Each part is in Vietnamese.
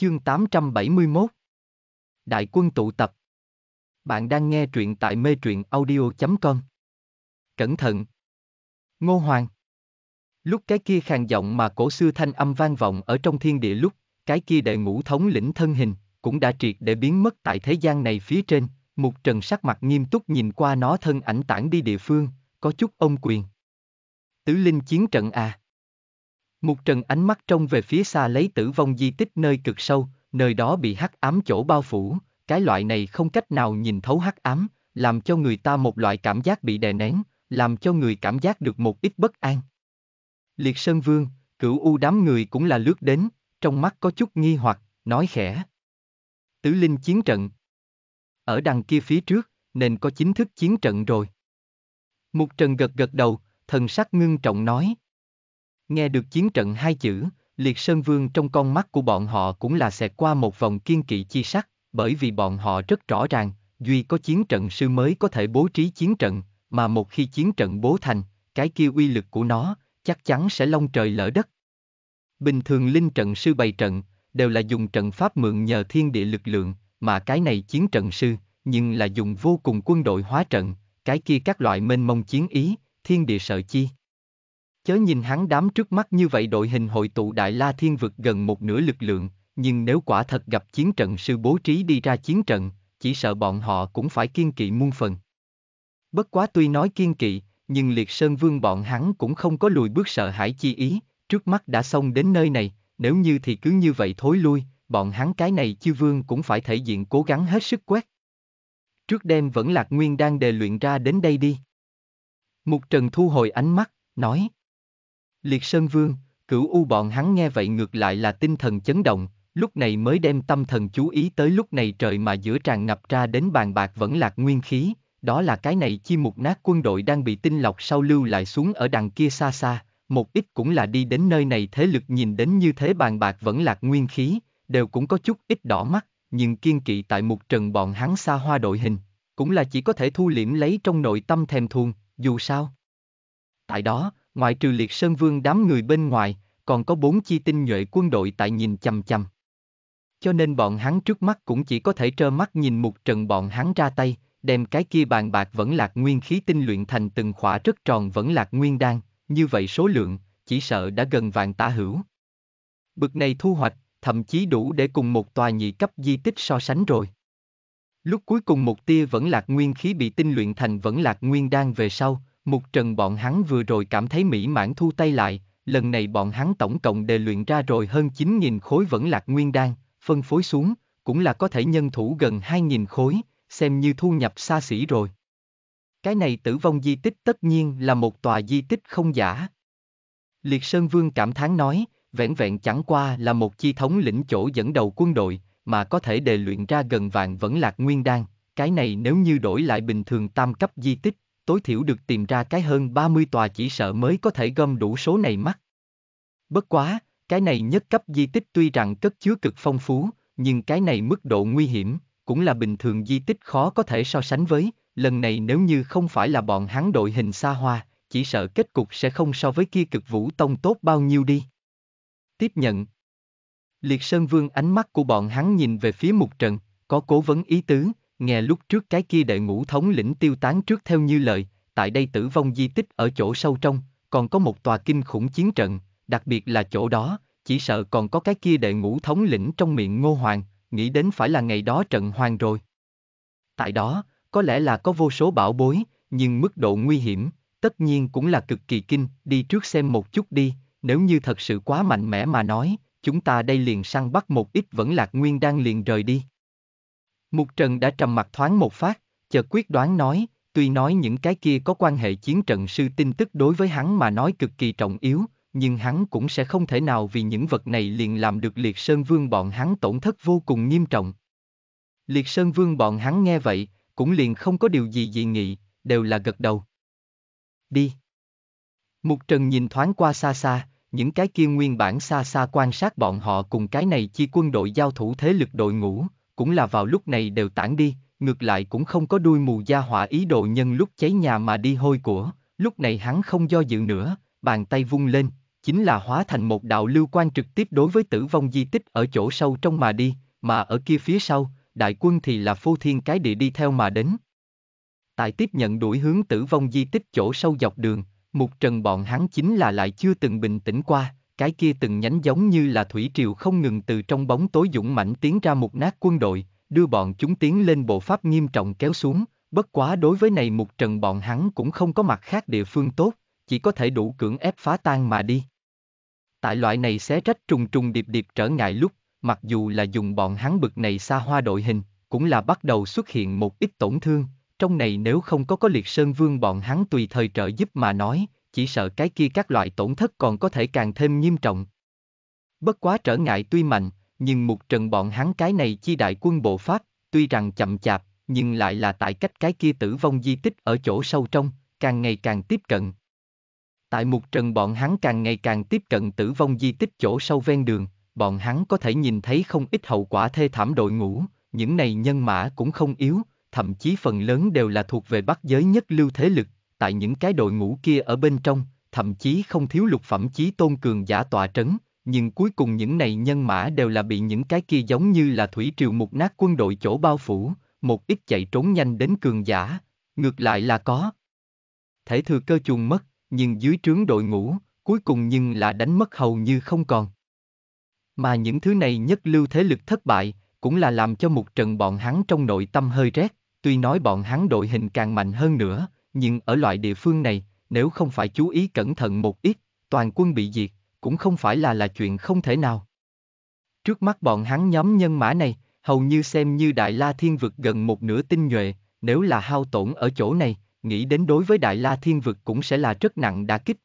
Chương 871 Đại quân tụ tập Bạn đang nghe truyện tại mê truyện audio.com Cẩn thận Ngô Hoàng Lúc cái kia khàn giọng mà cổ xưa thanh âm vang vọng ở trong thiên địa lúc, cái kia đệ ngũ thống lĩnh thân hình, cũng đã triệt để biến mất tại thế gian này phía trên, một trần sắc mặt nghiêm túc nhìn qua nó thân ảnh tản đi địa phương, có chút ông quyền. Tứ linh chiến trận à. Mục Trần ánh mắt trông về phía xa lấy tử vong di tích nơi cực sâu, nơi đó bị hắc ám chỗ bao phủ, cái loại này không cách nào nhìn thấu hắc ám, làm cho người ta một loại cảm giác bị đè nén, làm cho người cảm giác được một ít bất an. Liệt Sơn Vương, cửu u đám người cũng là lướt đến, trong mắt có chút nghi hoặc, nói khẽ. Tứ linh chiến trận. Ở đằng kia phía trước, nên có chính thức chiến trận rồi. Mục Trần gật gật đầu, thần sắc ngưng trọng nói. Nghe được chiến trận hai chữ, liệt sơn vương trong con mắt của bọn họ cũng là xẹt qua một vòng kiên kỵ chi sắc, bởi vì bọn họ rất rõ ràng, duy có chiến trận sư mới có thể bố trí chiến trận, mà một khi chiến trận bố thành, cái kia uy lực của nó, chắc chắn sẽ long trời lỡ đất. Bình thường linh trận sư bày trận, đều là dùng trận pháp mượn nhờ thiên địa lực lượng, mà cái này chiến trận sư, nhưng là dùng vô cùng quân đội hóa trận, cái kia các loại mênh mông chiến ý, thiên địa sợ chi chớ nhìn hắn đám trước mắt như vậy đội hình hội tụ Đại La Thiên vực gần một nửa lực lượng, nhưng nếu quả thật gặp chiến trận sư bố trí đi ra chiến trận, chỉ sợ bọn họ cũng phải kiên kỵ muôn phần. Bất quá tuy nói kiên kỵ, nhưng liệt sơn vương bọn hắn cũng không có lùi bước sợ hãi chi ý, trước mắt đã xong đến nơi này, nếu như thì cứ như vậy thối lui, bọn hắn cái này chư vương cũng phải thể diện cố gắng hết sức quét. Trước đêm vẫn lạc nguyên đang đề luyện ra đến đây đi. Mục Trần thu hồi ánh mắt, nói, Liệt Sơn Vương, cửu u bọn hắn nghe vậy ngược lại là tinh thần chấn động, lúc này mới đem tâm thần chú ý tới lúc này trời mà giữa tràn ngập ra đến bàn bạc vẫn lạc nguyên khí, đó là cái này chi mục nát quân đội đang bị tinh lọc sau lưu lại xuống ở đằng kia xa xa, một ít cũng là đi đến nơi này thế lực nhìn đến như thế bàn bạc vẫn lạc nguyên khí, đều cũng có chút ít đỏ mắt, nhưng kiên kỵ tại một trần bọn hắn xa hoa đội hình, cũng là chỉ có thể thu liễm lấy trong nội tâm thèm thuồng, dù sao. Tại đó, ngoại trừ liệt sơn vương đám người bên ngoài, còn có bốn chi tinh nhuệ quân đội tại nhìn chằm chằm. Cho nên bọn hắn trước mắt cũng chỉ có thể trơ mắt nhìn một trận bọn hắn ra tay, đem cái kia bàn bạc vẫn lạc nguyên khí tinh luyện thành từng khỏa rất tròn vẫn lạc nguyên đan, như vậy số lượng, chỉ sợ đã gần vạn tả hữu. Bực này thu hoạch, thậm chí đủ để cùng một tòa nhị cấp di tích so sánh rồi. Lúc cuối cùng một tia vẫn lạc nguyên khí bị tinh luyện thành vẫn lạc nguyên đan về sau, một trần bọn hắn vừa rồi cảm thấy mỹ mãn thu tay lại, lần này bọn hắn tổng cộng đề luyện ra rồi hơn 9.000 khối vẫn lạc nguyên đan, phân phối xuống, cũng là có thể nhân thủ gần 2.000 khối, xem như thu nhập xa xỉ rồi. Cái này tử vong di tích tất nhiên là một tòa di tích không giả. Liệt Sơn Vương cảm thán nói, vẻn vẹn chẳng qua là một chi thống lĩnh chỗ dẫn đầu quân đội, mà có thể đề luyện ra gần vạn vẫn lạc nguyên đan, cái này nếu như đổi lại bình thường tam cấp di tích, tối thiểu được tìm ra cái hơn 30 tòa chỉ sợ mới có thể gom đủ số này mắt. Bất quá, cái này nhất cấp di tích tuy rằng cất chứa cực phong phú, nhưng cái này mức độ nguy hiểm, cũng là bình thường di tích khó có thể so sánh với, lần này nếu như không phải là bọn hắn đội hình xa hoa, chỉ sợ kết cục sẽ không so với kia cực vũ tông tốt bao nhiêu đi. Tiếp nhận Liệt Sơn Vương ánh mắt của bọn hắn nhìn về phía Mục trận, có cố vấn ý tứ, Nghe lúc trước cái kia đệ ngũ thống lĩnh tiêu tán trước theo như lời, tại đây tử vong di tích ở chỗ sâu trong, còn có một tòa kinh khủng chiến trận, đặc biệt là chỗ đó, chỉ sợ còn có cái kia đệ ngũ thống lĩnh trong miệng ngô hoàng, nghĩ đến phải là ngày đó trận hoàng rồi. Tại đó, có lẽ là có vô số bảo bối, nhưng mức độ nguy hiểm, tất nhiên cũng là cực kỳ kinh, đi trước xem một chút đi, nếu như thật sự quá mạnh mẽ mà nói, chúng ta đây liền săn bắt một ít vẫn lạc nguyên đang liền rời đi. Mục Trần đã trầm mặt thoáng một phát, chợt quyết đoán nói, tuy nói những cái kia có quan hệ chiến trận sư tin tức đối với hắn mà nói cực kỳ trọng yếu, nhưng hắn cũng sẽ không thể nào vì những vật này liền làm được liệt sơn vương bọn hắn tổn thất vô cùng nghiêm trọng. Liệt sơn vương bọn hắn nghe vậy, cũng liền không có điều gì dị nghị, đều là gật đầu. Đi. Mục Trần nhìn thoáng qua xa xa, những cái kia nguyên bản xa xa quan sát bọn họ cùng cái này chi quân đội giao thủ thế lực đội ngũ, cũng là vào lúc này đều tản đi, ngược lại cũng không có đuôi mù gia hỏa ý đồ nhân lúc cháy nhà mà đi hôi của, lúc này hắn không do dự nữa, bàn tay vung lên, chính là hóa thành một đạo lưu quan trực tiếp đối với tử vong di tích ở chỗ sâu trong mà đi, mà ở kia phía sau, đại quân thì là phô thiên cái địa đi theo mà đến. Tại tiếp nhận đuổi hướng tử vong di tích chỗ sâu dọc đường, Mục Trần bọn hắn chính là lại chưa từng bình tĩnh qua, cái kia từng nhánh giống như là thủy triều không ngừng từ trong bóng tối dũng mãnh tiến ra một nát quân đội, đưa bọn chúng tiến lên bộ pháp nghiêm trọng kéo xuống, bất quá đối với này một trận bọn hắn cũng không có mặt khác địa phương tốt, chỉ có thể đủ cưỡng ép phá tan mà đi. Tại loại này xé rách trùng trùng điệp điệp trở ngại lúc, mặc dù là dùng bọn hắn bực này xa hoa đội hình, cũng là bắt đầu xuất hiện một ít tổn thương, trong này nếu không có có liệt sơn vương bọn hắn tùy thời trợ giúp mà nói, chỉ sợ cái kia các loại tổn thất còn có thể càng thêm nghiêm trọng. Bất quá trở ngại tuy mạnh, nhưng một trận bọn hắn cái này chi đại quân bộ Pháp, tuy rằng chậm chạp, nhưng lại là tại cách cái kia tử vong di tích ở chỗ sâu trong, càng ngày càng tiếp cận. Tại một trận bọn hắn càng ngày càng tiếp cận tử vong di tích chỗ sâu ven đường, bọn hắn có thể nhìn thấy không ít hậu quả thê thảm đội ngũ, những này nhân mã cũng không yếu, thậm chí phần lớn đều là thuộc về bắc giới nhất lưu thế lực, tại những cái đội ngũ kia ở bên trong, thậm chí không thiếu lục phẩm chí tôn cường giả tòa trấn, nhưng cuối cùng những này nhân mã đều là bị những cái kia giống như là thủy triều mục nát quân đội chỗ bao phủ, một ít chạy trốn nhanh đến cường giả, ngược lại là có. Thể thừa cơ chuồng mất, nhưng dưới trướng đội ngũ, cuối cùng nhưng là đánh mất hầu như không còn. Mà những thứ này nhất lưu thế lực thất bại, cũng là làm cho một trận bọn hắn trong nội tâm hơi rét, tuy nói bọn hắn đội hình càng mạnh hơn nữa, nhưng ở loại địa phương này, nếu không phải chú ý cẩn thận một ít, toàn quân bị diệt, cũng không phải là là chuyện không thể nào. Trước mắt bọn hắn nhóm nhân mã này, hầu như xem như Đại La Thiên Vực gần một nửa tinh nhuệ, nếu là hao tổn ở chỗ này, nghĩ đến đối với Đại La Thiên Vực cũng sẽ là rất nặng đả kích.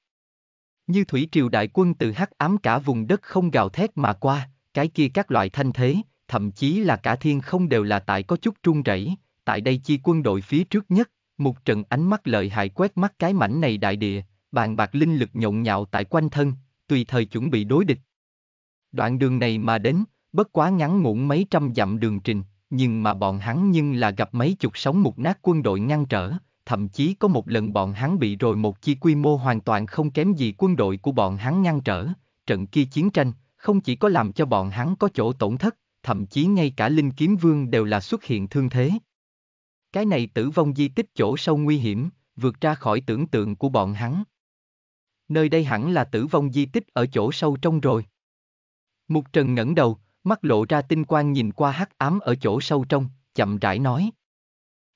Như thủy triều đại quân từ hắc ám cả vùng đất không gào thét mà qua, cái kia các loại thanh thế, thậm chí là cả thiên không đều là tại có chút trung rẩy, tại đây chi quân đội phía trước nhất, một trận ánh mắt lợi hại quét mắt cái mảnh này đại địa, bàn bạc linh lực nhộn nhạo tại quanh thân, tùy thời chuẩn bị đối địch. Đoạn đường này mà đến, bất quá ngắn ngủn mấy trăm dặm đường trình, nhưng mà bọn hắn nhưng là gặp mấy chục sóng mục nát quân đội ngăn trở, thậm chí có một lần bọn hắn bị rồi một chi quy mô hoàn toàn không kém gì quân đội của bọn hắn ngăn trở, trận kia chiến tranh, không chỉ có làm cho bọn hắn có chỗ tổn thất, thậm chí ngay cả linh kiếm vương đều là xuất hiện thương thế. Cái này tử vong di tích chỗ sâu nguy hiểm, vượt ra khỏi tưởng tượng của bọn hắn. Nơi đây hẳn là tử vong di tích ở chỗ sâu trong rồi. Mục Trần ngẩng đầu, mắt lộ ra tinh quang nhìn qua hắc ám ở chỗ sâu trong, chậm rãi nói.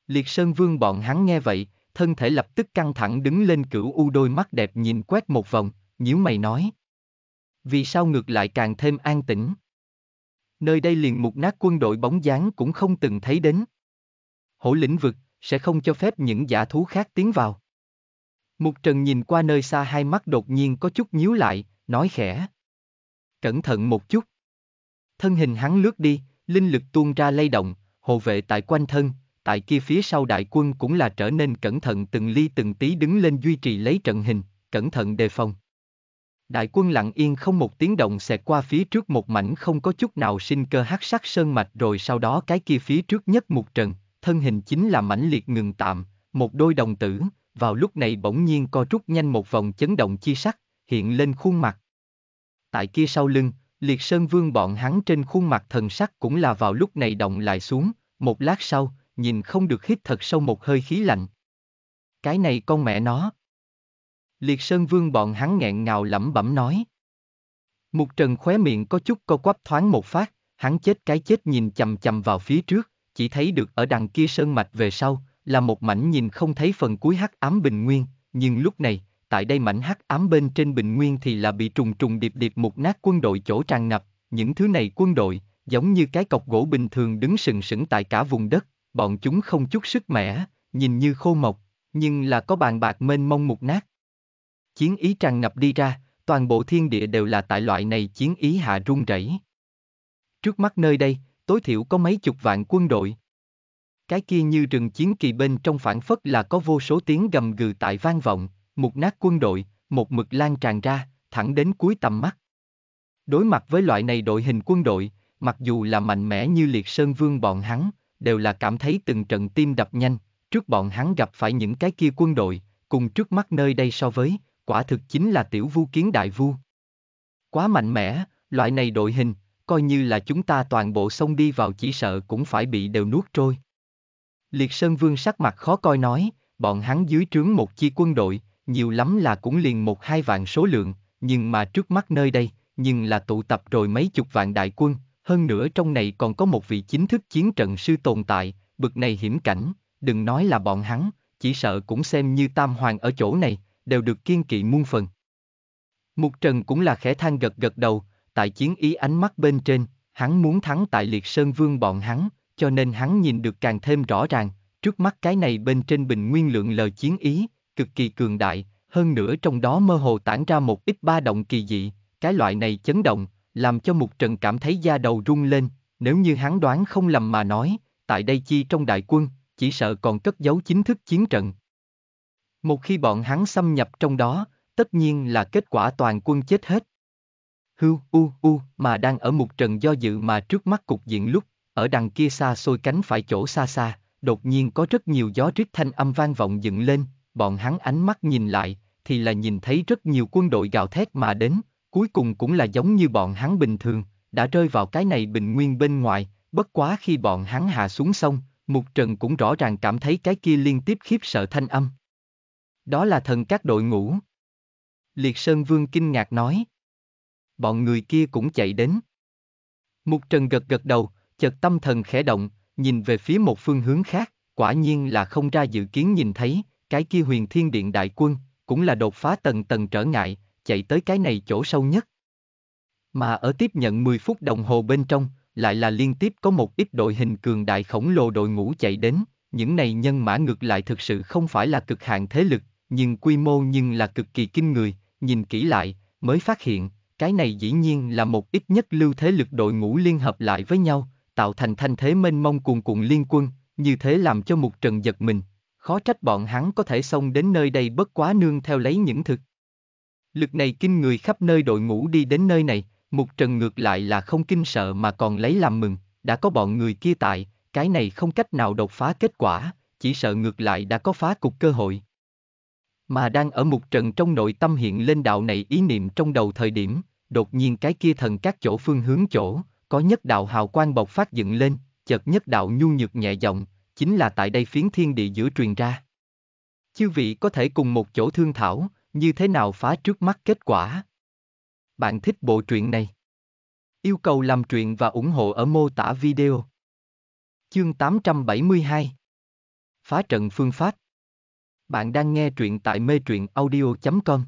Liệt Sơn Vương bọn hắn nghe vậy, thân thể lập tức căng thẳng đứng lên cửu u đôi mắt đẹp nhìn quét một vòng, nhíu mày nói. Vì sao ngược lại càng thêm an tĩnh? Nơi đây liền mục nát quân đội bóng dáng cũng không từng thấy đến hổ lĩnh vực, sẽ không cho phép những giả thú khác tiến vào. Mục Trần nhìn qua nơi xa hai mắt đột nhiên có chút nhíu lại, nói khẽ. Cẩn thận một chút. Thân hình hắn lướt đi, linh lực tuôn ra lay động, hộ vệ tại quanh thân, tại kia phía sau đại quân cũng là trở nên cẩn thận từng ly từng tí đứng lên duy trì lấy trận hình, cẩn thận đề phòng. Đại quân lặng yên không một tiếng động xẹt qua phía trước một mảnh không có chút nào sinh cơ hắc sắc sơn mạch rồi sau đó cái kia phía trước nhất một trần thân hình chính là mãnh liệt ngừng tạm, một đôi đồng tử, vào lúc này bỗng nhiên co rút nhanh một vòng chấn động chi sắc, hiện lên khuôn mặt. Tại kia sau lưng, liệt sơn vương bọn hắn trên khuôn mặt thần sắc cũng là vào lúc này động lại xuống, một lát sau, nhìn không được hít thật sâu một hơi khí lạnh. Cái này con mẹ nó. Liệt sơn vương bọn hắn nghẹn ngào lẩm bẩm nói. Mục trần khóe miệng có chút co quắp thoáng một phát, hắn chết cái chết nhìn chầm chầm vào phía trước, chỉ thấy được ở đằng kia sơn mạch về sau, là một mảnh nhìn không thấy phần cuối hắc ám bình nguyên, nhưng lúc này, tại đây mảnh hắc ám bên trên bình nguyên thì là bị trùng trùng điệp điệp một nát quân đội chỗ tràn ngập, những thứ này quân đội, giống như cái cọc gỗ bình thường đứng sừng sững tại cả vùng đất, bọn chúng không chút sức mẻ, nhìn như khô mộc, nhưng là có bàn bạc mênh mông mục nát. Chiến ý tràn ngập đi ra, toàn bộ thiên địa đều là tại loại này chiến ý hạ rung rẩy. Trước mắt nơi đây, tối thiểu có mấy chục vạn quân đội. Cái kia như rừng chiến kỳ bên trong phản phất là có vô số tiếng gầm gừ tại vang vọng, một nát quân đội, một mực lan tràn ra, thẳng đến cuối tầm mắt. Đối mặt với loại này đội hình quân đội, mặc dù là mạnh mẽ như liệt sơn vương bọn hắn, đều là cảm thấy từng trận tim đập nhanh, trước bọn hắn gặp phải những cái kia quân đội, cùng trước mắt nơi đây so với, quả thực chính là tiểu vu kiến đại vu. Quá mạnh mẽ, loại này đội hình, coi như là chúng ta toàn bộ xông đi vào chỉ sợ cũng phải bị đều nuốt trôi. Liệt Sơn Vương sắc mặt khó coi nói, bọn hắn dưới trướng một chi quân đội, nhiều lắm là cũng liền một hai vạn số lượng, nhưng mà trước mắt nơi đây, nhưng là tụ tập rồi mấy chục vạn đại quân, hơn nữa trong này còn có một vị chính thức chiến trận sư tồn tại, bực này hiểm cảnh, đừng nói là bọn hắn, chỉ sợ cũng xem như tam hoàng ở chỗ này, đều được kiên kỵ muôn phần. Mục Trần cũng là khẽ than gật gật đầu, tại chiến ý ánh mắt bên trên, hắn muốn thắng tại liệt sơn vương bọn hắn, cho nên hắn nhìn được càng thêm rõ ràng, trước mắt cái này bên trên bình nguyên lượng lời chiến ý, cực kỳ cường đại, hơn nữa trong đó mơ hồ tản ra một ít ba động kỳ dị, cái loại này chấn động, làm cho Mục Trần cảm thấy da đầu rung lên, nếu như hắn đoán không lầm mà nói, tại đây chi trong đại quân, chỉ sợ còn cất giấu chính thức chiến trận. Một khi bọn hắn xâm nhập trong đó, tất nhiên là kết quả toàn quân chết hết hưu u u mà đang ở một trận do dự mà trước mắt cục diện lúc, ở đằng kia xa xôi cánh phải chỗ xa xa, đột nhiên có rất nhiều gió rít thanh âm vang vọng dựng lên, bọn hắn ánh mắt nhìn lại, thì là nhìn thấy rất nhiều quân đội gào thét mà đến, cuối cùng cũng là giống như bọn hắn bình thường, đã rơi vào cái này bình nguyên bên ngoài, bất quá khi bọn hắn hạ xuống sông, Mục Trần cũng rõ ràng cảm thấy cái kia liên tiếp khiếp sợ thanh âm. Đó là thần các đội ngũ. Liệt Sơn Vương kinh ngạc nói bọn người kia cũng chạy đến. Mục Trần gật gật đầu, chợt tâm thần khẽ động, nhìn về phía một phương hướng khác, quả nhiên là không ra dự kiến nhìn thấy, cái kia huyền thiên điện đại quân, cũng là đột phá tầng tầng trở ngại, chạy tới cái này chỗ sâu nhất. Mà ở tiếp nhận 10 phút đồng hồ bên trong, lại là liên tiếp có một ít đội hình cường đại khổng lồ đội ngũ chạy đến, những này nhân mã ngược lại thực sự không phải là cực hạn thế lực, nhưng quy mô nhưng là cực kỳ kinh người, nhìn kỹ lại, mới phát hiện, cái này dĩ nhiên là một ít nhất lưu thế lực đội ngũ liên hợp lại với nhau, tạo thành thanh thế mênh mông cuồn cuộn liên quân, như thế làm cho một Trần giật mình, khó trách bọn hắn có thể xông đến nơi đây bất quá nương theo lấy những thực. Lực này kinh người khắp nơi đội ngũ đi đến nơi này, một Trần ngược lại là không kinh sợ mà còn lấy làm mừng, đã có bọn người kia tại, cái này không cách nào đột phá kết quả, chỉ sợ ngược lại đã có phá cục cơ hội mà đang ở một trận trong nội tâm hiện lên đạo này ý niệm trong đầu thời điểm, đột nhiên cái kia thần các chỗ phương hướng chỗ, có nhất đạo hào quang bộc phát dựng lên, chợt nhất đạo nhu nhược nhẹ giọng, chính là tại đây phiến thiên địa giữa truyền ra. Chư vị có thể cùng một chỗ thương thảo, như thế nào phá trước mắt kết quả. Bạn thích bộ truyện này? Yêu cầu làm truyện và ủng hộ ở mô tả video. Chương 872 Phá trận phương pháp bạn đang nghe truyện tại mê truyện audio.com.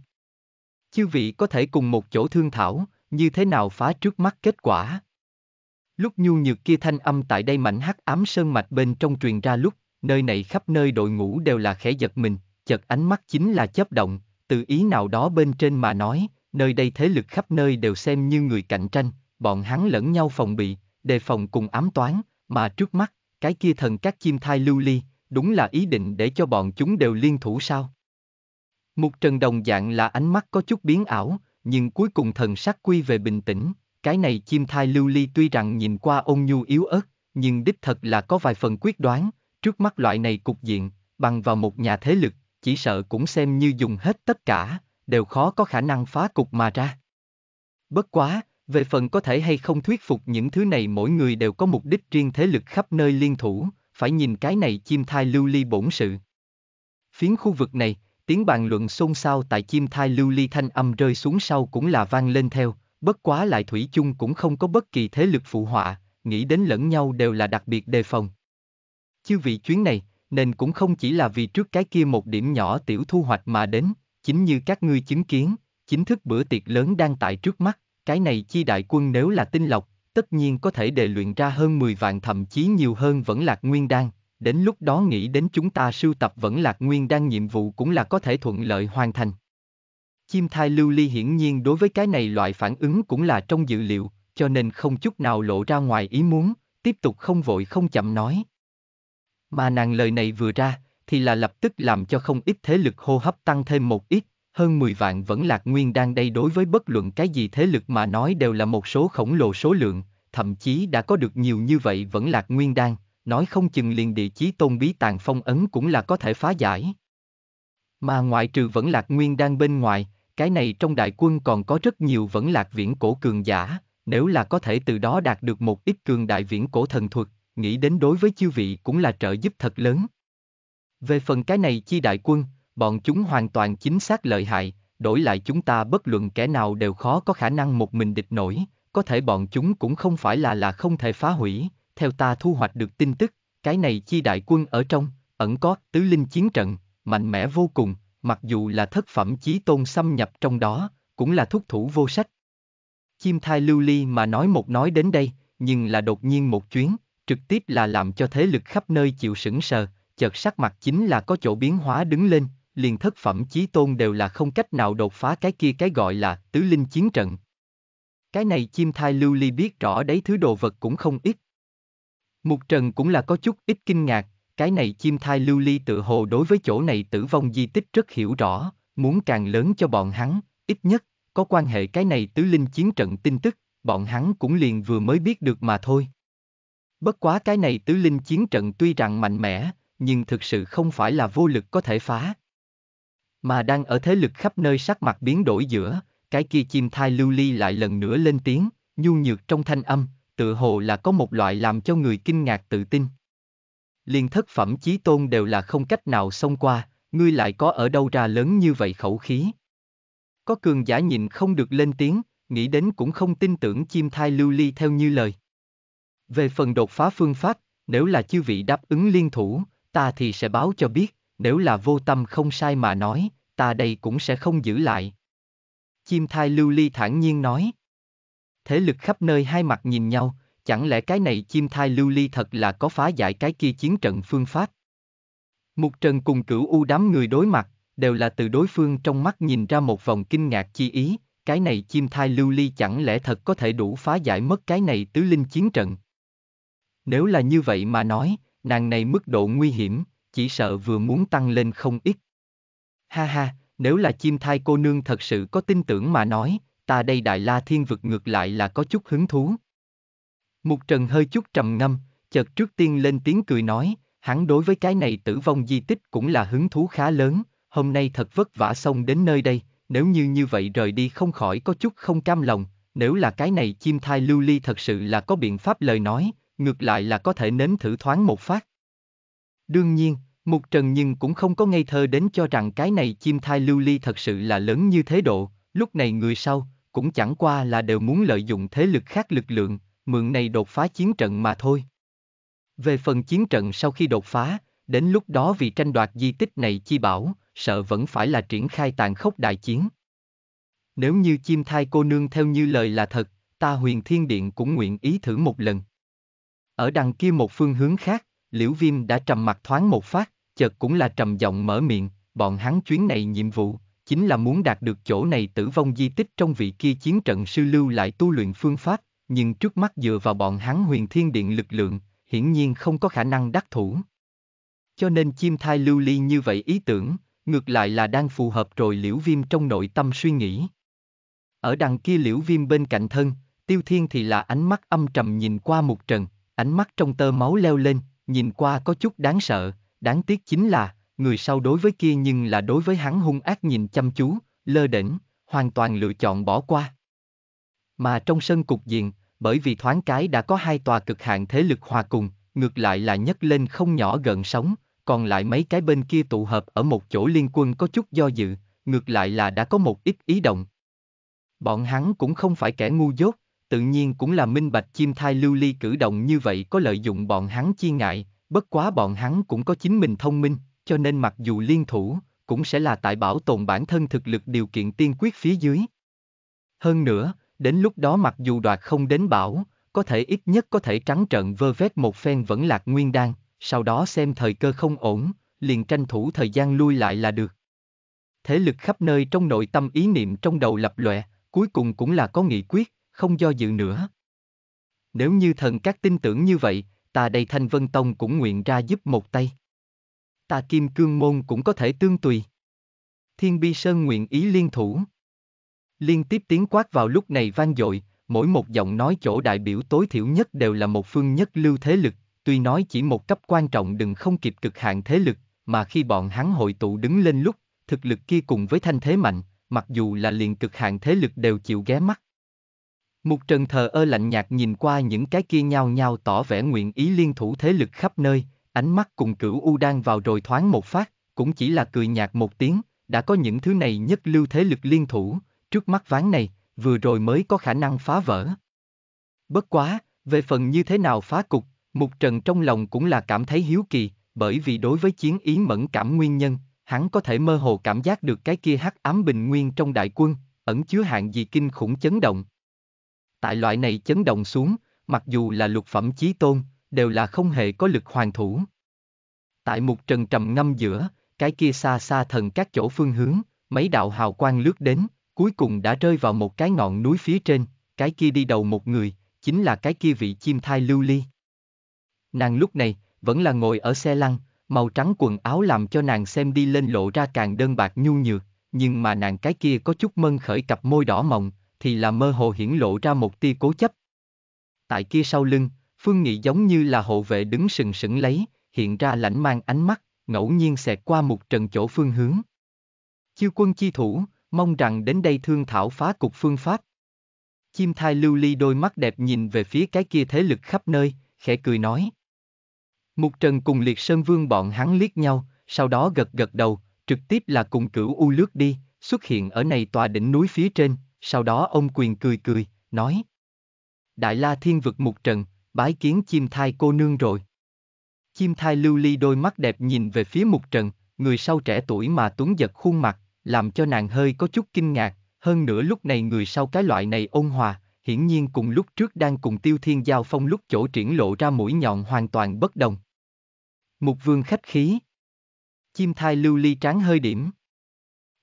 Chư vị có thể cùng một chỗ thương thảo, như thế nào phá trước mắt kết quả. Lúc nhu nhược kia thanh âm tại đây mảnh hắc ám sơn mạch bên trong truyền ra lúc, nơi này khắp nơi đội ngũ đều là khẽ giật mình, chợt ánh mắt chính là chớp động, từ ý nào đó bên trên mà nói, nơi đây thế lực khắp nơi đều xem như người cạnh tranh, bọn hắn lẫn nhau phòng bị, đề phòng cùng ám toán, mà trước mắt, cái kia thần các chim thai lưu ly, đúng là ý định để cho bọn chúng đều liên thủ sao? Mục Trần đồng dạng là ánh mắt có chút biến ảo, nhưng cuối cùng thần sắc quy về bình tĩnh, cái này chim thai lưu ly tuy rằng nhìn qua ôn nhu yếu ớt, nhưng đích thật là có vài phần quyết đoán, trước mắt loại này cục diện, bằng vào một nhà thế lực, chỉ sợ cũng xem như dùng hết tất cả, đều khó có khả năng phá cục mà ra. Bất quá, về phần có thể hay không thuyết phục những thứ này mỗi người đều có mục đích riêng thế lực khắp nơi liên thủ, phải nhìn cái này chim thai lưu ly bổn sự. Phiến khu vực này, tiếng bàn luận xôn xao tại chim thai lưu ly thanh âm rơi xuống sau cũng là vang lên theo, bất quá lại thủy chung cũng không có bất kỳ thế lực phụ họa, nghĩ đến lẫn nhau đều là đặc biệt đề phòng. Chư vị chuyến này, nên cũng không chỉ là vì trước cái kia một điểm nhỏ tiểu thu hoạch mà đến, chính như các ngươi chứng kiến, chính thức bữa tiệc lớn đang tại trước mắt, cái này chi đại quân nếu là tinh lọc, tất nhiên có thể đề luyện ra hơn 10 vạn thậm chí nhiều hơn vẫn lạc nguyên đan, đến lúc đó nghĩ đến chúng ta sưu tập vẫn lạc nguyên đan nhiệm vụ cũng là có thể thuận lợi hoàn thành. Chim thai lưu ly hiển nhiên đối với cái này loại phản ứng cũng là trong dự liệu, cho nên không chút nào lộ ra ngoài ý muốn, tiếp tục không vội không chậm nói. Mà nàng lời này vừa ra, thì là lập tức làm cho không ít thế lực hô hấp tăng thêm một ít, hơn 10 vạn vẫn lạc nguyên đang đây đối với bất luận cái gì thế lực mà nói đều là một số khổng lồ số lượng, thậm chí đã có được nhiều như vậy vẫn lạc nguyên đang, nói không chừng liền địa chí tôn bí tàng phong ấn cũng là có thể phá giải. Mà ngoại trừ vẫn lạc nguyên đang bên ngoài, cái này trong đại quân còn có rất nhiều vẫn lạc viễn cổ cường giả, nếu là có thể từ đó đạt được một ít cường đại viễn cổ thần thuật, nghĩ đến đối với chư vị cũng là trợ giúp thật lớn. Về phần cái này chi đại quân, bọn chúng hoàn toàn chính xác lợi hại, đổi lại chúng ta bất luận kẻ nào đều khó có khả năng một mình địch nổi, có thể bọn chúng cũng không phải là là không thể phá hủy, theo ta thu hoạch được tin tức, cái này chi đại quân ở trong, ẩn có tứ linh chiến trận, mạnh mẽ vô cùng, mặc dù là thất phẩm chí tôn xâm nhập trong đó, cũng là thúc thủ vô sách. Chim thai lưu ly mà nói một nói đến đây, nhưng là đột nhiên một chuyến, trực tiếp là làm cho thế lực khắp nơi chịu sững sờ, chợt sắc mặt chính là có chỗ biến hóa đứng lên, liền thất phẩm chí tôn đều là không cách nào đột phá cái kia cái gọi là tứ linh chiến trận. Cái này chim thai lưu ly biết rõ đấy thứ đồ vật cũng không ít. Mục Trần cũng là có chút ít kinh ngạc, cái này chim thai lưu ly tự hồ đối với chỗ này tử vong di tích rất hiểu rõ, muốn càng lớn cho bọn hắn, ít nhất, có quan hệ cái này tứ linh chiến trận tin tức, bọn hắn cũng liền vừa mới biết được mà thôi. Bất quá cái này tứ linh chiến trận tuy rằng mạnh mẽ, nhưng thực sự không phải là vô lực có thể phá mà đang ở thế lực khắp nơi sắc mặt biến đổi giữa, cái kia chim thai lưu ly lại lần nữa lên tiếng, nhu nhược trong thanh âm, tự hồ là có một loại làm cho người kinh ngạc tự tin. Liên thất phẩm chí tôn đều là không cách nào xông qua, ngươi lại có ở đâu ra lớn như vậy khẩu khí. Có cường giả nhìn không được lên tiếng, nghĩ đến cũng không tin tưởng chim thai lưu ly theo như lời. Về phần đột phá phương pháp, nếu là chư vị đáp ứng liên thủ, ta thì sẽ báo cho biết nếu là vô tâm không sai mà nói, ta đây cũng sẽ không giữ lại. Chim thai lưu ly thản nhiên nói. Thế lực khắp nơi hai mặt nhìn nhau, chẳng lẽ cái này chim thai lưu ly thật là có phá giải cái kia chiến trận phương pháp? Mục Trần cùng cửu u đám người đối mặt, đều là từ đối phương trong mắt nhìn ra một vòng kinh ngạc chi ý, cái này chim thai lưu ly chẳng lẽ thật có thể đủ phá giải mất cái này tứ linh chiến trận? Nếu là như vậy mà nói, nàng này mức độ nguy hiểm, chỉ sợ vừa muốn tăng lên không ít. Ha ha, nếu là chim thai cô nương thật sự có tin tưởng mà nói, ta đây đại la thiên vực ngược lại là có chút hứng thú. Mục Trần hơi chút trầm ngâm, chợt trước tiên lên tiếng cười nói, hắn đối với cái này tử vong di tích cũng là hứng thú khá lớn, hôm nay thật vất vả xong đến nơi đây, nếu như như vậy rời đi không khỏi có chút không cam lòng, nếu là cái này chim thai lưu ly thật sự là có biện pháp lời nói, ngược lại là có thể nếm thử thoáng một phát. Đương nhiên, Mục Trần nhưng cũng không có ngây thơ đến cho rằng cái này chim thai lưu ly thật sự là lớn như thế độ, lúc này người sau, cũng chẳng qua là đều muốn lợi dụng thế lực khác lực lượng, mượn này đột phá chiến trận mà thôi. Về phần chiến trận sau khi đột phá, đến lúc đó vì tranh đoạt di tích này chi bảo, sợ vẫn phải là triển khai tàn khốc đại chiến. Nếu như chim thai cô nương theo như lời là thật, ta huyền thiên điện cũng nguyện ý thử một lần. Ở đằng kia một phương hướng khác, liễu viêm đã trầm mặt thoáng một phát, chợt cũng là trầm giọng mở miệng, bọn hắn chuyến này nhiệm vụ, chính là muốn đạt được chỗ này tử vong di tích trong vị kia chiến trận sư lưu lại tu luyện phương pháp, nhưng trước mắt dựa vào bọn hắn huyền thiên điện lực lượng, hiển nhiên không có khả năng đắc thủ. Cho nên chim thai lưu ly như vậy ý tưởng, ngược lại là đang phù hợp rồi liễu viêm trong nội tâm suy nghĩ. Ở đằng kia liễu viêm bên cạnh thân, tiêu thiên thì là ánh mắt âm trầm nhìn qua một trần, ánh mắt trong tơ máu leo lên, nhìn qua có chút đáng sợ, đáng tiếc chính là, người sau đối với kia nhưng là đối với hắn hung ác nhìn chăm chú, lơ đỉnh, hoàn toàn lựa chọn bỏ qua. Mà trong sân cục diện, bởi vì thoáng cái đã có hai tòa cực hạn thế lực hòa cùng, ngược lại là nhấc lên không nhỏ gần sóng, còn lại mấy cái bên kia tụ hợp ở một chỗ liên quân có chút do dự, ngược lại là đã có một ít ý động. Bọn hắn cũng không phải kẻ ngu dốt, tự nhiên cũng là minh bạch chim thai lưu ly cử động như vậy có lợi dụng bọn hắn chi ngại, Bất quá bọn hắn cũng có chính mình thông minh, cho nên mặc dù liên thủ, cũng sẽ là tại bảo tồn bản thân thực lực điều kiện tiên quyết phía dưới. Hơn nữa, đến lúc đó mặc dù đoạt không đến bảo, có thể ít nhất có thể trắng trận vơ vét một phen vẫn lạc nguyên đan, sau đó xem thời cơ không ổn, liền tranh thủ thời gian lui lại là được. Thế lực khắp nơi trong nội tâm ý niệm trong đầu lập lòe, cuối cùng cũng là có nghị quyết, không do dự nữa. Nếu như thần các tin tưởng như vậy, ta đây Thanh Vân Tông cũng nguyện ra giúp một tay. Ta Kim Cương Môn cũng có thể tương tùy. Thiên Bi Sơn nguyện ý liên thủ. Liên tiếp tiếng quát vào lúc này vang dội, mỗi một giọng nói chỗ đại biểu tối thiểu nhất đều là một phương nhất lưu thế lực, tuy nói chỉ một cấp quan trọng đừng không kịp cực hạn thế lực, mà khi bọn hắn hội tụ đứng lên lúc, thực lực kia cùng với thanh thế mạnh, mặc dù là liền cực hạn thế lực đều chịu ghé mắt. Mục Trần thờ ơ lạnh nhạt nhìn qua những cái kia nhau nhau tỏ vẻ nguyện ý liên thủ thế lực khắp nơi, ánh mắt cùng cửu U đang vào rồi thoáng một phát, cũng chỉ là cười nhạt một tiếng, đã có những thứ này nhất lưu thế lực liên thủ, trước mắt ván này, vừa rồi mới có khả năng phá vỡ. Bất quá, về phần như thế nào phá cục, Mục Trần trong lòng cũng là cảm thấy hiếu kỳ, bởi vì đối với chiến ý mẫn cảm nguyên nhân, hắn có thể mơ hồ cảm giác được cái kia hắc ám bình nguyên trong đại quân, ẩn chứa hạng gì kinh khủng chấn động, tại loại này chấn động xuống, mặc dù là lục phẩm chí tôn, đều là không hề có lực hoàn thủ. Tại một trần trầm ngâm giữa, cái kia xa xa thần các chỗ phương hướng, mấy đạo hào quang lướt đến, cuối cùng đã rơi vào một cái ngọn núi phía trên, cái kia đi đầu một người, chính là cái kia vị chim thai lưu ly. Nàng lúc này, vẫn là ngồi ở xe lăn, màu trắng quần áo làm cho nàng xem đi lên lộ ra càng đơn bạc nhu nhược, nhưng mà nàng cái kia có chút mân khởi cặp môi đỏ mọng, thì là mơ hồ hiển lộ ra một tia cố chấp. Tại kia sau lưng, Phương Nghị giống như là hộ vệ đứng sừng sững lấy, hiện ra lãnh mang ánh mắt, ngẫu nhiên xẹt qua một trần chỗ phương hướng. Chiêu quân chi thủ, mong rằng đến đây thương thảo phá cục phương pháp. Chim thai lưu ly đôi mắt đẹp nhìn về phía cái kia thế lực khắp nơi, khẽ cười nói. Mục Trần cùng Liệt Sơn Vương bọn hắn liếc nhau, sau đó gật gật đầu, trực tiếp là cùng cửu u lướt đi, xuất hiện ở này tòa đỉnh núi phía trên, sau đó ông quyền cười cười, nói. Đại la thiên vực một trận, bái kiến chim thai cô nương rồi. Chim thai lưu ly đôi mắt đẹp nhìn về phía mục trần, người sau trẻ tuổi mà tuấn giật khuôn mặt, làm cho nàng hơi có chút kinh ngạc, hơn nữa lúc này người sau cái loại này ôn hòa, hiển nhiên cùng lúc trước đang cùng tiêu thiên giao phong lúc chỗ triển lộ ra mũi nhọn hoàn toàn bất đồng. Mục vương khách khí. Chim thai lưu ly tráng hơi điểm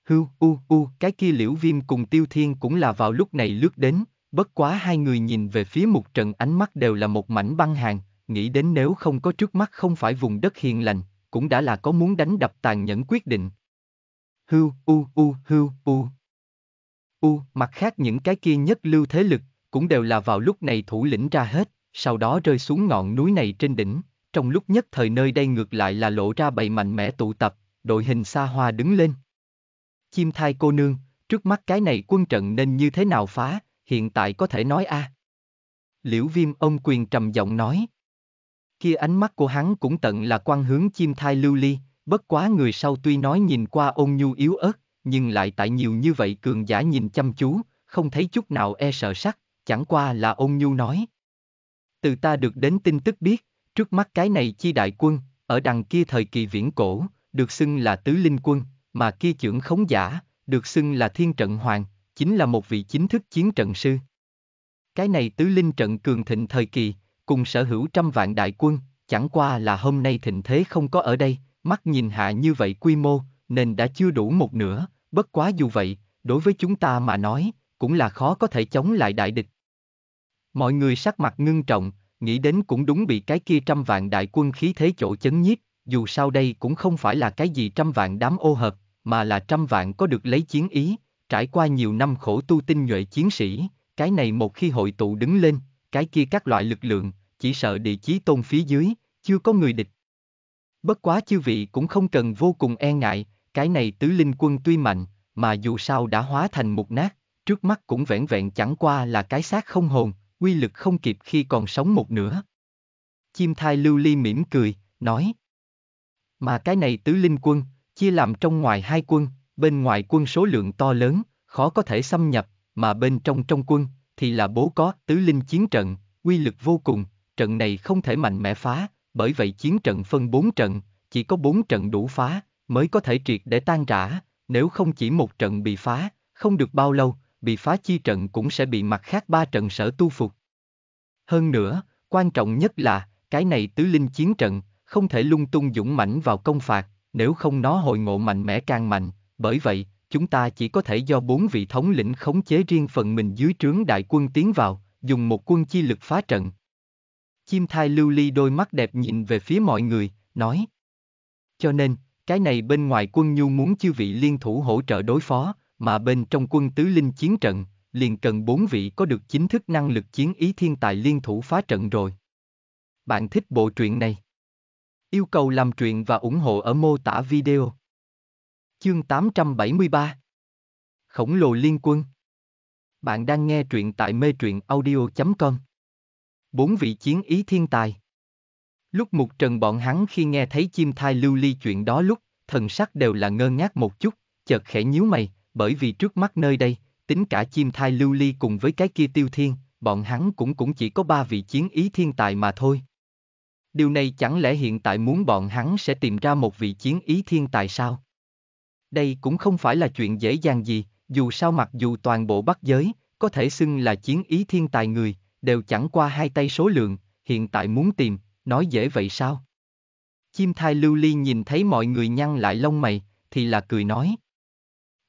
hưu, u, u, cái kia liễu viêm cùng tiêu thiên cũng là vào lúc này lướt đến, bất quá hai người nhìn về phía một trận ánh mắt đều là một mảnh băng hàng, nghĩ đến nếu không có trước mắt không phải vùng đất hiền lành, cũng đã là có muốn đánh đập tàn nhẫn quyết định. Hưu, u, u, hưu, u. U, mặt khác những cái kia nhất lưu thế lực, cũng đều là vào lúc này thủ lĩnh ra hết, sau đó rơi xuống ngọn núi này trên đỉnh, trong lúc nhất thời nơi đây ngược lại là lộ ra bầy mạnh mẽ tụ tập, đội hình xa hoa đứng lên, Chim thai cô nương, trước mắt cái này quân trận nên như thế nào phá, hiện tại có thể nói a. À. Liễu viêm ông quyền trầm giọng nói. Kia ánh mắt của hắn cũng tận là quan hướng chim thai lưu ly, bất quá người sau tuy nói nhìn qua ôn nhu yếu ớt, nhưng lại tại nhiều như vậy cường giả nhìn chăm chú, không thấy chút nào e sợ sắc, chẳng qua là ôn nhu nói. Từ ta được đến tin tức biết, trước mắt cái này chi đại quân, ở đằng kia thời kỳ viễn cổ, được xưng là tứ linh quân, mà kia trưởng khống giả, được xưng là thiên trận hoàng, chính là một vị chính thức chiến trận sư. Cái này tứ linh trận cường thịnh thời kỳ, cùng sở hữu trăm vạn đại quân, chẳng qua là hôm nay thịnh thế không có ở đây, mắt nhìn hạ như vậy quy mô, nên đã chưa đủ một nửa, bất quá dù vậy, đối với chúng ta mà nói, cũng là khó có thể chống lại đại địch. Mọi người sắc mặt ngưng trọng, nghĩ đến cũng đúng bị cái kia trăm vạn đại quân khí thế chỗ chấn nhiếp, dù sao đây cũng không phải là cái gì trăm vạn đám ô hợp, mà là trăm vạn có được lấy chiến ý, trải qua nhiều năm khổ tu tinh nhuệ chiến sĩ, cái này một khi hội tụ đứng lên, cái kia các loại lực lượng, chỉ sợ địa chí tôn phía dưới, chưa có người địch. Bất quá chư vị cũng không cần vô cùng e ngại, cái này tứ linh quân tuy mạnh, mà dù sao đã hóa thành một nát, trước mắt cũng vẹn vẹn chẳng qua là cái xác không hồn, quy lực không kịp khi còn sống một nửa. Chim thai lưu ly mỉm cười, nói. Mà cái này tứ linh quân, chia làm trong ngoài hai quân, bên ngoài quân số lượng to lớn, khó có thể xâm nhập, mà bên trong trong quân, thì là bố có tứ linh chiến trận, quy lực vô cùng, trận này không thể mạnh mẽ phá, bởi vậy chiến trận phân bốn trận, chỉ có bốn trận đủ phá, mới có thể triệt để tan rã, nếu không chỉ một trận bị phá, không được bao lâu, bị phá chi trận cũng sẽ bị mặt khác ba trận sở tu phục. Hơn nữa, quan trọng nhất là, cái này tứ linh chiến trận, không thể lung tung dũng mãnh vào công phạt, nếu không nó hội ngộ mạnh mẽ càng mạnh, bởi vậy, chúng ta chỉ có thể do bốn vị thống lĩnh khống chế riêng phần mình dưới trướng đại quân tiến vào, dùng một quân chi lực phá trận. Chim thai lưu ly đôi mắt đẹp nhìn về phía mọi người, nói. Cho nên, cái này bên ngoài quân nhu muốn chư vị liên thủ hỗ trợ đối phó, mà bên trong quân tứ linh chiến trận, liền cần bốn vị có được chính thức năng lực chiến ý thiên tài liên thủ phá trận rồi. Bạn thích bộ truyện này? Yêu cầu làm truyện và ủng hộ ở mô tả video. Chương 873 Khổng lồ liên quân Bạn đang nghe truyện tại mê truyện audio.com Bốn vị chiến ý thiên tài Lúc mục trần bọn hắn khi nghe thấy chim thai lưu ly chuyện đó lúc, thần sắc đều là ngơ ngác một chút, chợt khẽ nhíu mày, bởi vì trước mắt nơi đây, tính cả chim thai lưu ly cùng với cái kia tiêu thiên, bọn hắn cũng cũng chỉ có ba vị chiến ý thiên tài mà thôi điều này chẳng lẽ hiện tại muốn bọn hắn sẽ tìm ra một vị chiến ý thiên tài sao? Đây cũng không phải là chuyện dễ dàng gì, dù sao mặc dù toàn bộ Bắc giới, có thể xưng là chiến ý thiên tài người, đều chẳng qua hai tay số lượng, hiện tại muốn tìm, nói dễ vậy sao? Chim thai lưu ly nhìn thấy mọi người nhăn lại lông mày, thì là cười nói.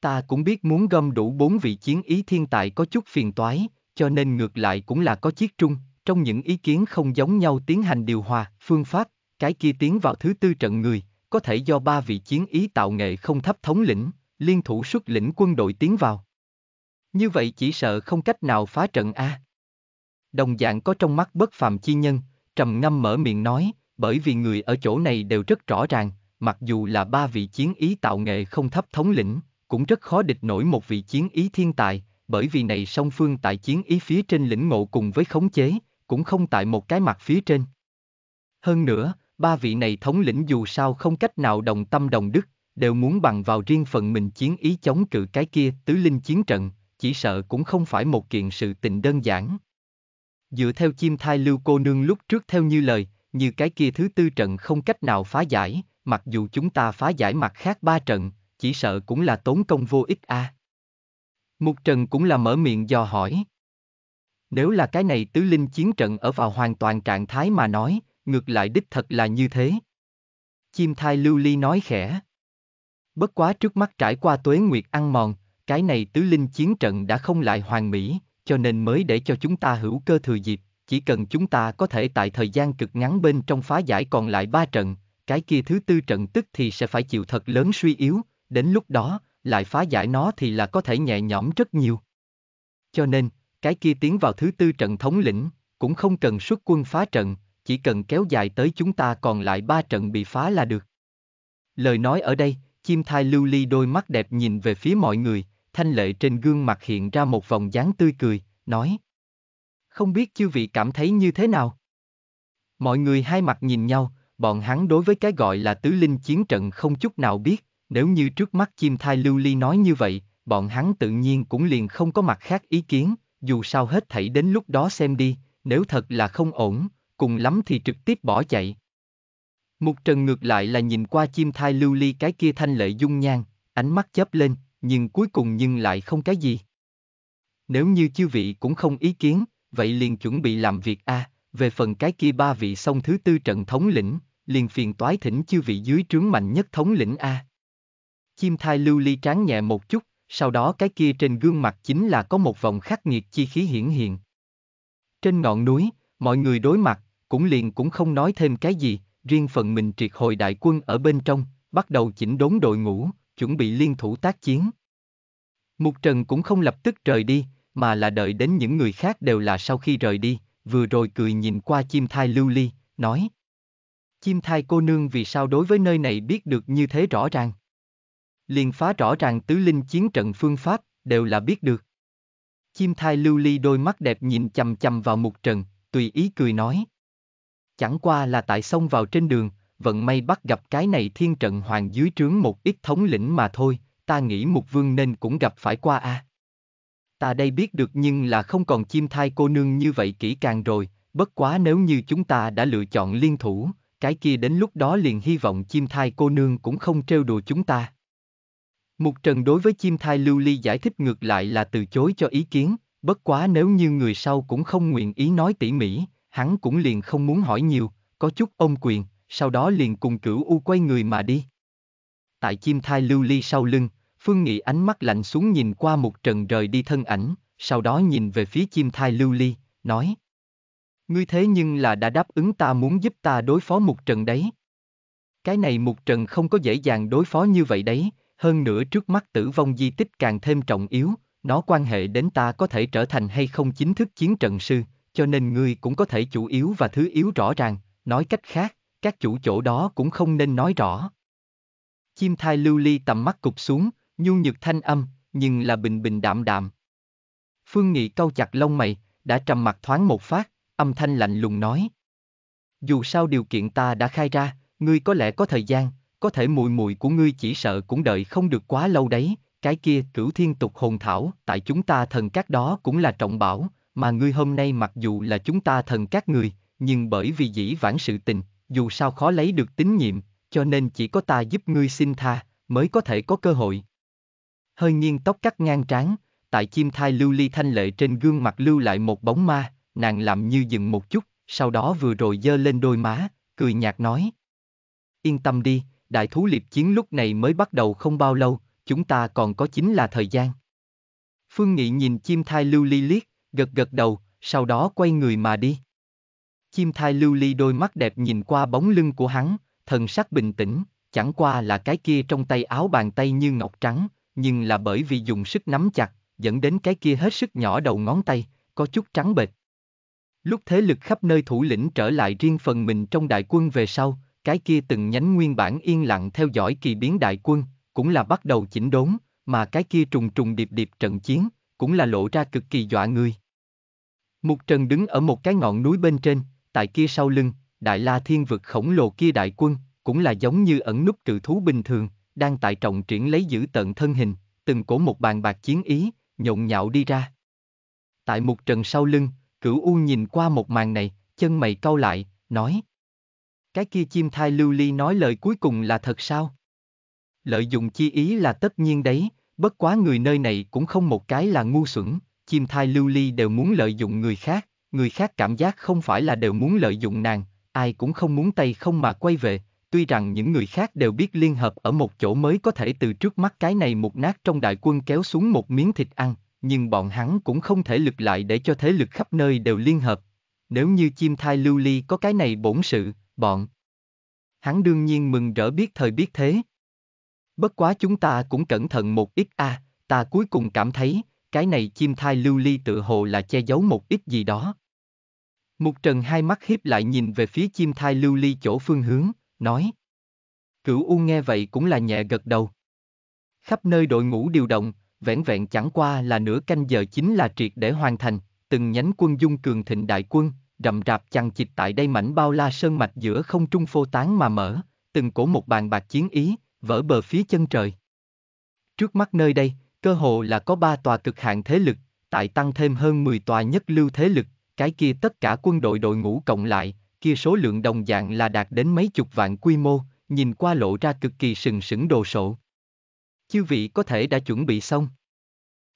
Ta cũng biết muốn gom đủ bốn vị chiến ý thiên tài có chút phiền toái, cho nên ngược lại cũng là có chiếc trung. Trong những ý kiến không giống nhau tiến hành điều hòa, phương pháp, cái kia tiến vào thứ tư trận người, có thể do ba vị chiến ý tạo nghệ không thấp thống lĩnh, liên thủ xuất lĩnh quân đội tiến vào. Như vậy chỉ sợ không cách nào phá trận A. Đồng dạng có trong mắt bất phàm chi nhân, trầm ngâm mở miệng nói, bởi vì người ở chỗ này đều rất rõ ràng, mặc dù là ba vị chiến ý tạo nghệ không thấp thống lĩnh, cũng rất khó địch nổi một vị chiến ý thiên tài, bởi vì này song phương tại chiến ý phía trên lĩnh ngộ cùng với khống chế, cũng không tại một cái mặt phía trên. Hơn nữa, ba vị này thống lĩnh dù sao không cách nào đồng tâm đồng đức, đều muốn bằng vào riêng phần mình chiến ý chống cự cái kia tứ linh chiến trận, chỉ sợ cũng không phải một kiện sự tình đơn giản. Dựa theo chim thai lưu cô nương lúc trước theo như lời, như cái kia thứ tư trận không cách nào phá giải, mặc dù chúng ta phá giải mặt khác ba trận, chỉ sợ cũng là tốn công vô ích a. À. Mục Trần cũng là mở miệng do hỏi. Nếu là cái này tứ linh chiến trận ở vào hoàn toàn trạng thái mà nói, ngược lại đích thật là như thế. Chim thai lưu ly nói khẽ. Bất quá trước mắt trải qua tuế nguyệt ăn mòn, cái này tứ linh chiến trận đã không lại hoàn mỹ, cho nên mới để cho chúng ta hữu cơ thừa dịp, chỉ cần chúng ta có thể tại thời gian cực ngắn bên trong phá giải còn lại ba trận, cái kia thứ tư trận tức thì sẽ phải chịu thật lớn suy yếu, đến lúc đó, lại phá giải nó thì là có thể nhẹ nhõm rất nhiều. Cho nên, cái kia tiến vào thứ tư trận thống lĩnh, cũng không cần xuất quân phá trận, chỉ cần kéo dài tới chúng ta còn lại ba trận bị phá là được. Lời nói ở đây, chim thai lưu ly đôi mắt đẹp nhìn về phía mọi người, thanh lệ trên gương mặt hiện ra một vòng dáng tươi cười, nói. Không biết chư vị cảm thấy như thế nào? Mọi người hai mặt nhìn nhau, bọn hắn đối với cái gọi là tứ linh chiến trận không chút nào biết, nếu như trước mắt chim thai lưu ly nói như vậy, bọn hắn tự nhiên cũng liền không có mặt khác ý kiến, dù sao hết thảy đến lúc đó xem đi, nếu thật là không ổn, cùng lắm thì trực tiếp bỏ chạy. Mục Trần ngược lại là nhìn qua chim thai lưu ly cái kia thanh lệ dung nhan, ánh mắt chớp lên, nhưng cuối cùng nhưng lại không cái gì. Nếu như chư vị cũng không ý kiến, vậy liền chuẩn bị làm việc a. về phần cái kia ba vị song thứ tư trận thống lĩnh, liền phiền toái thỉnh chư vị dưới trướng mạnh nhất thống lĩnh a. Chim thai lưu ly tráng nhẹ một chút, sau đó cái kia trên gương mặt chính là có một vòng khắc nghiệt chi khí hiển hiện. Trên ngọn núi, mọi người đối mặt, cũng liền cũng không nói thêm cái gì, riêng phần mình triệt hồi đại quân ở bên trong, bắt đầu chỉnh đốn đội ngũ, chuẩn bị liên thủ tác chiến. Mục Trần cũng không lập tức rời đi, mà là đợi đến những người khác đều là sau khi rời đi, vừa rồi cười nhìn qua chim thai lưu ly, nói. Chim thai cô nương vì sao đối với nơi này biết được như thế rõ ràng? liền phá rõ ràng tứ linh chiến trận phương pháp, đều là biết được. Chim thai lưu ly đôi mắt đẹp nhìn chầm chầm vào mục trần, tùy ý cười nói. Chẳng qua là tại sông vào trên đường, vận may bắt gặp cái này thiên trận hoàng dưới trướng một ít thống lĩnh mà thôi, ta nghĩ mục vương nên cũng gặp phải qua a. À. Ta đây biết được nhưng là không còn chim thai cô nương như vậy kỹ càng rồi, bất quá nếu như chúng ta đã lựa chọn liên thủ, cái kia đến lúc đó liền hy vọng chim thai cô nương cũng không trêu đùa chúng ta. Mục Trần đối với chim thai lưu ly giải thích ngược lại là từ chối cho ý kiến, bất quá nếu như người sau cũng không nguyện ý nói tỉ mỉ, hắn cũng liền không muốn hỏi nhiều, có chút ôm quyền, sau đó liền cùng cửu u quay người mà đi. Tại chim thai lưu ly sau lưng, Phương Nghị ánh mắt lạnh xuống nhìn qua Mục Trần rời đi thân ảnh, sau đó nhìn về phía chim thai lưu ly, nói. Ngươi thế nhưng là đã đáp ứng ta muốn giúp ta đối phó Mục Trần đấy. Cái này Mục Trần không có dễ dàng đối phó như vậy đấy, hơn nữa trước mắt tử vong di tích càng thêm trọng yếu, nó quan hệ đến ta có thể trở thành hay không chính thức chiến trận sư, cho nên ngươi cũng có thể chủ yếu và thứ yếu rõ ràng, nói cách khác, các chủ chỗ đó cũng không nên nói rõ. Chim thai lưu ly tầm mắt cục xuống, nhu nhược thanh âm, nhưng là bình bình đạm đạm. Phương Nghị câu chặt lông mày, đã trầm mặt thoáng một phát, âm thanh lạnh lùng nói. Dù sao điều kiện ta đã khai ra, ngươi có lẽ có thời gian, có thể mùi mùi của ngươi chỉ sợ cũng đợi không được quá lâu đấy, cái kia cửu thiên tục hồn thảo tại chúng ta thần các đó cũng là trọng bảo, mà ngươi hôm nay mặc dù là chúng ta thần các người, nhưng bởi vì dĩ vãng sự tình, dù sao khó lấy được tín nhiệm, cho nên chỉ có ta giúp ngươi xin tha, mới có thể có cơ hội. Hơi nghiêng tóc cắt ngang trán, tại chim thai lưu ly thanh lệ trên gương mặt lưu lại một bóng ma, nàng làm như dừng một chút, sau đó vừa rồi giơ lên đôi má, cười nhạt nói. Yên tâm đi, đại thú liệp chiến lúc này mới bắt đầu không bao lâu, chúng ta còn có chính là thời gian. Phương Nghị nhìn chim thai lưu ly liếc, gật gật đầu, sau đó quay người mà đi. Chim thai lưu ly đôi mắt đẹp nhìn qua bóng lưng của hắn, thần sắc bình tĩnh, chẳng qua là cái kia trong tay áo bàn tay như ngọc trắng, nhưng là bởi vì dùng sức nắm chặt, dẫn đến cái kia hết sức nhỏ đầu ngón tay, có chút trắng bệch. Lúc thế lực khắp nơi thủ lĩnh trở lại riêng phần mình trong đại quân về sau, cái kia từng nhánh nguyên bản yên lặng theo dõi kỳ biến đại quân, cũng là bắt đầu chỉnh đốn, mà cái kia trùng trùng điệp điệp trận chiến, cũng là lộ ra cực kỳ dọa người. Mục Trần đứng ở một cái ngọn núi bên trên, tại kia sau lưng, đại la thiên vực khổng lồ kia đại quân, cũng là giống như ẩn núp cự thú bình thường, đang tại trọng triển lấy giữ tận thân hình, từng cổ một bàn bạc chiến ý, nhộn nhạo đi ra. Tại Mục Trần sau lưng, cửu U nhìn qua một màn này, chân mày cau lại, nói. Cái kia chim thai lưu ly nói lời cuối cùng là thật sao? Lợi dụng chi ý là tất nhiên đấy, bất quá người nơi này cũng không một cái là ngu xuẩn, chim thai lưu ly đều muốn lợi dụng người khác, người khác cảm giác không phải là đều muốn lợi dụng nàng, ai cũng không muốn tay không mà quay về, tuy rằng những người khác đều biết liên hợp ở một chỗ mới có thể từ trước mắt cái này một nát trong đại quân kéo xuống một miếng thịt ăn, nhưng bọn hắn cũng không thể lực lại để cho thế lực khắp nơi đều liên hợp. Nếu như chim thai lưu ly có cái này bổn sự, bọn. Hắn đương nhiên mừng rỡ biết thời biết thế. Bất quá chúng ta cũng cẩn thận một ít a, à, ta cuối cùng cảm thấy, cái này chim thai lưu ly tự hồ là che giấu một ít gì đó. Mục Trần hai mắt hiếp lại nhìn về phía chim thai lưu ly chỗ phương hướng, nói. Cửu U nghe vậy cũng là nhẹ gật đầu. Khắp nơi đội ngũ điều động, vẻn vẹn chẳng qua là nửa canh giờ chính là triệt để hoàn thành, từng nhánh quân dung cường thịnh đại quân, rậm rạp chằng chịt tại đây mảnh bao la sơn mạch giữa không trung phô tán mà mở, từng cổ một bàn bạc chiến ý, vỡ bờ phía chân trời. Trước mắt nơi đây, cơ hồ là có ba tòa cực hạn thế lực, tại tăng thêm hơn 10 tòa nhất lưu thế lực, cái kia tất cả quân đội đội ngũ cộng lại, kia số lượng đồng dạng là đạt đến mấy chục vạn quy mô, nhìn qua lộ ra cực kỳ sừng sững đồ sộ. Chư vị có thể đã chuẩn bị xong.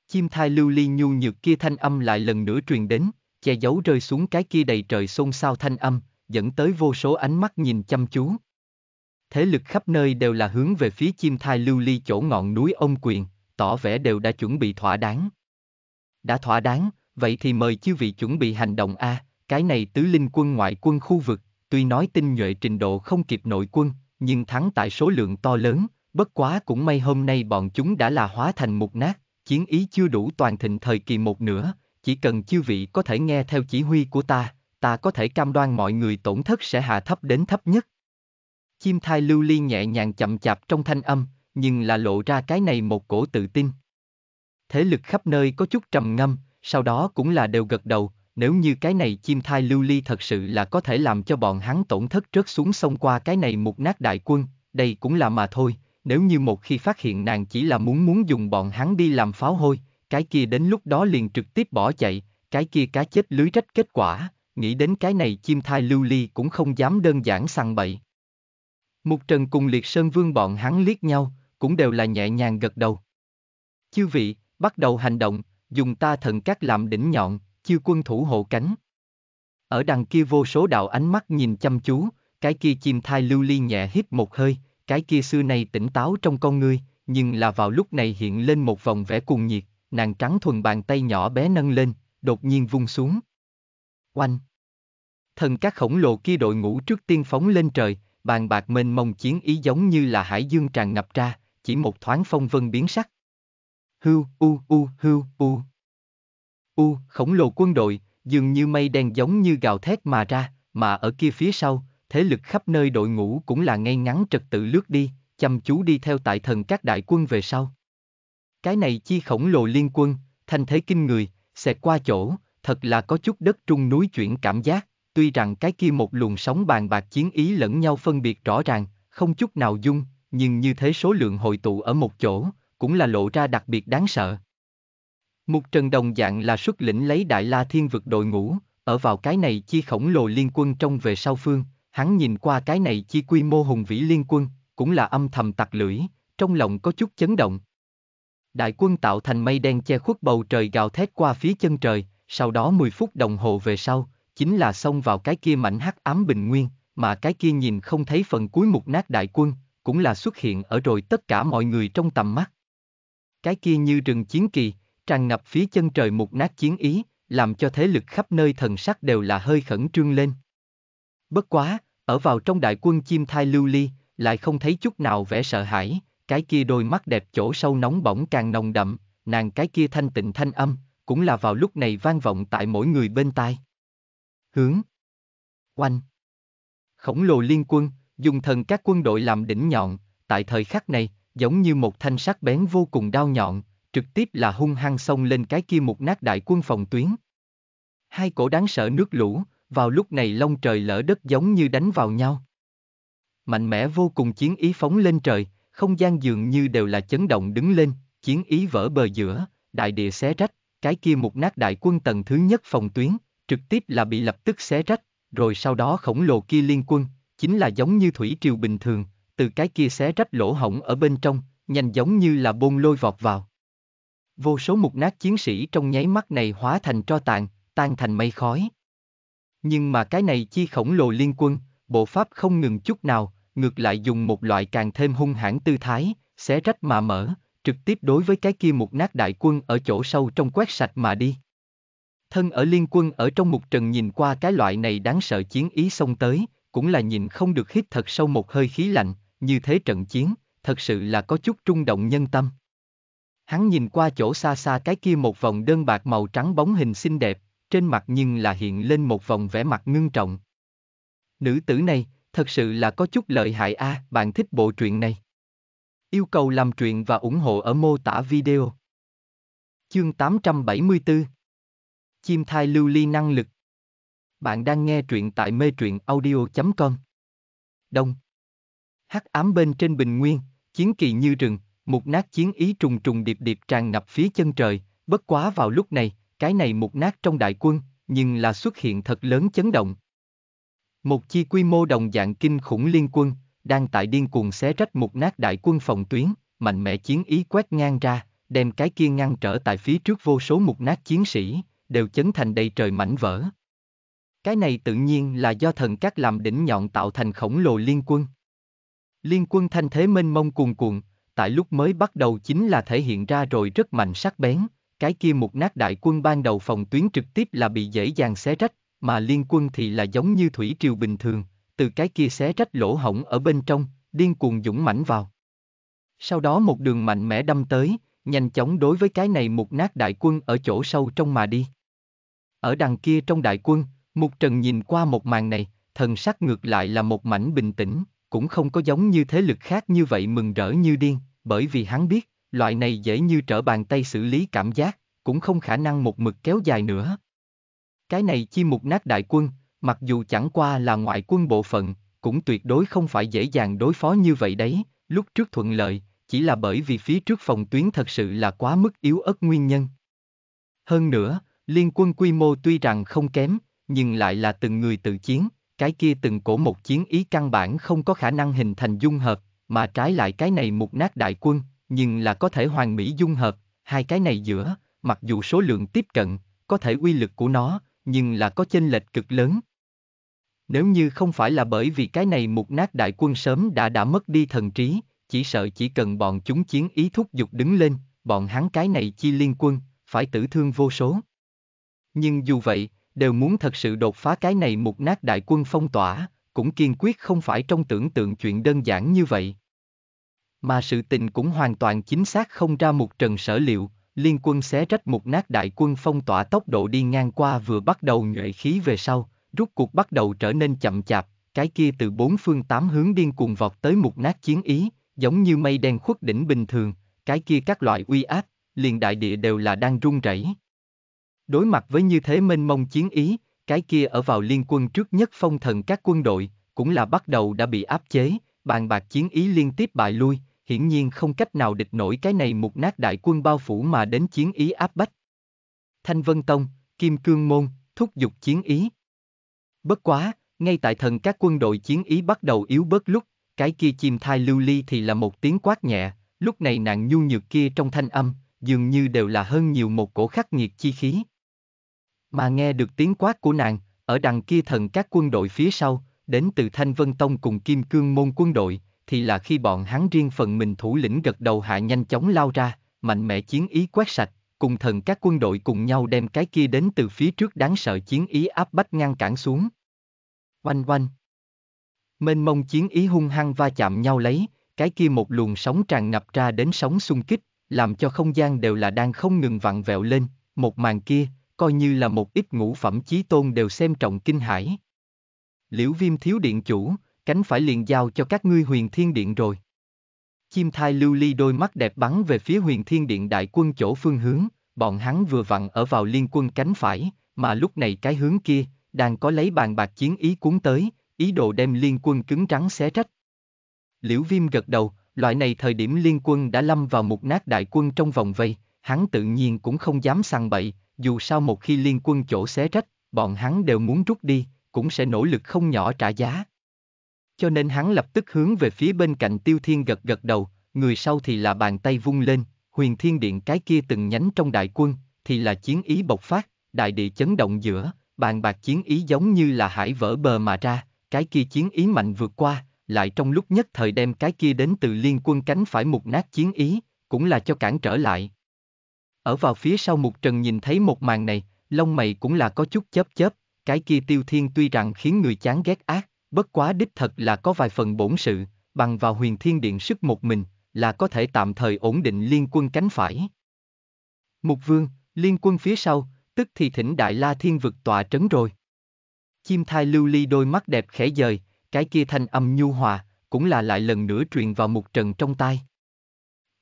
Chim thai lưu ly nhu nhược kia thanh âm lại lần nữa truyền đến, che giấu rơi xuống cái kia đầy trời xôn xao thanh âm, dẫn tới vô số ánh mắt nhìn chăm chú. Thế lực khắp nơi đều là hướng về phía chim thai lưu ly chỗ ngọn núi ông quyền, tỏ vẻ đều đã chuẩn bị thỏa đáng. Đã thỏa đáng, vậy thì mời chư vị chuẩn bị hành động A, cái này tứ linh quân ngoại quân khu vực, tuy nói tinh nhuệ trình độ không kịp nội quân, nhưng thắng tại số lượng to lớn, bất quá cũng may hôm nay bọn chúng đã là hóa thành một nát, chiến ý chưa đủ toàn thịnh thời kỳ một nửa chỉ cần chư vị có thể nghe theo chỉ huy của ta, ta có thể cam đoan mọi người tổn thất sẽ hạ thấp đến thấp nhất. Chim thai lưu ly nhẹ nhàng chậm chạp trong thanh âm, nhưng là lộ ra cái này một cổ tự tin. Thế lực khắp nơi có chút trầm ngâm, sau đó cũng là đều gật đầu, nếu như cái này chim thai lưu ly thật sự là có thể làm cho bọn hắn tổn thất rớt xuống sông qua cái này một nát đại quân, đây cũng là mà thôi, nếu như một khi phát hiện nàng chỉ là muốn muốn dùng bọn hắn đi làm pháo hôi, cái kia đến lúc đó liền trực tiếp bỏ chạy, cái kia cá chết lưới rách kết quả, nghĩ đến cái này chim thai lưu ly cũng không dám đơn giản săn bậy. Mục Trần cùng Liệt Sơn Vương bọn hắn liếc nhau, cũng đều là nhẹ nhàng gật đầu. Chư vị, bắt đầu hành động, dùng ta thần các làm đỉnh nhọn, chư quân thủ hộ cánh. Ở đằng kia vô số đạo ánh mắt nhìn chăm chú, cái kia chim thai lưu ly nhẹ hít một hơi, cái kia xưa này tỉnh táo trong con ngươi, nhưng là vào lúc này hiện lên một vòng vẻ cuồng nhiệt, nàng trắng thuần bàn tay nhỏ bé nâng lên, đột nhiên vung xuống. Oanh! Thần các khổng lồ kia đội ngũ trước tiên phóng lên trời, bàn bạc mênh mông chiến ý giống như là hải dương tràn ngập ra, chỉ một thoáng phong vân biến sắc. Hưu, u, u, hưu, u. U, khổng lồ quân đội, dường như mây đen giống như gào thét mà ra, mà ở kia phía sau, thế lực khắp nơi đội ngũ cũng là ngay ngắn trật tự lướt đi, chăm chú đi theo tại thần các đại quân về sau. Cái này chi khổng lồ liên quân, thanh thế kinh người, xẹt qua chỗ, thật là có chút đất trung núi chuyển cảm giác, tuy rằng cái kia một luồng sóng bàn bạc chiến ý lẫn nhau phân biệt rõ ràng, không chút nào dung, nhưng như thế số lượng hội tụ ở một chỗ, cũng là lộ ra đặc biệt đáng sợ. Mục Trần Đồng dạng là xuất lĩnh lấy Đại La Thiên vực đội ngũ, ở vào cái này chi khổng lồ liên quân trong về sau phương, hắn nhìn qua cái này chi quy mô hùng vĩ liên quân, cũng là âm thầm tặc lưỡi, trong lòng có chút chấn động. Đại quân tạo thành mây đen che khuất bầu trời gào thét qua phía chân trời, sau đó 10 phút đồng hồ về sau, chính là xông vào cái kia mảnh hắc ám bình nguyên, mà cái kia nhìn không thấy phần cuối mục nát đại quân, cũng là xuất hiện ở rồi tất cả mọi người trong tầm mắt. Cái kia như rừng chiến kỳ, tràn ngập phía chân trời mục nát chiến ý, làm cho thế lực khắp nơi thần sắc đều là hơi khẩn trương lên. Bất quá, ở vào trong đại quân chim thai lưu ly, lại không thấy chút nào vẻ sợ hãi, cái kia đôi mắt đẹp chỗ sâu nóng bỏng càng nồng đậm, nàng cái kia thanh tịnh thanh âm, cũng là vào lúc này vang vọng tại mỗi người bên tai. Hướng Oanh Khổng lồ liên quân, dùng thần các quân đội làm đỉnh nhọn, tại thời khắc này, giống như một thanh sắc bén vô cùng đau nhọn, trực tiếp là hung hăng xông lên cái kia một nát đại quân phòng tuyến. Hai cổ đáng sợ nước lũ, vào lúc này lông trời lỡ đất giống như đánh vào nhau. Mạnh mẽ vô cùng chiến ý phóng lên trời, không gian dường như đều là chấn động đứng lên, chiến ý vỡ bờ giữa, đại địa xé rách, cái kia một nát đại quân tầng thứ nhất phòng tuyến, trực tiếp là bị lập tức xé rách, rồi sau đó khổng lồ kia liên quân, chính là giống như thủy triều bình thường, từ cái kia xé rách lỗ hổng ở bên trong, nhanh giống như là bôn lôi vọt vào. Vô số mục nát chiến sĩ trong nháy mắt này hóa thành tro tàn, tan thành mây khói. Nhưng mà cái này chi khổng lồ liên quân, bộ pháp không ngừng chút nào, ngược lại dùng một loại càng thêm hung hãn tư thái, xé rách mà mở, trực tiếp đối với cái kia một nát đại quân ở chỗ sâu trong quét sạch mà đi. Thân ở liên quân ở trong một trần nhìn qua cái loại này đáng sợ chiến ý xông tới, cũng là nhìn không được hít thật sâu một hơi khí lạnh, như thế trận chiến, thật sự là có chút trung động nhân tâm. Hắn nhìn qua chỗ xa xa cái kia một vòng đơn bạc màu trắng bóng hình xinh đẹp, trên mặt nhưng là hiện lên một vòng vẻ mặt ngưng trọng. Nữ tử này, thật sự là có chút lợi hại a, à, bạn thích bộ truyện này. Yêu cầu làm truyện và ủng hộ ở mô tả video. Chương 874 Chim thai lưu ly năng lực Bạn đang nghe truyện tại mê truyện audio.com Đông Hắc ám bên trên bình nguyên, chiến kỳ như rừng, một nát chiến ý trùng trùng điệp điệp tràn ngập phía chân trời, bất quá vào lúc này, cái này một nát trong đại quân, nhưng là xuất hiện thật lớn chấn động, một chi quy mô đồng dạng kinh khủng liên quân, đang tại điên cuồng xé rách một nát đại quân phòng tuyến, mạnh mẽ chiến ý quét ngang ra, đem cái kia ngăn trở tại phía trước vô số mục nát chiến sĩ, đều chấn thành đầy trời mảnh vỡ. Cái này tự nhiên là do thần các làm đỉnh nhọn tạo thành khổng lồ liên quân. Liên quân thanh thế mênh mông cuồn cuộn, tại lúc mới bắt đầu chính là thể hiện ra rồi rất mạnh sắc bén, cái kia một nát đại quân ban đầu phòng tuyến trực tiếp là bị dễ dàng xé rách, mà liên quân thì là giống như thủy triều bình thường, từ cái kia xé rách lỗ hổng ở bên trong, điên cuồng dũng mãnh vào. Sau đó một đường mạnh mẽ đâm tới, nhanh chóng đối với cái này mục nát đại quân ở chỗ sâu trong mà đi. Ở đằng kia trong đại quân, Mục Trần nhìn qua một màn này, thần sắc ngược lại là một mảnh bình tĩnh, cũng không có giống như thế lực khác như vậy mừng rỡ như điên, bởi vì hắn biết, loại này dễ như trở bàn tay xử lý cảm giác, cũng không khả năng một mực kéo dài nữa. Cái này chi mục nát đại quân, mặc dù chẳng qua là ngoại quân bộ phận, cũng tuyệt đối không phải dễ dàng đối phó như vậy đấy, lúc trước thuận lợi, chỉ là bởi vì phía trước phòng tuyến thật sự là quá mức yếu ớt nguyên nhân. Hơn nữa, liên quân quy mô tuy rằng không kém, nhưng lại là từng người tự chiến, cái kia từng cổ một chiến ý căn bản không có khả năng hình thành dung hợp, mà trái lại cái này mục nát đại quân, nhưng là có thể hoàn mỹ dung hợp, hai cái này giữa, mặc dù số lượng tiếp cận, có thể uy lực của nó, nhưng là có chênh lệch cực lớn. Nếu như không phải là bởi vì cái này mục nát đại quân sớm đã đã mất đi thần trí, chỉ sợ chỉ cần bọn chúng chiến ý thúc giục đứng lên, bọn hắn cái này chi liên quân, phải tử thương vô số. Nhưng dù vậy, đều muốn thật sự đột phá cái này mục nát đại quân phong tỏa, cũng kiên quyết không phải trong tưởng tượng chuyện đơn giản như vậy. Mà sự tình cũng hoàn toàn chính xác không ra một trần sở liệu, liên quân xé rách một nát đại quân phong tỏa tốc độ đi ngang qua vừa bắt đầu nhuệ khí về sau, rút cuộc bắt đầu trở nên chậm chạp, cái kia từ bốn phương tám hướng điên cuồng vọt tới một nát chiến ý, giống như mây đen khuất đỉnh bình thường, cái kia các loại uy áp, liền đại địa đều là đang rung rẩy. Đối mặt với như thế mênh mông chiến ý, cái kia ở vào liên quân trước nhất phong thần các quân đội, cũng là bắt đầu đã bị áp chế, bàn bạc chiến ý liên tiếp bại lui, hiển nhiên không cách nào địch nổi cái này một nát đại quân bao phủ mà đến chiến ý áp bách. Thanh Vân Tông, Kim Cương Môn, thúc giục chiến ý. Bất quá, ngay tại thần các quân đội chiến ý bắt đầu yếu bớt lúc, cái kia chim thai lưu ly thì là một tiếng quát nhẹ, lúc này nàng nhu nhược kia trong thanh âm, dường như đều là hơn nhiều một cổ khắc nghiệt chi khí. Mà nghe được tiếng quát của nàng, ở đằng kia thần các quân đội phía sau, đến từ Thanh Vân Tông cùng Kim Cương Môn quân đội, thì là khi bọn hắn riêng phần mình thủ lĩnh gật đầu hạ nhanh chóng lao ra, mạnh mẽ chiến ý quét sạch, cùng thần các quân đội cùng nhau đem cái kia đến từ phía trước đáng sợ chiến ý áp bách ngăn cản xuống. Oanh oanh. Mênh mông chiến ý hung hăng va chạm nhau lấy, cái kia một luồng sóng tràn ngập ra đến sóng xung kích, làm cho không gian đều là đang không ngừng vặn vẹo lên, một màn kia, coi như là một ít ngũ phẩm chí tôn đều xem trọng kinh hãi. Liễu viêm thiếu điện chủ, cánh phải liền giao cho các ngươi huyền thiên điện rồi. Chim thai lưu ly đôi mắt đẹp bắn về phía huyền thiên điện đại quân chỗ phương hướng, bọn hắn vừa vặn ở vào liên quân cánh phải, mà lúc này cái hướng kia, đang có lấy bàn bạc chiến ý cuốn tới, ý đồ đem liên quân cứng trắng xé rách. Liễu viêm gật đầu, loại này thời điểm liên quân đã lâm vào một nát đại quân trong vòng vây, hắn tự nhiên cũng không dám săn bậy, dù sao một khi liên quân chỗ xé rách, bọn hắn đều muốn rút đi, cũng sẽ nỗ lực không nhỏ trả giá cho nên hắn lập tức hướng về phía bên cạnh Tiêu Thiên gật gật đầu, người sau thì là bàn tay vung lên, huyền thiên điện cái kia từng nhánh trong đại quân, thì là chiến ý bộc phát, đại địa chấn động giữa, bàn bạc chiến ý giống như là hải vỡ bờ mà ra, cái kia chiến ý mạnh vượt qua, lại trong lúc nhất thời đem cái kia đến từ liên quân cánh phải mục nát chiến ý, cũng là cho cản trở lại. Ở vào phía sau mục trần nhìn thấy một màn này, lông mày cũng là có chút chớp chớp, cái kia tiêu thiên tuy rằng khiến người chán ghét ác, Bất quá đích thật là có vài phần bổn sự, bằng vào huyền thiên điện sức một mình, là có thể tạm thời ổn định liên quân cánh phải. Mục vương, liên quân phía sau, tức thì thỉnh đại la thiên vực tọa trấn rồi. Chim thai lưu ly đôi mắt đẹp khẽ dời, cái kia thanh âm nhu hòa, cũng là lại lần nữa truyền vào mục trần trong tai.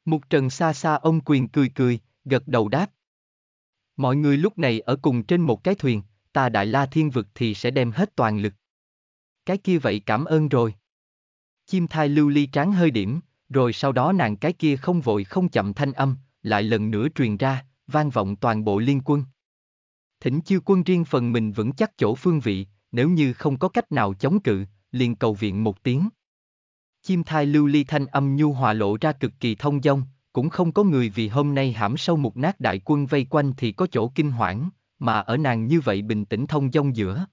Mục trần xa xa ông quyền cười cười, gật đầu đáp. Mọi người lúc này ở cùng trên một cái thuyền, ta đại la thiên vực thì sẽ đem hết toàn lực cái kia vậy cảm ơn rồi. Chim thai lưu ly tráng hơi điểm, rồi sau đó nàng cái kia không vội không chậm thanh âm, lại lần nữa truyền ra, vang vọng toàn bộ liên quân. Thỉnh chiêu quân riêng phần mình vững chắc chỗ phương vị, nếu như không có cách nào chống cự, liền cầu viện một tiếng. Chim thai lưu ly thanh âm nhu hòa lộ ra cực kỳ thông dong, cũng không có người vì hôm nay hãm sâu một nát đại quân vây quanh thì có chỗ kinh hoảng, mà ở nàng như vậy bình tĩnh thông dong giữa.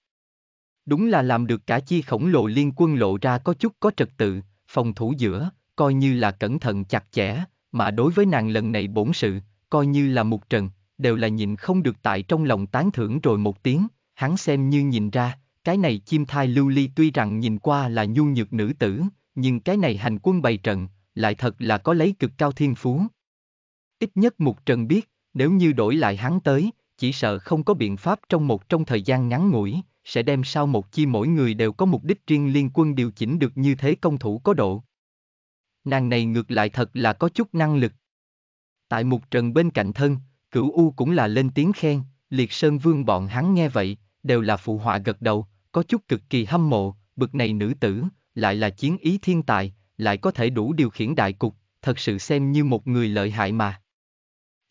Đúng là làm được cả chi khổng lồ liên quân lộ ra có chút có trật tự, phòng thủ giữa, coi như là cẩn thận chặt chẽ, mà đối với nàng lần này bổn sự, coi như là một trần, đều là nhìn không được tại trong lòng tán thưởng rồi một tiếng, hắn xem như nhìn ra, cái này chim thai lưu ly tuy rằng nhìn qua là nhu nhược nữ tử, nhưng cái này hành quân bày trận, lại thật là có lấy cực cao thiên phú. Ít nhất một trần biết, nếu như đổi lại hắn tới, chỉ sợ không có biện pháp trong một trong thời gian ngắn ngủi, sẽ đem sau một chi mỗi người đều có mục đích riêng liên quân điều chỉnh được như thế công thủ có độ. Nàng này ngược lại thật là có chút năng lực. Tại mục trần bên cạnh thân, cửu U cũng là lên tiếng khen, liệt sơn vương bọn hắn nghe vậy, đều là phụ họa gật đầu, có chút cực kỳ hâm mộ, bực này nữ tử, lại là chiến ý thiên tài, lại có thể đủ điều khiển đại cục, thật sự xem như một người lợi hại mà.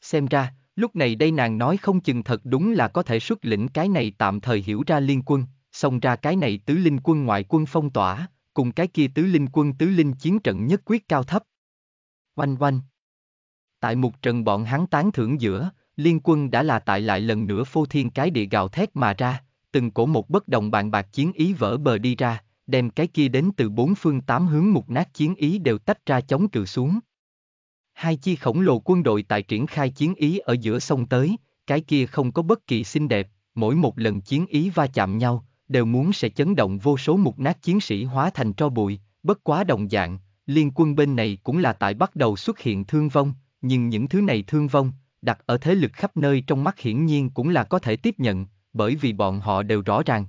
Xem ra, Lúc này đây nàng nói không chừng thật đúng là có thể xuất lĩnh cái này tạm thời hiểu ra liên quân, xong ra cái này tứ linh quân ngoại quân phong tỏa, cùng cái kia tứ linh quân tứ linh chiến trận nhất quyết cao thấp. Oanh oanh. Tại một trận bọn hắn tán thưởng giữa, liên quân đã là tại lại lần nữa phô thiên cái địa gào thét mà ra, từng cổ một bất đồng bàn bạc chiến ý vỡ bờ đi ra, đem cái kia đến từ bốn phương tám hướng một nát chiến ý đều tách ra chống cự xuống. Hai chi khổng lồ quân đội tại triển khai chiến ý ở giữa sông tới, cái kia không có bất kỳ xinh đẹp, mỗi một lần chiến ý va chạm nhau, đều muốn sẽ chấn động vô số mục nát chiến sĩ hóa thành tro bụi, bất quá đồng dạng, liên quân bên này cũng là tại bắt đầu xuất hiện thương vong, nhưng những thứ này thương vong, đặt ở thế lực khắp nơi trong mắt hiển nhiên cũng là có thể tiếp nhận, bởi vì bọn họ đều rõ ràng.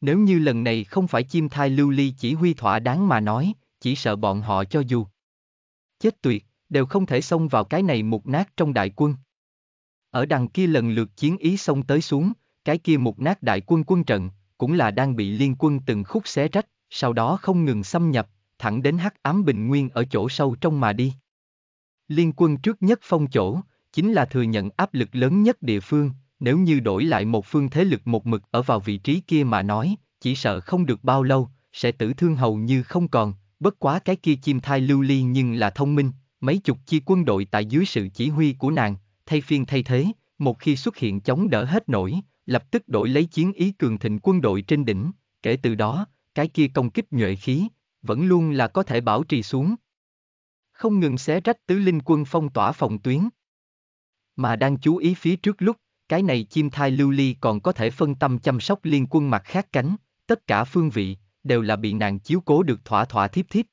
Nếu như lần này không phải chim thai lưu ly chỉ huy thỏa đáng mà nói, chỉ sợ bọn họ cho dù chết tuyệt, đều không thể xông vào cái này mục nát trong đại quân. Ở đằng kia lần lượt chiến ý xông tới xuống, cái kia mục nát đại quân quân trận, cũng là đang bị liên quân từng khúc xé rách, sau đó không ngừng xâm nhập, thẳng đến hắc ám bình nguyên ở chỗ sâu trong mà đi. Liên quân trước nhất phong chỗ, chính là thừa nhận áp lực lớn nhất địa phương, nếu như đổi lại một phương thế lực một mực ở vào vị trí kia mà nói, chỉ sợ không được bao lâu, sẽ tử thương hầu như không còn, bất quá cái kia chim thai lưu ly nhưng là thông minh, mấy chục chi quân đội tại dưới sự chỉ huy của nàng, thay phiên thay thế, một khi xuất hiện chống đỡ hết nổi, lập tức đổi lấy chiến ý cường thịnh quân đội trên đỉnh, kể từ đó, cái kia công kích nhuệ khí, vẫn luôn là có thể bảo trì xuống. Không ngừng xé rách tứ linh quân phong tỏa phòng tuyến. Mà đang chú ý phía trước lúc, cái này chim thai lưu ly còn có thể phân tâm chăm sóc liên quân mặt khác cánh, tất cả phương vị, đều là bị nàng chiếu cố được thỏa thỏa thiếp thiếp.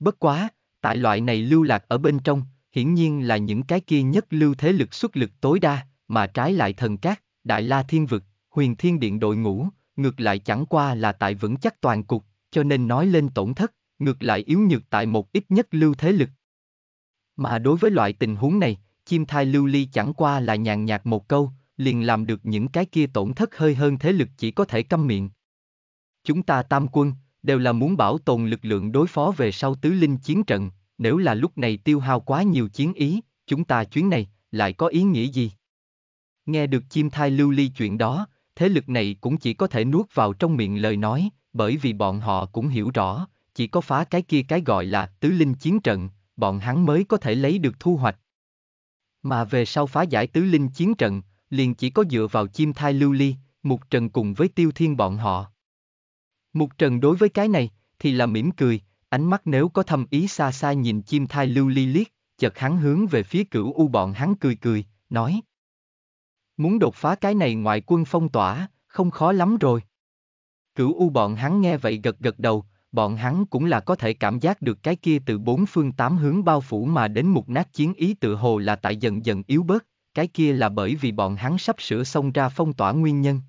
Bất quá, Tại loại này lưu lạc ở bên trong, hiển nhiên là những cái kia nhất lưu thế lực xuất lực tối đa, mà trái lại thần cát, đại la thiên vực, huyền thiên điện đội ngũ, ngược lại chẳng qua là tại vững chắc toàn cục, cho nên nói lên tổn thất, ngược lại yếu nhược tại một ít nhất lưu thế lực. Mà đối với loại tình huống này, chim thai lưu ly chẳng qua là nhàn nhạt một câu, liền làm được những cái kia tổn thất hơi hơn thế lực chỉ có thể câm miệng. Chúng ta tam quân, đều là muốn bảo tồn lực lượng đối phó về sau tứ linh chiến trận, nếu là lúc này tiêu hao quá nhiều chiến ý, chúng ta chuyến này, lại có ý nghĩa gì? Nghe được chim thai lưu ly chuyện đó, thế lực này cũng chỉ có thể nuốt vào trong miệng lời nói, bởi vì bọn họ cũng hiểu rõ, chỉ có phá cái kia cái gọi là tứ linh chiến trận, bọn hắn mới có thể lấy được thu hoạch. Mà về sau phá giải tứ linh chiến trận, liền chỉ có dựa vào chim thai lưu ly, mục trần cùng với tiêu thiên bọn họ. Mục Trần đối với cái này, thì là mỉm cười, ánh mắt nếu có thâm ý xa xa nhìn chim thai lưu ly liếc, chợt hắn hướng về phía cửu u bọn hắn cười cười, nói. Muốn đột phá cái này ngoại quân phong tỏa, không khó lắm rồi. Cửu u bọn hắn nghe vậy gật gật đầu, bọn hắn cũng là có thể cảm giác được cái kia từ bốn phương tám hướng bao phủ mà đến một nát chiến ý tự hồ là tại dần dần yếu bớt, cái kia là bởi vì bọn hắn sắp sửa xông ra phong tỏa nguyên nhân.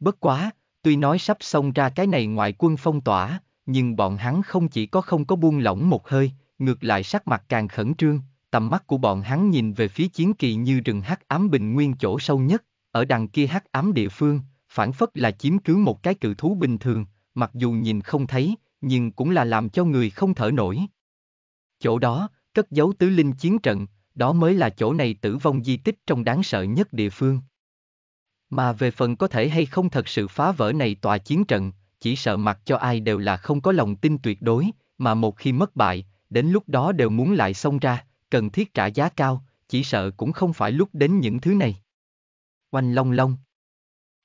Bất quá, Tuy nói sắp xông ra cái này ngoại quân phong tỏa, nhưng bọn hắn không chỉ có không có buông lỏng một hơi, ngược lại sắc mặt càng khẩn trương, tầm mắt của bọn hắn nhìn về phía chiến kỳ như rừng hắc ám bình nguyên chỗ sâu nhất, ở đằng kia hắc ám địa phương, phản phất là chiếm cứ một cái cự thú bình thường, mặc dù nhìn không thấy, nhưng cũng là làm cho người không thở nổi. Chỗ đó, cất giấu tứ linh chiến trận, đó mới là chỗ này tử vong di tích trong đáng sợ nhất địa phương. Mà về phần có thể hay không thật sự phá vỡ này tòa chiến trận, chỉ sợ mặc cho ai đều là không có lòng tin tuyệt đối, mà một khi mất bại, đến lúc đó đều muốn lại xông ra, cần thiết trả giá cao, chỉ sợ cũng không phải lúc đến những thứ này. Oanh long long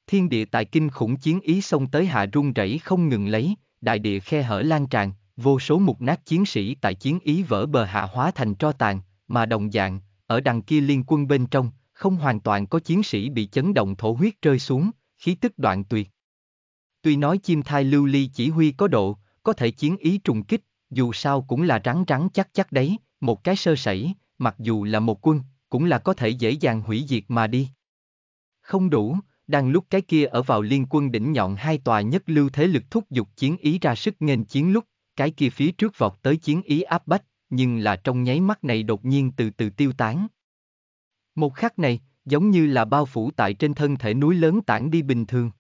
Thiên địa tại kinh khủng chiến ý xông tới hạ rung rẩy không ngừng lấy, đại địa khe hở lan tràn, vô số mục nát chiến sĩ tại chiến ý vỡ bờ hạ hóa thành tro tàn, mà đồng dạng, ở đằng kia liên quân bên trong, không hoàn toàn có chiến sĩ bị chấn động thổ huyết rơi xuống, khí tức đoạn tuyệt. Tuy nói chim thai lưu ly chỉ huy có độ, có thể chiến ý trùng kích, dù sao cũng là rắn rắn chắc chắc đấy, một cái sơ sẩy, mặc dù là một quân, cũng là có thể dễ dàng hủy diệt mà đi. Không đủ, đang lúc cái kia ở vào liên quân đỉnh nhọn hai tòa nhất lưu thế lực thúc giục chiến ý ra sức nghênh chiến lúc, cái kia phía trước vọt tới chiến ý áp bách, nhưng là trong nháy mắt này đột nhiên từ từ tiêu tán, một khắc này, giống như là bao phủ tại trên thân thể núi lớn tản đi bình thường.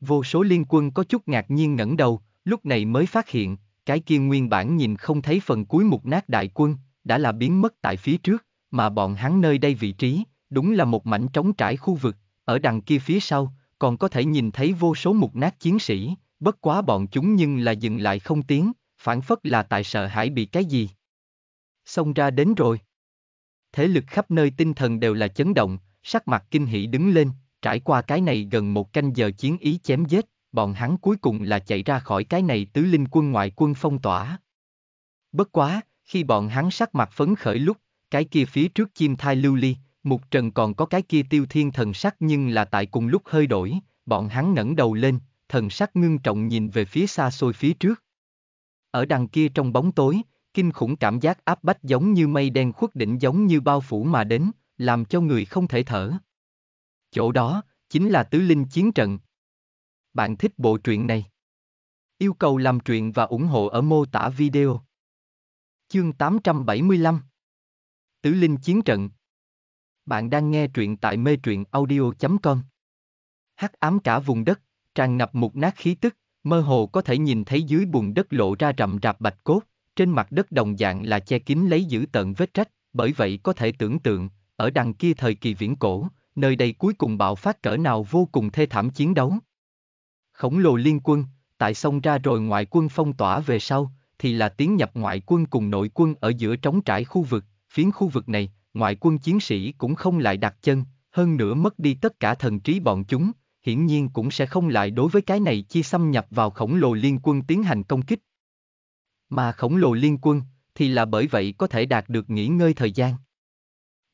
Vô số liên quân có chút ngạc nhiên ngẩng đầu, lúc này mới phát hiện, cái kia nguyên bản nhìn không thấy phần cuối mục nát đại quân, đã là biến mất tại phía trước, mà bọn hắn nơi đây vị trí, đúng là một mảnh trống trải khu vực, ở đằng kia phía sau, còn có thể nhìn thấy vô số mục nát chiến sĩ, bất quá bọn chúng nhưng là dừng lại không tiếng, phản phất là tại sợ hãi bị cái gì. Xông ra đến rồi thế lực khắp nơi tinh thần đều là chấn động, sắc mặt kinh hỉ đứng lên, trải qua cái này gần một canh giờ chiến ý chém giết, bọn hắn cuối cùng là chạy ra khỏi cái này tứ linh quân ngoại quân phong tỏa. Bất quá, khi bọn hắn sắc mặt phấn khởi lúc, cái kia phía trước chim thai lưu ly, mục trần còn có cái kia tiêu thiên thần sắc nhưng là tại cùng lúc hơi đổi, bọn hắn ngẩng đầu lên, thần sắc ngưng trọng nhìn về phía xa xôi phía trước. Ở đằng kia trong bóng tối, kinh khủng cảm giác áp bách giống như mây đen khuất đỉnh giống như bao phủ mà đến, làm cho người không thể thở. Chỗ đó, chính là tứ linh chiến trận. Bạn thích bộ truyện này? Yêu cầu làm truyện và ủng hộ ở mô tả video. Chương 875 Tứ linh chiến trận Bạn đang nghe truyện tại mê truyện audio.com Hắc ám cả vùng đất, tràn ngập một nát khí tức, mơ hồ có thể nhìn thấy dưới bùn đất lộ ra rậm rạp bạch cốt, trên mặt đất đồng dạng là che kín lấy giữ tận vết rách, bởi vậy có thể tưởng tượng, ở đằng kia thời kỳ viễn cổ, nơi đây cuối cùng bạo phát cỡ nào vô cùng thê thảm chiến đấu. Khổng lồ liên quân, tại sông ra rồi ngoại quân phong tỏa về sau, thì là tiến nhập ngoại quân cùng nội quân ở giữa trống trải khu vực, phiến khu vực này, ngoại quân chiến sĩ cũng không lại đặt chân, hơn nữa mất đi tất cả thần trí bọn chúng, hiển nhiên cũng sẽ không lại đối với cái này chi xâm nhập vào khổng lồ liên quân tiến hành công kích, mà khổng lồ liên quân, thì là bởi vậy có thể đạt được nghỉ ngơi thời gian.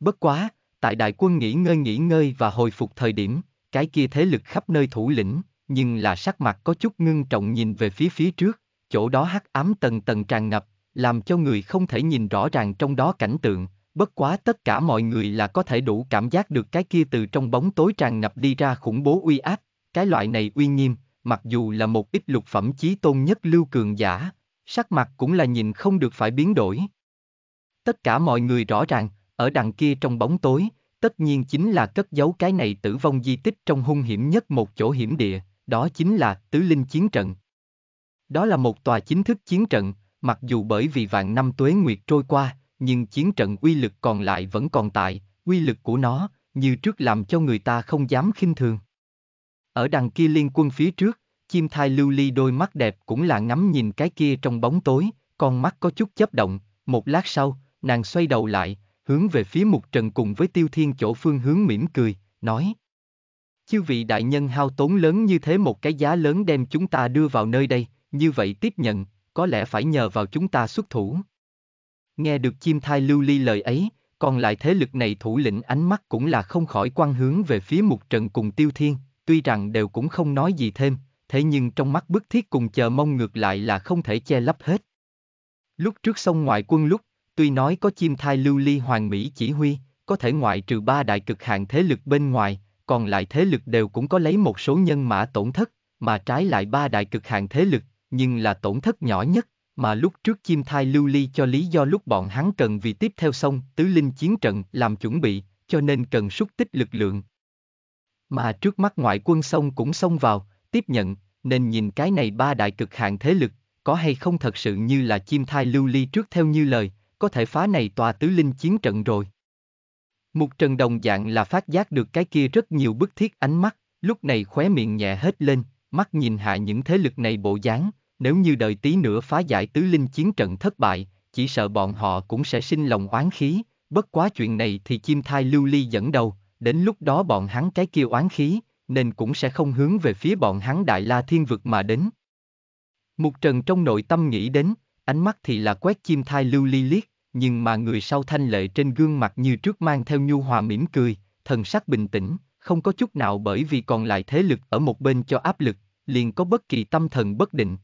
Bất quá, tại đại quân nghỉ ngơi nghỉ ngơi và hồi phục thời điểm, cái kia thế lực khắp nơi thủ lĩnh, nhưng là sắc mặt có chút ngưng trọng nhìn về phía phía trước, chỗ đó hắc ám tầng tầng tràn ngập, làm cho người không thể nhìn rõ ràng trong đó cảnh tượng, bất quá tất cả mọi người là có thể đủ cảm giác được cái kia từ trong bóng tối tràn ngập đi ra khủng bố uy áp, cái loại này uy nghiêm, mặc dù là một ít lục phẩm chí tôn nhất lưu cường giả, sắc mặt cũng là nhìn không được phải biến đổi. Tất cả mọi người rõ ràng, ở đằng kia trong bóng tối, tất nhiên chính là cất giấu cái này tử vong di tích trong hung hiểm nhất một chỗ hiểm địa, đó chính là tứ linh chiến trận. Đó là một tòa chính thức chiến trận, mặc dù bởi vì vạn năm tuế nguyệt trôi qua, nhưng chiến trận uy lực còn lại vẫn còn tại, uy lực của nó, như trước làm cho người ta không dám khinh thường. Ở đằng kia liên quân phía trước, chim thai lưu ly đôi mắt đẹp cũng là ngắm nhìn cái kia trong bóng tối, con mắt có chút chớp động, một lát sau, nàng xoay đầu lại, hướng về phía mục trần cùng với tiêu thiên chỗ phương hướng mỉm cười, nói. Chư vị đại nhân hao tốn lớn như thế một cái giá lớn đem chúng ta đưa vào nơi đây, như vậy tiếp nhận, có lẽ phải nhờ vào chúng ta xuất thủ. Nghe được chim thai lưu ly lời ấy, còn lại thế lực này thủ lĩnh ánh mắt cũng là không khỏi quan hướng về phía mục trận cùng tiêu thiên, tuy rằng đều cũng không nói gì thêm, thế nhưng trong mắt bức thiết cùng chờ mong ngược lại là không thể che lấp hết. Lúc trước sông ngoại quân lúc, tuy nói có chim thai lưu ly hoàng mỹ chỉ huy, có thể ngoại trừ ba đại cực hạn thế lực bên ngoài, còn lại thế lực đều cũng có lấy một số nhân mã tổn thất, mà trái lại ba đại cực hạn thế lực, nhưng là tổn thất nhỏ nhất, mà lúc trước chim thai lưu ly cho lý do lúc bọn hắn cần vì tiếp theo sông tứ linh chiến trận làm chuẩn bị, cho nên cần súc tích lực lượng. Mà trước mắt ngoại quân sông cũng xông vào, tiếp nhận, nên nhìn cái này ba đại cực hạn thế lực, có hay không thật sự như là chim thai lưu ly trước theo như lời, có thể phá này tòa tứ linh chiến trận rồi. Mục Trần Đồng dạng là phát giác được cái kia rất nhiều bức thiết ánh mắt, lúc này khóe miệng nhẹ hết lên, mắt nhìn hạ những thế lực này bộ dáng, nếu như đợi tí nữa phá giải tứ linh chiến trận thất bại, chỉ sợ bọn họ cũng sẽ sinh lòng oán khí, bất quá chuyện này thì chim thai lưu ly dẫn đầu, đến lúc đó bọn hắn cái kia oán khí, nên cũng sẽ không hướng về phía bọn hắn Đại La Thiên Vực mà đến. Mục Trần trong nội tâm nghĩ đến, ánh mắt thì là quét chim thai lưu ly liếc, nhưng mà người sau thanh lệ trên gương mặt như trước mang theo nhu hòa mỉm cười, thần sắc bình tĩnh, không có chút nào bởi vì còn lại thế lực ở một bên cho áp lực, liền có bất kỳ tâm thần bất định.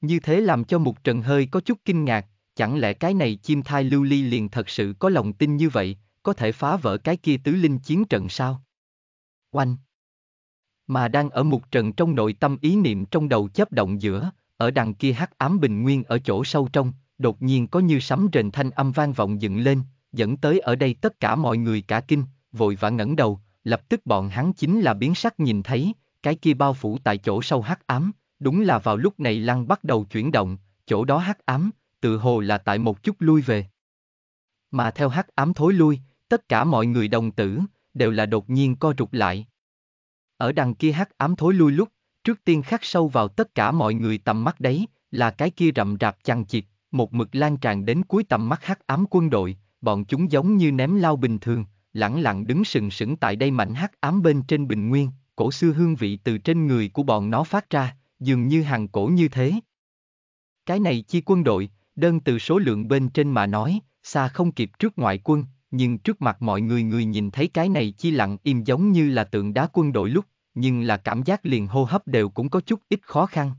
Như thế làm cho Mục Trần hơi có chút kinh ngạc, chẳng lẽ cái này chim thai lưu ly liền thật sự có lòng tin như vậy, có thể phá vỡ cái kia tứ linh chiến trận sao? Oanh! mà đang ở một trần trong nội tâm ý niệm trong đầu chấp động giữa, ở đằng kia hắc ám bình nguyên ở chỗ sâu trong, đột nhiên có như sấm rền thanh âm vang vọng dựng lên, dẫn tới ở đây tất cả mọi người cả kinh, vội vã ngẩng đầu, lập tức bọn hắn chính là biến sắc nhìn thấy, cái kia bao phủ tại chỗ sâu hắc ám, đúng là vào lúc này lăng bắt đầu chuyển động, chỗ đó hắc ám, tự hồ là tại một chút lui về. Mà theo hắc ám thối lui, tất cả mọi người đồng tử, đều là đột nhiên co rụt lại, ở đằng kia hắc ám thối lui lúc, trước tiên khắc sâu vào tất cả mọi người tầm mắt đấy, là cái kia rậm rạp chằng chịt, một mực lan tràn đến cuối tầm mắt hắc ám quân đội, bọn chúng giống như ném lao bình thường, lẳng lặng đứng sừng sững tại đây mảnh hắc ám bên trên bình nguyên, cổ xưa hương vị từ trên người của bọn nó phát ra, dường như hàng cổ như thế. Cái này chi quân đội, đơn từ số lượng bên trên mà nói, xa không kịp trước ngoại quân, nhưng trước mặt mọi người người nhìn thấy cái này chi lặng im giống như là tượng đá quân đội lúc, nhưng là cảm giác liền hô hấp đều cũng có chút ít khó khăn.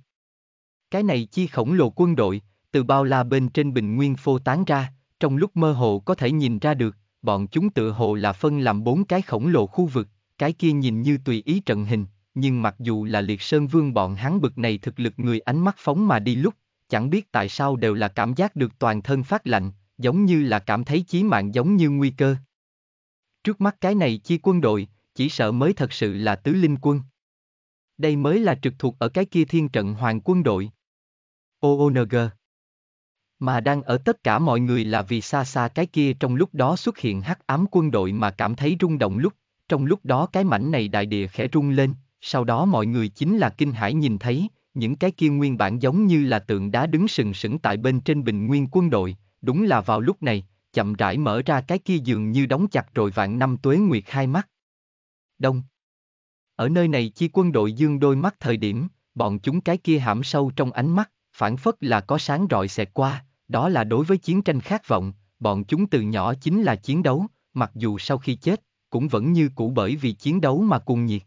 Cái này chi khổng lồ quân đội, từ bao la bên trên bình nguyên phô tán ra, trong lúc mơ hồ có thể nhìn ra được, bọn chúng tự hồ là phân làm bốn cái khổng lồ khu vực, cái kia nhìn như tùy ý trận hình, nhưng mặc dù là liệt sơn vương bọn hắn bực này thực lực người ánh mắt phóng mà đi lúc, chẳng biết tại sao đều là cảm giác được toàn thân phát lạnh, giống như là cảm thấy chí mạng giống như nguy cơ. Trước mắt cái này chi quân đội, chỉ sợ mới thật sự là tứ linh quân. Đây mới là trực thuộc ở cái kia thiên trận hoàng quân đội. OONG Mà đang ở tất cả mọi người là vì xa xa cái kia trong lúc đó xuất hiện hắc ám quân đội mà cảm thấy rung động lúc, trong lúc đó cái mảnh này đại địa khẽ rung lên, sau đó mọi người chính là kinh hãi nhìn thấy, những cái kia nguyên bản giống như là tượng đá đứng sừng sững tại bên trên bình nguyên quân đội, Đúng là vào lúc này, chậm rãi mở ra cái kia giường như đóng chặt rồi vạn năm tuế nguyệt hai mắt. Đông. Ở nơi này chi quân đội dương đôi mắt thời điểm, bọn chúng cái kia hãm sâu trong ánh mắt, phản phất là có sáng rọi xẹt qua, đó là đối với chiến tranh khát vọng, bọn chúng từ nhỏ chính là chiến đấu, mặc dù sau khi chết, cũng vẫn như cũ bởi vì chiến đấu mà cuồng nhiệt.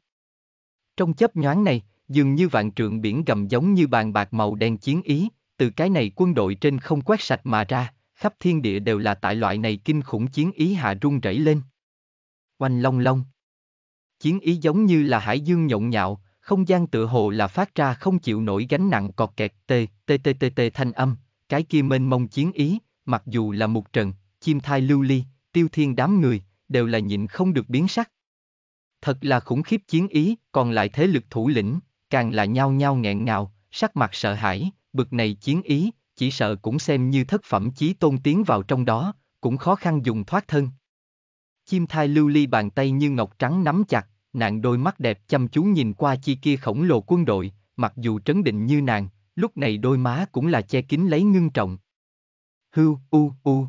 Trong chớp nhoáng này, dường như vạn trượng biển gầm giống như bàn bạc màu đen chiến ý, từ cái này quân đội trên không quét sạch mà ra, khắp thiên địa đều là tại loại này kinh khủng chiến ý hạ rung rẩy lên. Oanh long long. Chiến ý giống như là hải dương nhộn nhạo, không gian tựa hồ là phát ra không chịu nổi gánh nặng cọt kẹt tê, tê tê tê tê thanh âm, cái kia mênh mông chiến ý, mặc dù là một trận, chim thai lưu ly, tiêu thiên đám người, đều là nhịn không được biến sắc. Thật là khủng khiếp chiến ý, còn lại thế lực thủ lĩnh, càng là nhao nhao nghẹn ngào, sắc mặt sợ hãi, bực này chiến ý, chỉ sợ cũng xem như thất phẩm chí tôn tiến vào trong đó, cũng khó khăn dùng thoát thân. Chim thai lưu ly bàn tay như ngọc trắng nắm chặt, nàng đôi mắt đẹp chăm chú nhìn qua chi kia khổng lồ quân đội, mặc dù trấn định như nàng, lúc này đôi má cũng là che kín lấy ngưng trọng. Hưu, u, u.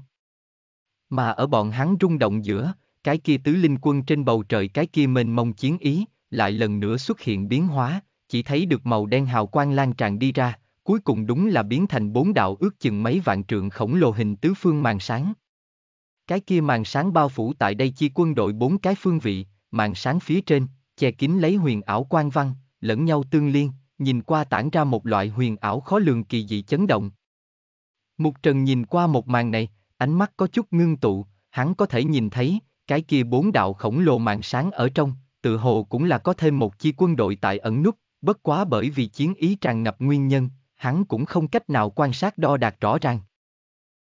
Mà ở bọn hắn rung động giữa, cái kia tứ linh quân trên bầu trời cái kia mênh mông chiến ý, lại lần nữa xuất hiện biến hóa, chỉ thấy được màu đen hào quang lan tràn đi ra, cuối cùng đúng là biến thành bốn đạo ước chừng mấy vạn trượng khổng lồ hình tứ phương màn sáng. Cái kia màn sáng bao phủ tại đây chi quân đội bốn cái phương vị, màn sáng phía trên, che kín lấy huyền ảo quan văn, lẫn nhau tương liên, nhìn qua tản ra một loại huyền ảo khó lường kỳ dị chấn động. Mục Trần nhìn qua một màn này, ánh mắt có chút ngưng tụ, hắn có thể nhìn thấy, cái kia bốn đạo khổng lồ màn sáng ở trong, tự hồ cũng là có thêm một chi quân đội tại ẩn nút, bất quá bởi vì chiến ý tràn ngập nguyên nhân, hắn cũng không cách nào quan sát đo đạc rõ ràng.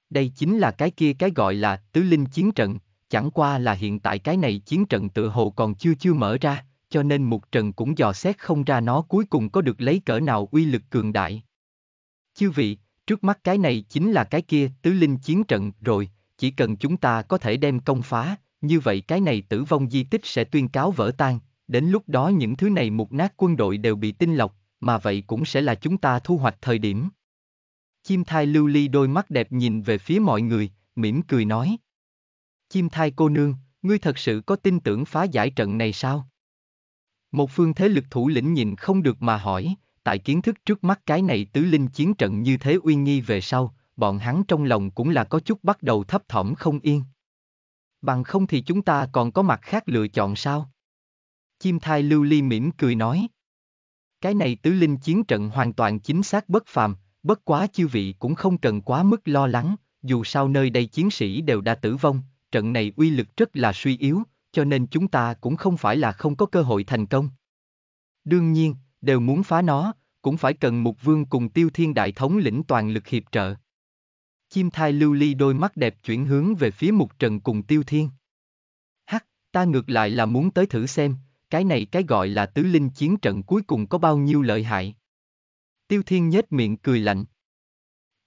Đây chính là cái kia cái gọi là tứ linh chiến trận, chẳng qua là hiện tại cái này chiến trận tự hồ còn chưa chưa mở ra, cho nên một trận cũng dò xét không ra nó cuối cùng có được lấy cỡ nào uy lực cường đại. Chư vị, trước mắt cái này chính là cái kia tứ linh chiến trận rồi, chỉ cần chúng ta có thể đem công phá, như vậy cái này tử vong di tích sẽ tuyên cáo vỡ tan, đến lúc đó những thứ này mục nát quân đội đều bị tinh lọc, mà vậy cũng sẽ là chúng ta thu hoạch thời điểm. Chim thai lưu ly đôi mắt đẹp nhìn về phía mọi người, mỉm cười nói. Chim thai cô nương, ngươi thật sự có tin tưởng phá giải trận này sao? Một phương thế lực thủ lĩnh nhìn không được mà hỏi, tại kiến thức trước mắt cái này tứ linh chiến trận như thế uy nghi về sau, bọn hắn trong lòng cũng là có chút bắt đầu thấp thỏm không yên. Bằng không thì chúng ta còn có mặt khác lựa chọn sao? Chim thai lưu ly mỉm cười nói. Cái này tứ linh chiến trận hoàn toàn chính xác bất phàm, bất quá chư vị cũng không cần quá mức lo lắng, dù sao nơi đây chiến sĩ đều đã tử vong, trận này uy lực rất là suy yếu, cho nên chúng ta cũng không phải là không có cơ hội thành công. Đương nhiên, đều muốn phá nó, cũng phải cần mục vương cùng tiêu thiên đại thống lĩnh toàn lực hiệp trợ. Chim thai lưu ly đôi mắt đẹp chuyển hướng về phía mục trần cùng tiêu thiên. Hắc, ta ngược lại là muốn tới thử xem, cái này cái gọi là tứ linh chiến trận cuối cùng có bao nhiêu lợi hại. Tiêu Thiên nhếch miệng cười lạnh.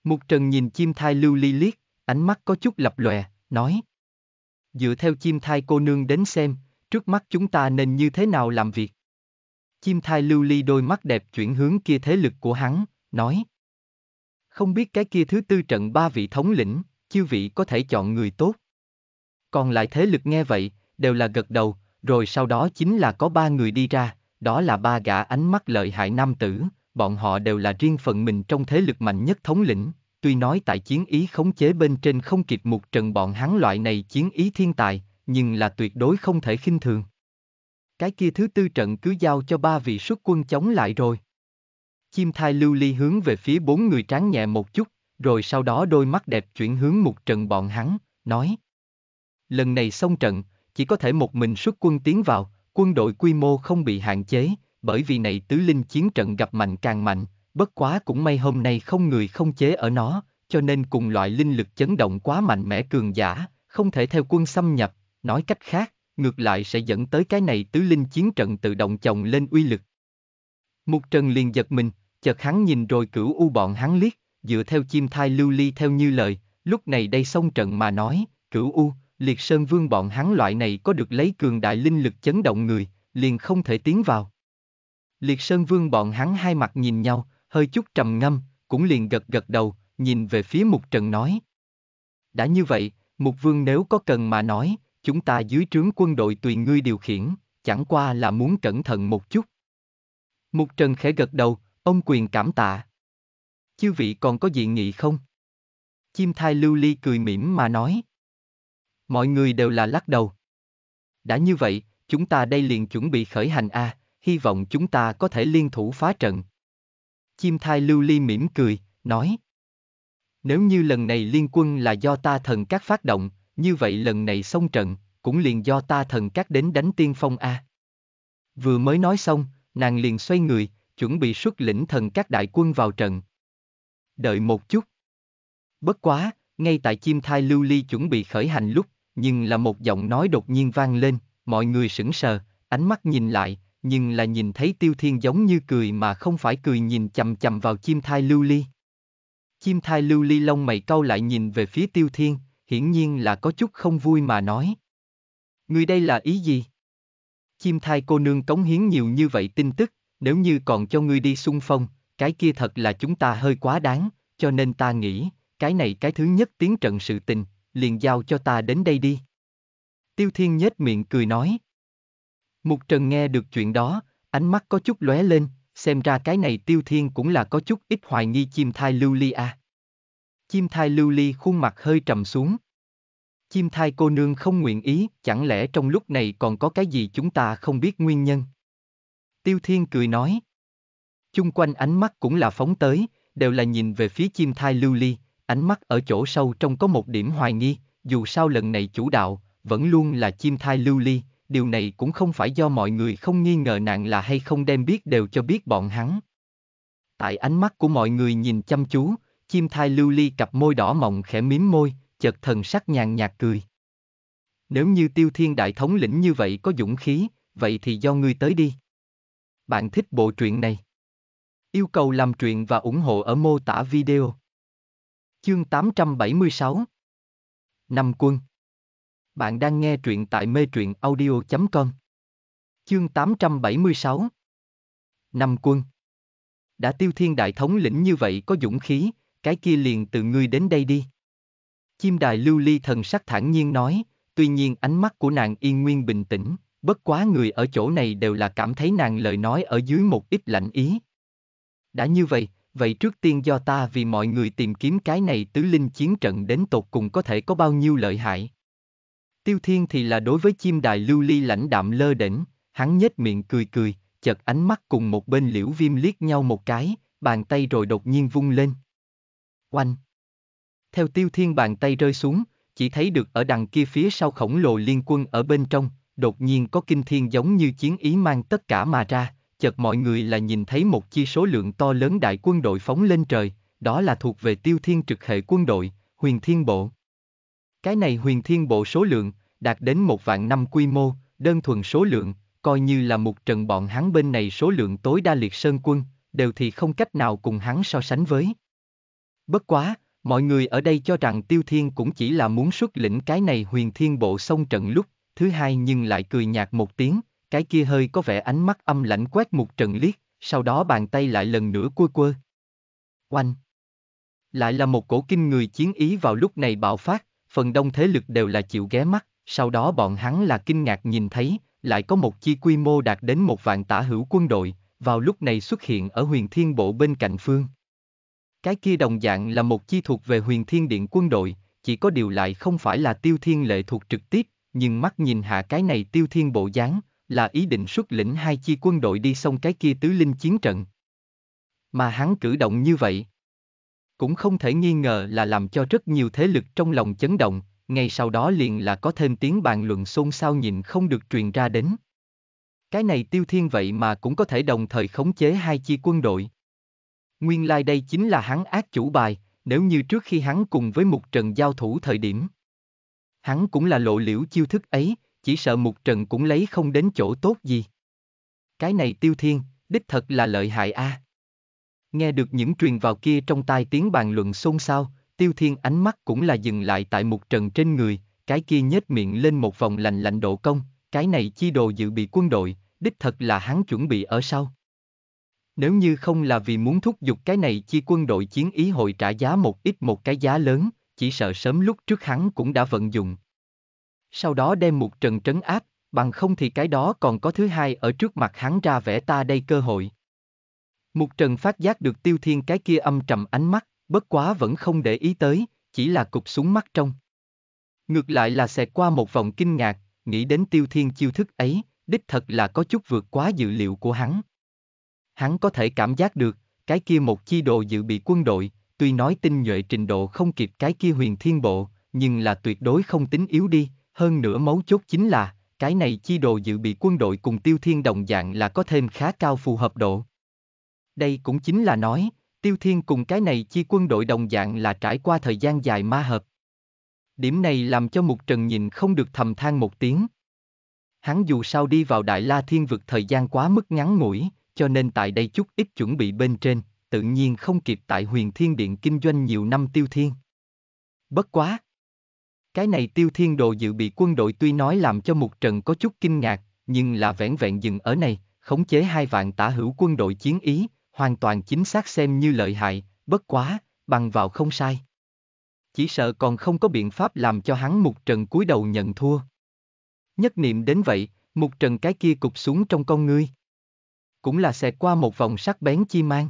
Mục Trần nhìn chim thai lưu ly liếc, ánh mắt có chút lập lòe, nói. Dựa theo chim thai cô nương đến xem, trước mắt chúng ta nên như thế nào làm việc. Chim thai lưu ly đôi mắt đẹp chuyển hướng kia thế lực của hắn, nói. Không biết cái kia thứ tư trận ba vị thống lĩnh, chư vị có thể chọn người tốt. Còn lại thế lực nghe vậy, đều là gật đầu, rồi sau đó chính là có ba người đi ra, đó là ba gã ánh mắt lợi hại nam tử, bọn họ đều là riêng phần mình trong thế lực mạnh nhất thống lĩnh, tuy nói tại chiến ý khống chế bên trên không kịp một trận bọn hắn loại này chiến ý thiên tài, nhưng là tuyệt đối không thể khinh thường. Cái kia thứ tư trận cứ giao cho ba vị xuất quân chống lại rồi. Chim thai lưu ly hướng về phía bốn người tráng nhẹ một chút, rồi sau đó đôi mắt đẹp chuyển hướng một trận bọn hắn, nói. Lần này xong trận, chỉ có thể một mình xuất quân tiến vào, quân đội quy mô không bị hạn chế, bởi vì này tứ linh chiến trận gặp mạnh càng mạnh, bất quá cũng may hôm nay không người không chế ở nó, cho nên cùng loại linh lực chấn động quá mạnh mẽ cường giả, không thể theo quân xâm nhập, nói cách khác, ngược lại sẽ dẫn tới cái này tứ linh chiến trận tự động chồng lên uy lực. Mục Trần liền giật mình, chợt hắn nhìn rồi cửu u bọn hắn liếc, dựa theo chim thai lưu ly theo như lời, lúc này đây xong trận mà nói, cửu u, liệt sơn vương bọn hắn loại này có được lấy cường đại linh lực chấn động người, liền không thể tiến vào. Liệt sơn vương bọn hắn hai mặt nhìn nhau, hơi chút trầm ngâm, cũng liền gật gật đầu, nhìn về phía mục trần nói. Đã như vậy, mục vương nếu có cần mà nói, chúng ta dưới trướng quân đội tùy ngươi điều khiển, chẳng qua là muốn cẩn thận một chút. Mục trần khẽ gật đầu, ông quyền cảm tạ. Chư vị còn có gì nghị không? Chim thai lưu ly cười mỉm mà nói. Mọi người đều là lắc đầu. Đã như vậy, chúng ta đây liền chuẩn bị khởi hành a, hy vọng chúng ta có thể liên thủ phá trận. Chim thai lưu ly mỉm cười, nói. Nếu như lần này liên quân là do ta thần các phát động, như vậy lần này xong trận, cũng liền do ta thần các đến đánh tiên phong a. Vừa mới nói xong, nàng liền xoay người, chuẩn bị xuất lĩnh thần các đại quân vào trận. Đợi một chút. Bất quá, ngay tại chim thai lưu ly chuẩn bị khởi hành lúc, nhưng là một giọng nói đột nhiên vang lên, mọi người sững sờ, ánh mắt nhìn lại, nhưng là nhìn thấy tiêu thiên giống như cười mà không phải cười nhìn chầm chầm vào chim thai lưu ly. Chim thai lưu ly lông mày cau lại nhìn về phía tiêu thiên, hiển nhiên là có chút không vui mà nói. Người đây là ý gì? Chim thai cô nương cống hiến nhiều như vậy tin tức, nếu như còn cho ngươi đi xung phong, cái kia thật là chúng ta hơi quá đáng, cho nên ta nghĩ, cái này cái thứ nhất tiến trận sự tình, liền giao cho ta đến đây đi. Tiêu Thiên nhếch miệng cười nói. Mục Trần nghe được chuyện đó, ánh mắt có chút lóe lên, xem ra cái này Tiêu Thiên cũng là có chút ít hoài nghi chim thai lưu ly à. Chim thai lưu ly khuôn mặt hơi trầm xuống. Chim thai cô nương không nguyện ý, chẳng lẽ trong lúc này còn có cái gì chúng ta không biết nguyên nhân? Tiêu Thiên cười nói. Chung quanh ánh mắt cũng là phóng tới, đều là nhìn về phía chim thai lưu ly, ánh mắt ở chỗ sâu trong có một điểm hoài nghi, dù sao lần này chủ đạo, vẫn luôn là chim thai lưu ly, điều này cũng không phải do mọi người không nghi ngờ nàng là hay không đem biết đều cho biết bọn hắn. Tại ánh mắt của mọi người nhìn chăm chú, chim thai lưu ly cặp môi đỏ mọng khẽ mím môi, chợt thần sắc nhàn nhạt cười. Nếu như tiêu thiên đại thống lĩnh như vậy có dũng khí, vậy thì do ngươi tới đi. Bạn thích bộ truyện này? Yêu cầu làm truyện và ủng hộ ở mô tả video. Chương 876 Năm quân Bạn đang nghe truyện tại mê truyện audio.com Chương 876 Năm quân Đã tiêu thiên đại thống lĩnh như vậy có dũng khí, cái kia liền từ ngươi đến đây đi. Chim đài lưu ly thần sắc thản nhiên nói, tuy nhiên ánh mắt của nàng yên nguyên bình tĩnh, bất quá người ở chỗ này đều là cảm thấy nàng lời nói ở dưới một ít lạnh ý. Đã như vậy, vậy trước tiên do ta vì mọi người tìm kiếm cái này tứ linh chiến trận đến tột cùng có thể có bao nhiêu lợi hại. Tiêu Thiên thì là đối với chim đài lưu ly lãnh đạm lơ đỉnh, hắn nhếch miệng cười cười, chợt ánh mắt cùng một bên liễu viêm liếc nhau một cái, bàn tay rồi đột nhiên vung lên. Oanh! Theo Tiêu Thiên bàn tay rơi xuống, chỉ thấy được ở đằng kia phía sau khổng lồ liên quân ở bên trong, đột nhiên có kinh thiên giống như chiến ý mang tất cả mà ra, chợt mọi người là nhìn thấy một chi số lượng to lớn đại quân đội phóng lên trời, đó là thuộc về tiêu thiên trực hệ quân đội, huyền thiên bộ. Cái này huyền thiên bộ số lượng, đạt đến một vạn năm quy mô, đơn thuần số lượng, coi như là một trận bọn hắn bên này số lượng tối đa liệt sơn quân, đều thì không cách nào cùng hắn so sánh với. Bất quá, mọi người ở đây cho rằng tiêu thiên cũng chỉ là muốn xuất lĩnh cái này huyền thiên bộ xong trận lúc, thứ hai nhưng lại cười nhạt một tiếng, cái kia hơi có vẻ ánh mắt âm lãnh quét một trận liếc, sau đó bàn tay lại lần nữa cua quơ. Oanh! Lại là một cổ kinh người chiến ý vào lúc này bạo phát, phần đông thế lực đều là chịu ghé mắt, sau đó bọn hắn là kinh ngạc nhìn thấy, lại có một chi quy mô đạt đến một vạn tả hữu quân đội, vào lúc này xuất hiện ở huyền thiên bộ bên cạnh phương. Cái kia đồng dạng là một chi thuộc về huyền thiên điện quân đội, chỉ có điều lại không phải là tiêu thiên lệ thuộc trực tiếp, nhưng mắt nhìn hạ cái này tiêu thiên bộ dáng, là ý định xuất lĩnh hai chi quân đội đi xong cái kia tứ linh chiến trận. Mà hắn cử động như vậy, cũng không thể nghi ngờ là làm cho rất nhiều thế lực trong lòng chấn động, ngay sau đó liền là có thêm tiếng bàn luận xôn xao nhìn không được truyền ra đến. Cái này tiêu thiên vậy mà cũng có thể đồng thời khống chế hai chi quân đội. Nguyên lai like đây chính là hắn ác chủ bài, nếu như trước khi hắn cùng với một trần giao thủ thời điểm. Hắn cũng là lộ liễu chiêu thức ấy, chỉ sợ một trận cũng lấy không đến chỗ tốt gì. Cái này tiêu thiên, đích thật là lợi hại a. À. Nghe được những truyền vào kia trong tai tiếng bàn luận xôn xao, tiêu thiên ánh mắt cũng là dừng lại tại một trận trên người, cái kia nhếch miệng lên một vòng lạnh lạnh độ công, cái này chi đồ dự bị quân đội, đích thật là hắn chuẩn bị ở sau. Nếu như không là vì muốn thúc giục cái này chi quân đội chiến ý hội trả giá một ít một cái giá lớn, chỉ sợ sớm lúc trước hắn cũng đã vận dụng sau đó đem một trận trấn áp, bằng không thì cái đó còn có thứ hai ở trước mặt hắn ra vẽ ta đây cơ hội. Mục Trần phát giác được Tiêu Thiên cái kia âm trầm ánh mắt, bất quá vẫn không để ý tới, chỉ là cục xuống mắt trong. Ngược lại là xẹt qua một vòng kinh ngạc, nghĩ đến Tiêu Thiên chiêu thức ấy, đích thật là có chút vượt quá dự liệu của hắn. Hắn có thể cảm giác được, cái kia một chi đồ dự bị quân đội, tuy nói tinh nhuệ trình độ không kịp cái kia huyền thiên bộ, nhưng là tuyệt đối không tính yếu đi, hơn nữa mấu chốt chính là, cái này chi đồ dự bị quân đội cùng tiêu thiên đồng dạng là có thêm khá cao phù hợp độ. Đây cũng chính là nói, tiêu thiên cùng cái này chi quân đội đồng dạng là trải qua thời gian dài ma hợp. Điểm này làm cho một Trần nhìn không được thầm than một tiếng. Hắn dù sao đi vào Đại La Thiên vực thời gian quá mức ngắn ngủi, cho nên tại đây chút ít chuẩn bị bên trên, tự nhiên không kịp tại huyền thiên điện kinh doanh nhiều năm tiêu thiên. Bất quá, cái này tiêu thiên đồ dự bị quân đội tuy nói làm cho mục trần có chút kinh ngạc, nhưng là vẻn vẹn dừng ở này, khống chế hai vạn tả hữu quân đội chiến ý, hoàn toàn chính xác xem như lợi hại, bất quá, bằng vào không sai. Chỉ sợ còn không có biện pháp làm cho hắn mục trần cúi đầu nhận thua. Nhất niệm đến vậy, mục trần cái kia cụp xuống trong con ngươi. Cũng là xẹt qua một vòng sắc bén chi mang.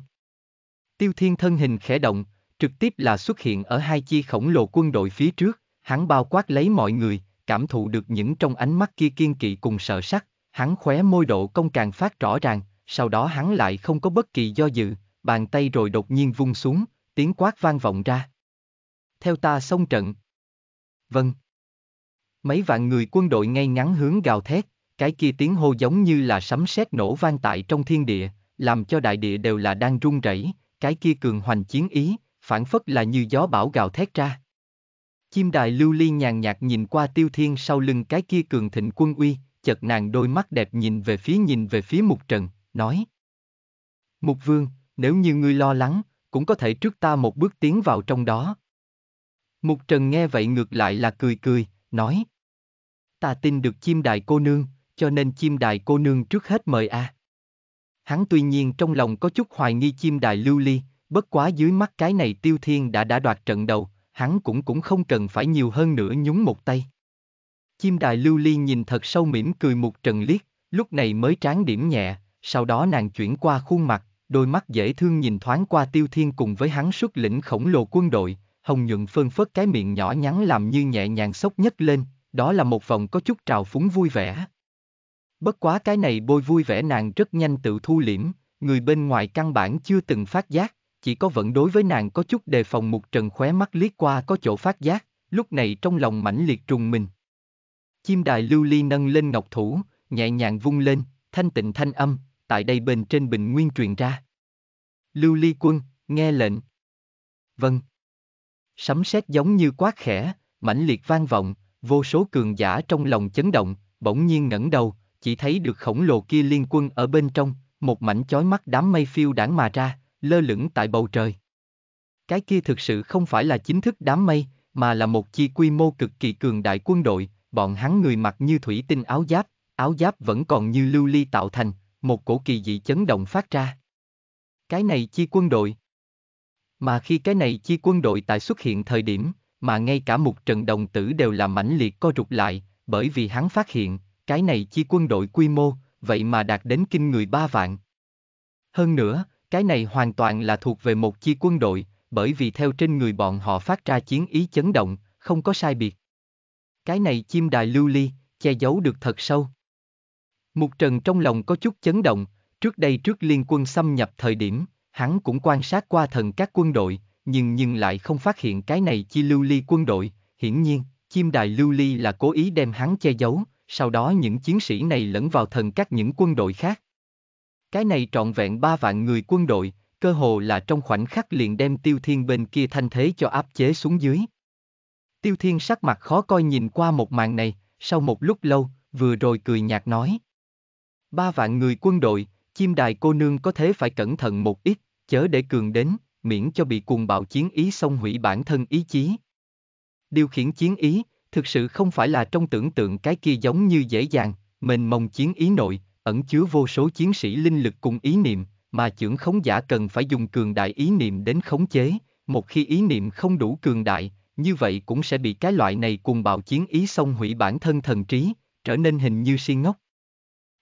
Tiêu thiên thân hình khẽ động, trực tiếp là xuất hiện ở hai chi khổng lồ quân đội phía trước, hắn bao quát lấy mọi người, cảm thụ được những trong ánh mắt kia kiên kỵ cùng sợ sắc, hắn khóe môi độ công càng phát rõ ràng, sau đó hắn lại không có bất kỳ do dự, bàn tay rồi đột nhiên vung xuống, tiếng quát vang vọng ra. Theo ta xông trận. Vâng. Mấy vạn người quân đội ngay ngắn hướng gào thét, cái kia tiếng hô giống như là sấm sét nổ vang tại trong thiên địa, làm cho đại địa đều là đang run rẩy, cái kia cường hoành chiến ý, phản phất là như gió bão gào thét ra. Chim đài lưu ly nhàn nhạt nhìn qua tiêu thiên sau lưng cái kia cường thịnh quân uy, chợt nàng đôi mắt đẹp nhìn về phía nhìn về phía mục trần, nói. Mục vương, nếu như ngươi lo lắng, cũng có thể trước ta một bước tiến vào trong đó. Mục trần nghe vậy ngược lại là cười cười, nói. Ta tin được chim Đài cô nương, cho nên chim Đài cô nương trước hết mời a. À. Hắn tuy nhiên trong lòng có chút hoài nghi chim Đài lưu ly, bất quá dưới mắt cái này tiêu thiên đã đã đoạt trận đầu, hắn cũng cũng không cần phải nhiều hơn nữa nhúng một tay. Chim đài lưu ly nhìn thật sâu mỉm cười một trần liếc, lúc này mới tráng điểm nhẹ, sau đó nàng chuyển qua khuôn mặt, đôi mắt dễ thương nhìn thoáng qua tiêu thiên cùng với hắn xuất lĩnh khổng lồ quân đội, hồng nhuận phơn phớt cái miệng nhỏ nhắn làm như nhẹ nhàng sốc nhất lên, đó là một vòng có chút trào phúng vui vẻ. Bất quá cái này bôi vui vẻ nàng rất nhanh tự thu liễm, người bên ngoài căn bản chưa từng phát giác, chỉ có vẫn đối với nàng có chút đề phòng một trần khóe mắt liếc qua có chỗ phát giác, lúc này trong lòng mãnh liệt trùng mình. Chim đài lưu ly nâng lên ngọc thủ, nhẹ nhàng vung lên, thanh tịnh thanh âm, tại đây bên trên bình nguyên truyền ra. Lưu ly quân, nghe lệnh. Vâng. Sấm sét giống như quát khẽ, mãnh liệt vang vọng, vô số cường giả trong lòng chấn động, bỗng nhiên ngẩng đầu, chỉ thấy được khổng lồ kia liên quân ở bên trong, một mảnh chói mắt đám mây phiêu đảng mà ra, lơ lửng tại bầu trời. Cái kia thực sự không phải là chính thức đám mây, mà là một chi quy mô cực kỳ cường đại quân đội, bọn hắn người mặc như thủy tinh áo giáp, áo giáp vẫn còn như lưu ly tạo thành, một cổ kỳ dị chấn động phát ra. Cái này chi quân đội. Mà khi cái này chi quân đội tại xuất hiện thời điểm, mà ngay cả một trận đồng tử đều là mãnh liệt co rụt lại, bởi vì hắn phát hiện, cái này chi quân đội quy mô, vậy mà đạt đến kinh người ba vạn. Hơn nữa, cái này hoàn toàn là thuộc về một chi quân đội, bởi vì theo trên người bọn họ phát ra chiến ý chấn động, không có sai biệt. Cái này chim đài lưu ly, che giấu được thật sâu. Mục Trần trong lòng có chút chấn động, trước đây trước liên quân xâm nhập thời điểm, hắn cũng quan sát qua thần các quân đội, nhưng nhưng lại không phát hiện cái này chi lưu ly quân đội, hiển nhiên, chim đài lưu ly là cố ý đem hắn che giấu, sau đó những chiến sĩ này lẫn vào thần các những quân đội khác. Cái này trọn vẹn ba vạn người quân đội, cơ hồ là trong khoảnh khắc liền đem tiêu thiên bên kia thanh thế cho áp chế xuống dưới. Tiêu thiên sắc mặt khó coi nhìn qua một màn này, sau một lúc lâu, vừa rồi cười nhạt nói. Ba vạn người quân đội, chim đài cô nương có thế phải cẩn thận một ít, chớ để cường đến, miễn cho bị cuồng bạo chiến ý xông hủy bản thân ý chí. Điều khiển chiến ý, thực sự không phải là trong tưởng tượng cái kia giống như dễ dàng, mình mong chiến ý nội, ẩn chứa vô số chiến sĩ linh lực cùng ý niệm, mà trưởng khống giả cần phải dùng cường đại ý niệm đến khống chế, một khi ý niệm không đủ cường đại, như vậy cũng sẽ bị cái loại này cùng bạo chiến ý xông hủy bản thân thần trí, trở nên hình như si ngốc.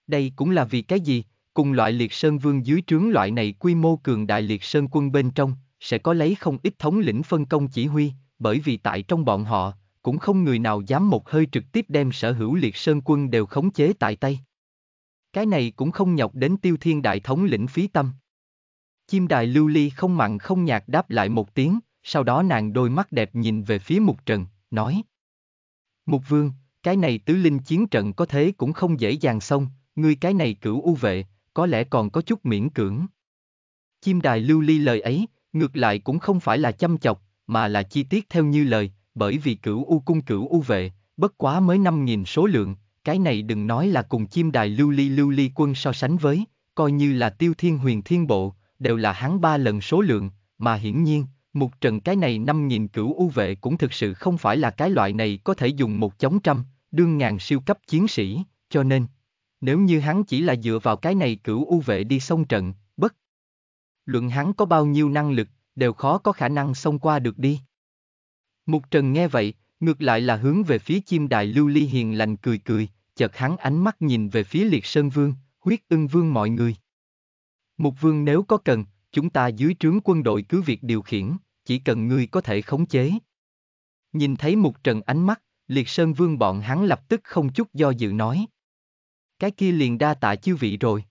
Đây cũng là vì cái gì, cùng loại liệt sơn vương dưới trướng loại này quy mô cường đại liệt sơn quân bên trong, sẽ có lấy không ít thống lĩnh phân công chỉ huy, bởi vì tại trong bọn họ, cũng không người nào dám một hơi trực tiếp đem sở hữu liệt sơn quân đều khống chế tại tay. Cái này cũng không nhọc đến tiêu thiên đại thống lĩnh phí tâm. Chim đài lưu ly không mặn không nhạt đáp lại một tiếng, sau đó nàng đôi mắt đẹp nhìn về phía mục trần, nói. Mục vương, cái này tứ linh chiến trận có thế cũng không dễ dàng xong, ngươi cái này cửu u vệ, có lẽ còn có chút miễn cưỡng. Chim đài lưu ly lời ấy, ngược lại cũng không phải là chăm chọc, mà là chi tiết theo như lời, bởi vì cửu u cung cửu u vệ, bất quá mới 5.000 số lượng, cái này đừng nói là cùng chim đài lưu ly lưu ly quân so sánh với, coi như là tiêu thiên huyền thiên bộ, đều là hắn ba lần số lượng, mà hiển nhiên, một trận cái này năm nghìn cửu u vệ cũng thực sự không phải là cái loại này có thể dùng một chống trăm, đương ngàn siêu cấp chiến sĩ, cho nên, nếu như hắn chỉ là dựa vào cái này cửu u vệ đi xông trận, bất. Luận hắn có bao nhiêu năng lực, đều khó có khả năng xông qua được đi. Mục Trần nghe vậy, ngược lại là hướng về phía chim đài lưu ly hiền lành cười cười, chợt hắn ánh mắt nhìn về phía liệt sơn vương, huyết ưng vương mọi người. Mục vương nếu có cần, chúng ta dưới trướng quân đội cứ việc điều khiển, chỉ cần ngươi có thể khống chế. Nhìn thấy mục trần ánh mắt, liệt sơn vương bọn hắn lập tức không chút do dự nói. Cái kia liền đa tạ chư vị rồi.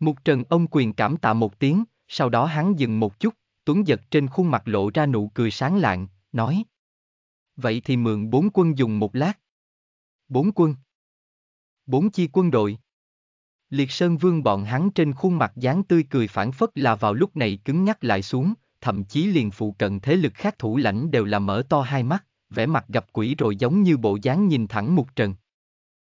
Mục trần ông quyền cảm tạ một tiếng, sau đó hắn dừng một chút, tuấn giật trên khuôn mặt lộ ra nụ cười sáng lạng, nói. Vậy thì mượn bốn quân dùng một lát. Bốn quân bốn chi quân đội. Liệt Sơn Vương bọn hắn trên khuôn mặt dáng tươi cười phản phất là vào lúc này cứng nhắc lại xuống, thậm chí liền phụ cận thế lực khác thủ lãnh đều là mở to hai mắt, vẻ mặt gặp quỷ rồi giống như bộ dáng nhìn thẳng một trần.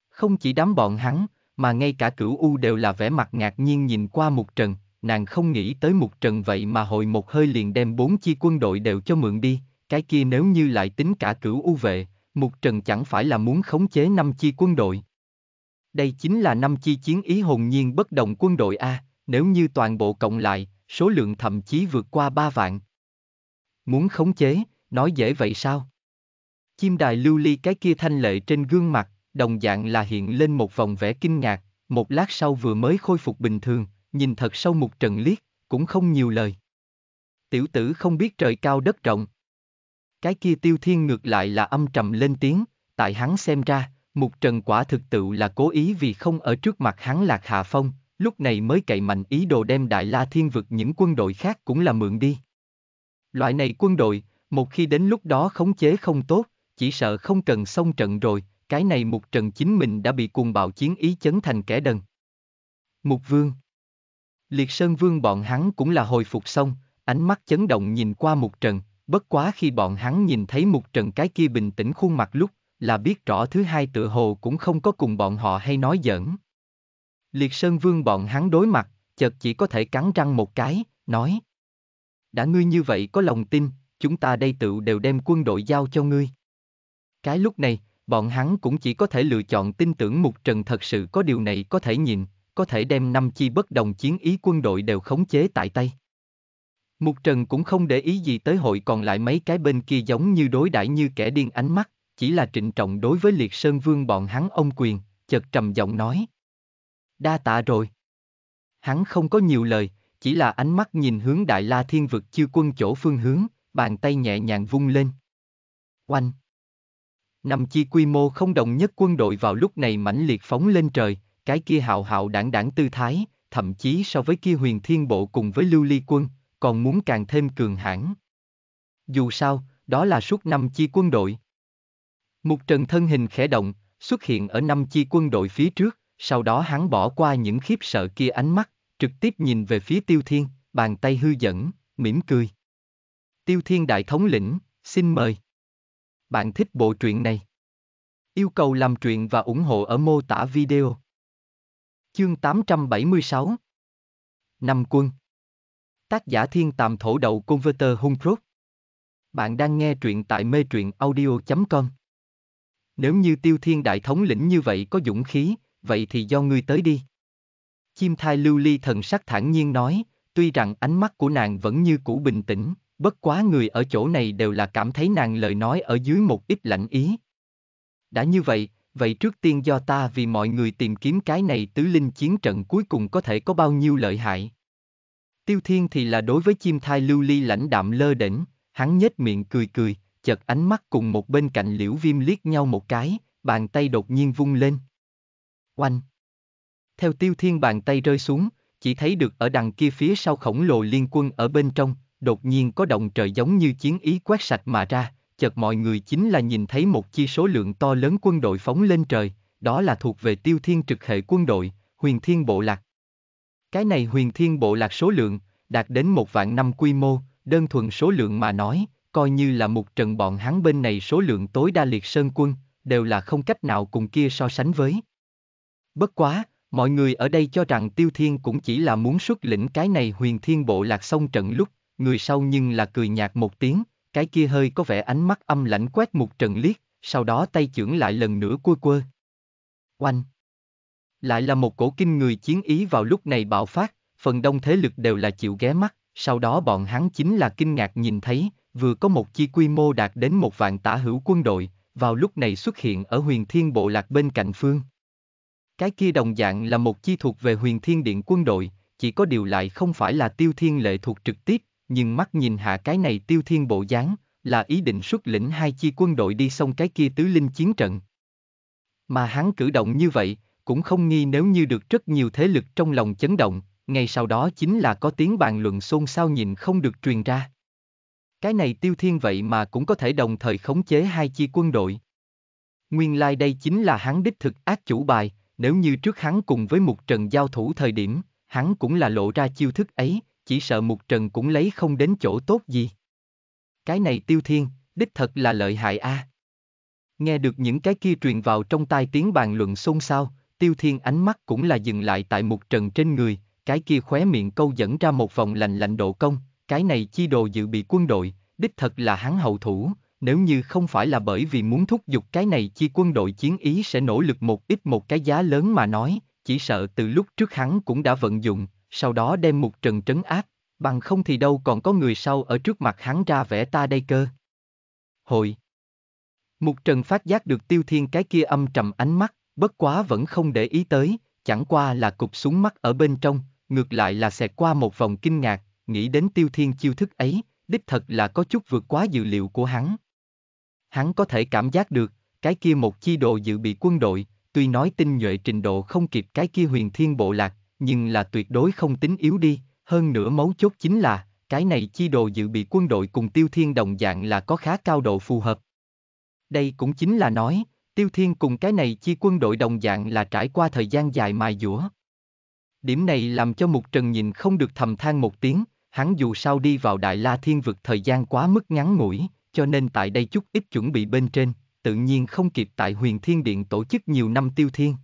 Không chỉ đám bọn hắn, mà ngay cả cửu U đều là vẻ mặt ngạc nhiên nhìn qua một trần, nàng không nghĩ tới một trần vậy mà hồi một hơi liền đem bốn chi quân đội đều cho mượn đi, cái kia nếu như lại tính cả cửu U vệ, một trần chẳng phải là muốn khống chế năm chi quân đội. Đây chính là năm chi chiến ý hồn nhiên bất động quân đội A, nếu như toàn bộ cộng lại, số lượng thậm chí vượt qua ba vạn. Muốn khống chế, nói dễ vậy sao? Chim đài lưu ly cái kia thanh lệ trên gương mặt, đồng dạng là hiện lên một vòng vẻ kinh ngạc, một lát sau vừa mới khôi phục bình thường, nhìn thật sâu một trận liếc, cũng không nhiều lời. Tiểu tử không biết trời cao đất rộng. Cái kia tiêu thiên ngược lại là âm trầm lên tiếng, tại hắn xem ra, Mục Trần quả thực tự là cố ý vì không ở trước mặt hắn lạc hạ phong, lúc này mới cậy mạnh ý đồ đem Đại La Thiên vực những quân đội khác cũng là mượn đi. Loại này quân đội, một khi đến lúc đó khống chế không tốt, chỉ sợ không cần xong trận rồi, cái này Mục Trần chính mình đã bị cuồng bạo chiến ý chấn thành kẻ đần. Mục Vương Liệt Sơn Vương bọn hắn cũng là hồi phục xong, ánh mắt chấn động nhìn qua Mục Trần, bất quá khi bọn hắn nhìn thấy Mục Trần cái kia bình tĩnh khuôn mặt lúc là biết rõ thứ hai tựa hồ cũng không có cùng bọn họ hay nói giỡn. Liệt Sơn Vương bọn hắn đối mặt, chợt chỉ có thể cắn răng một cái, nói. Đã ngươi như vậy có lòng tin, chúng ta đây tự đều đem quân đội giao cho ngươi. Cái lúc này, bọn hắn cũng chỉ có thể lựa chọn tin tưởng Mục Trần thật sự có điều này có thể nhìn, có thể đem năm chi bất đồng chiến ý quân đội đều khống chế tại tay. Mục Trần cũng không để ý gì tới hội còn lại mấy cái bên kia giống như đối đãi như kẻ điên ánh mắt chỉ là trịnh trọng đối với liệt sơn vương bọn hắn ông quyền, chợt trầm giọng nói. Đa tạ rồi. Hắn không có nhiều lời, chỉ là ánh mắt nhìn hướng đại la thiên vực chư quân chỗ phương hướng, bàn tay nhẹ nhàng vung lên. Oanh! Năm chi quy mô không đồng nhất quân đội vào lúc này mãnh liệt phóng lên trời, cái kia hạo hạo đảng đảng tư thái, thậm chí so với kia huyền thiên bộ cùng với lưu ly quân, còn muốn càng thêm cường hãn. Dù sao, đó là suốt năm chi quân đội. Mục Trần thân hình khẽ động, xuất hiện ở năm chi quân đội phía trước, sau đó hắn bỏ qua những khiếp sợ kia ánh mắt, trực tiếp nhìn về phía Tiêu Thiên, bàn tay hư dẫn, mỉm cười. Tiêu Thiên Đại Thống lĩnh, xin mời. Bạn thích bộ truyện này? Yêu cầu làm truyện và ủng hộ ở mô tả video. Chương 876 Năm quân Tác giả thiên tàm thổ đầu Converter hung Bạn đang nghe truyện tại mê truyện audio.com nếu như tiêu thiên đại thống lĩnh như vậy có dũng khí, vậy thì do ngươi tới đi. Chim thai lưu ly thần sắc thản nhiên nói, tuy rằng ánh mắt của nàng vẫn như cũ bình tĩnh, bất quá người ở chỗ này đều là cảm thấy nàng lời nói ở dưới một ít lạnh ý. Đã như vậy, vậy trước tiên do ta vì mọi người tìm kiếm cái này tứ linh chiến trận cuối cùng có thể có bao nhiêu lợi hại. Tiêu thiên thì là đối với chim thai lưu ly lãnh đạm lơ đỉnh, hắn nhếch miệng cười cười, chợt ánh mắt cùng một bên cạnh liễu viêm liếc nhau một cái, bàn tay đột nhiên vung lên. Oanh! Theo tiêu thiên bàn tay rơi xuống, chỉ thấy được ở đằng kia phía sau khổng lồ liên quân ở bên trong, đột nhiên có động trời giống như chiến ý quét sạch mà ra, chợt mọi người chính là nhìn thấy một chi số lượng to lớn quân đội phóng lên trời, đó là thuộc về tiêu thiên trực hệ quân đội, huyền thiên bộ lạc. Cái này huyền thiên bộ lạc số lượng, đạt đến một vạn năm quy mô, đơn thuần số lượng mà nói, coi như là một trận bọn hắn bên này số lượng tối đa liệt sơn quân, đều là không cách nào cùng kia so sánh với. Bất quá, mọi người ở đây cho rằng Tiêu Thiên cũng chỉ là muốn xuất lĩnh cái này huyền thiên bộ lạc xong trận lúc, người sau nhưng là cười nhạt một tiếng, cái kia hơi có vẻ ánh mắt âm lãnh quét một trận liếc, sau đó tay chưởng lại lần nữa quơ quơ. Oanh! Lại là một cổ kinh người chiến ý vào lúc này bạo phát, phần đông thế lực đều là chịu ghé mắt, sau đó bọn hắn chính là kinh ngạc nhìn thấy, vừa có một chi quy mô đạt đến một vạn tả hữu quân đội, vào lúc này xuất hiện ở huyền thiên bộ lạc bên cạnh phương. Cái kia đồng dạng là một chi thuộc về huyền thiên điện quân đội, chỉ có điều lại không phải là tiêu thiên lệ thuộc trực tiếp, nhưng mắt nhìn hạ cái này tiêu thiên bộ dáng, là ý định xuất lĩnh hai chi quân đội đi xong cái kia tứ linh chiến trận. Mà hắn cử động như vậy, cũng không nghi nếu như được rất nhiều thế lực trong lòng chấn động, ngay sau đó chính là có tiếng bàn luận xôn xao nhìn không được truyền ra. Cái này tiêu thiên vậy mà cũng có thể đồng thời khống chế hai chi quân đội. Nguyên lai like đây chính là hắn đích thực ác chủ bài, nếu như trước hắn cùng với một Trần giao thủ thời điểm, hắn cũng là lộ ra chiêu thức ấy, chỉ sợ một Trần cũng lấy không đến chỗ tốt gì. Cái này tiêu thiên, đích thật là lợi hại a. À. Nghe được những cái kia truyền vào trong tai tiếng bàn luận xôn xao, tiêu thiên ánh mắt cũng là dừng lại tại một Trần trên người, cái kia khóe miệng câu dẫn ra một vòng lành lạnh độ công, cái này chi đồ dự bị quân đội, đích thật là hắn hậu thủ, nếu như không phải là bởi vì muốn thúc giục cái này chi quân đội chiến ý sẽ nỗ lực một ít một cái giá lớn mà nói, chỉ sợ từ lúc trước hắn cũng đã vận dụng, sau đó đem một trần trấn áp, bằng không thì đâu còn có người sau ở trước mặt hắn ra vẽ ta đây cơ. Hội Mục Trần phát giác được Tiêu Thiên cái kia âm trầm ánh mắt, bất quá vẫn không để ý tới, chẳng qua là cục xuống mắt ở bên trong, ngược lại là sẽ qua một vòng kinh ngạc, nghĩ đến tiêu thiên chiêu thức ấy, đích thật là có chút vượt quá dự liệu của hắn. Hắn có thể cảm giác được, cái kia một chi độ dự bị quân đội, tuy nói tinh nhuệ trình độ không kịp cái kia huyền thiên bộ lạc, nhưng là tuyệt đối không tính yếu đi, hơn nữa mấu chốt chính là, cái này chi đồ dự bị quân đội cùng tiêu thiên đồng dạng là có khá cao độ phù hợp. Đây cũng chính là nói, tiêu thiên cùng cái này chi quân đội đồng dạng là trải qua thời gian dài mài dũa. Điểm này làm cho Mục Trần nhìn không được thầm than một tiếng, hắn dù sao đi vào Đại La Thiên vực thời gian quá mức ngắn ngủi, cho nên tại đây chút ít chuẩn bị bên trên, tự nhiên không kịp tại huyền thiên điện tổ chức nhiều năm tiêu thiên.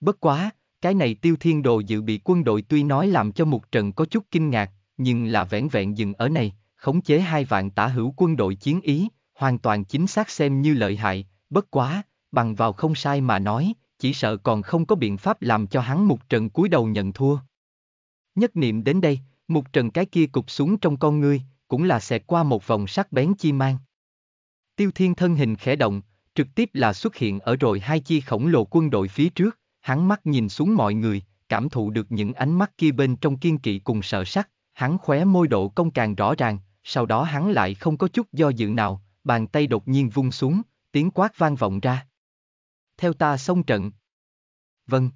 Bất quá, cái này tiêu thiên đồ dự bị quân đội tuy nói làm cho một trận có chút kinh ngạc, nhưng là vẻn vẹn dừng ở này, khống chế hai vạn tả hữu quân đội chiến ý, hoàn toàn chính xác xem như lợi hại, bất quá, bằng vào không sai mà nói, chỉ sợ còn không có biện pháp làm cho hắn một trận cúi đầu nhận thua. Nhất niệm đến đây, một trần cái kia cục xuống trong con ngươi, cũng là xẹt qua một vòng sắc bén chi mang. Tiêu thiên thân hình khẽ động, trực tiếp là xuất hiện ở rồi hai chi khổng lồ quân đội phía trước, hắn mắt nhìn xuống mọi người, cảm thụ được những ánh mắt kia bên trong kiên kỵ cùng sợ sắc, hắn khóe môi độ công càng rõ ràng, sau đó hắn lại không có chút do dự nào, bàn tay đột nhiên vung xuống, tiếng quát vang vọng ra. Theo ta xông trận. Vâng.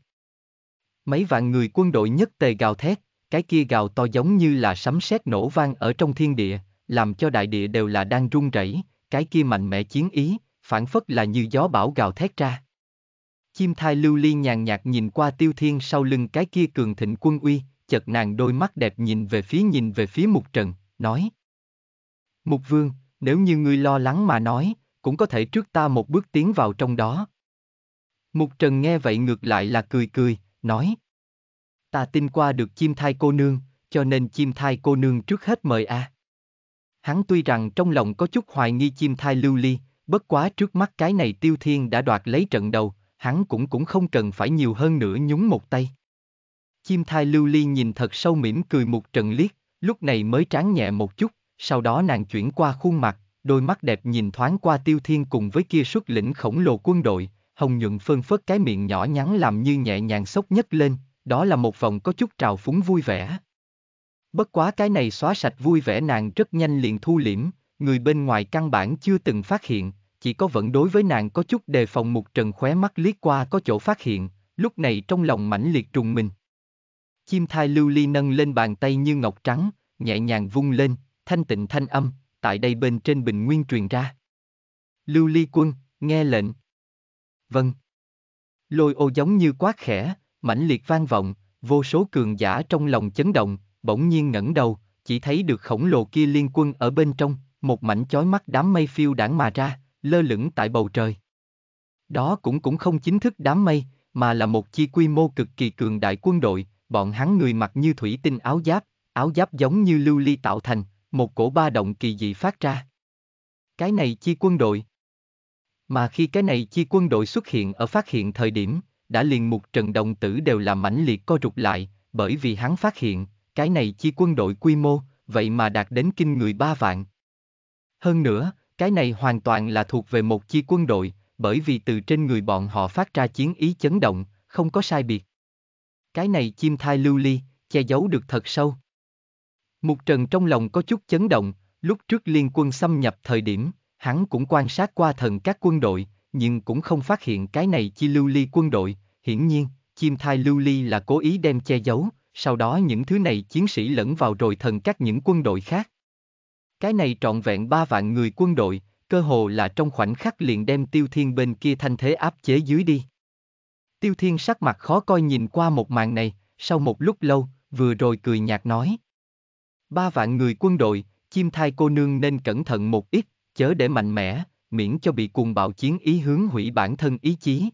Mấy vạn người quân đội nhất tề gào thét, cái kia gào to giống như là sấm sét nổ vang ở trong thiên địa, làm cho đại địa đều là đang rung rẩy, cái kia mạnh mẽ chiến ý, phản phất là như gió bão gào thét ra. Chim thai lưu ly nhàn nhạt nhìn qua tiêu thiên sau lưng cái kia cường thịnh quân uy, chợt nàng đôi mắt đẹp nhìn về phía nhìn về phía mục trần, nói. Mục vương, nếu như ngươi lo lắng mà nói, cũng có thể trước ta một bước tiến vào trong đó. Mục trần nghe vậy ngược lại là cười cười, nói. Ta tin qua được chim thai cô nương, cho nên chim thai cô nương trước hết mời a. À. Hắn tuy rằng trong lòng có chút hoài nghi chim thai lưu ly, bất quá trước mắt cái này tiêu thiên đã đoạt lấy trận đầu, hắn cũng cũng không cần phải nhiều hơn nữa nhúng một tay. Chim thai lưu ly nhìn thật sâu mỉm cười một trận liếc, lúc này mới tráng nhẹ một chút, sau đó nàng chuyển qua khuôn mặt, đôi mắt đẹp nhìn thoáng qua tiêu thiên cùng với kia xuất lĩnh khổng lồ quân đội, hồng nhuận phân phất cái miệng nhỏ nhắn làm như nhẹ nhàng sốc nhất lên, đó là một vòng có chút trào phúng vui vẻ. Bất quá cái này xóa sạch vui vẻ nàng rất nhanh liền thu liễm, người bên ngoài căn bản chưa từng phát hiện, chỉ có vẫn đối với nàng có chút đề phòng một trần khóe mắt liếc qua có chỗ phát hiện, lúc này trong lòng mãnh liệt trùng mình. Chim thai lưu ly nâng lên bàn tay như ngọc trắng, nhẹ nhàng vung lên, thanh tịnh thanh âm, tại đây bên trên bình nguyên truyền ra. Lưu ly quân, nghe lệnh. Vâng. Lôi ô giống như quát khẽ, mãnh liệt vang vọng, vô số cường giả trong lòng chấn động, bỗng nhiên ngẩng đầu, chỉ thấy được khổng lồ kia liên quân ở bên trong, một mảnh chói mắt đám mây phiêu đảng mà ra, lơ lửng tại bầu trời. Đó cũng cũng không chính thức đám mây, mà là một chi quy mô cực kỳ cường đại quân đội, bọn hắn người mặc như thủy tinh áo giáp, áo giáp giống như lưu ly tạo thành, một cổ ba động kỳ dị phát ra. Cái này chi quân đội. Mà khi cái này chi quân đội xuất hiện ở phát hiện thời điểm, đã liền một trận đồng tử đều là mãnh liệt co rụt lại, bởi vì hắn phát hiện, cái này chi quân đội quy mô, vậy mà đạt đến kinh người ba vạn. Hơn nữa, cái này hoàn toàn là thuộc về một chi quân đội, bởi vì từ trên người bọn họ phát ra chiến ý chấn động, không có sai biệt. Cái này chim thai lưu ly, che giấu được thật sâu. Mục Trần trong lòng có chút chấn động, lúc trước liên quân xâm nhập thời điểm, hắn cũng quan sát qua thần các quân đội, nhưng cũng không phát hiện cái này chi lưu ly quân đội, hiển nhiên, chim thai lưu ly là cố ý đem che giấu, sau đó những thứ này chiến sĩ lẫn vào rồi thần các những quân đội khác. Cái này trọn vẹn ba vạn người quân đội, cơ hồ là trong khoảnh khắc liền đem tiêu thiên bên kia thanh thế áp chế dưới đi. Tiêu thiên sắc mặt khó coi nhìn qua một màn này, sau một lúc lâu, vừa rồi cười nhạt nói. Ba vạn người quân đội, chim thai cô nương nên cẩn thận một ít, chớ để mạnh mẽ, miễn cho bị cuồng bạo chiến ý hướng hủy bản thân ý chí.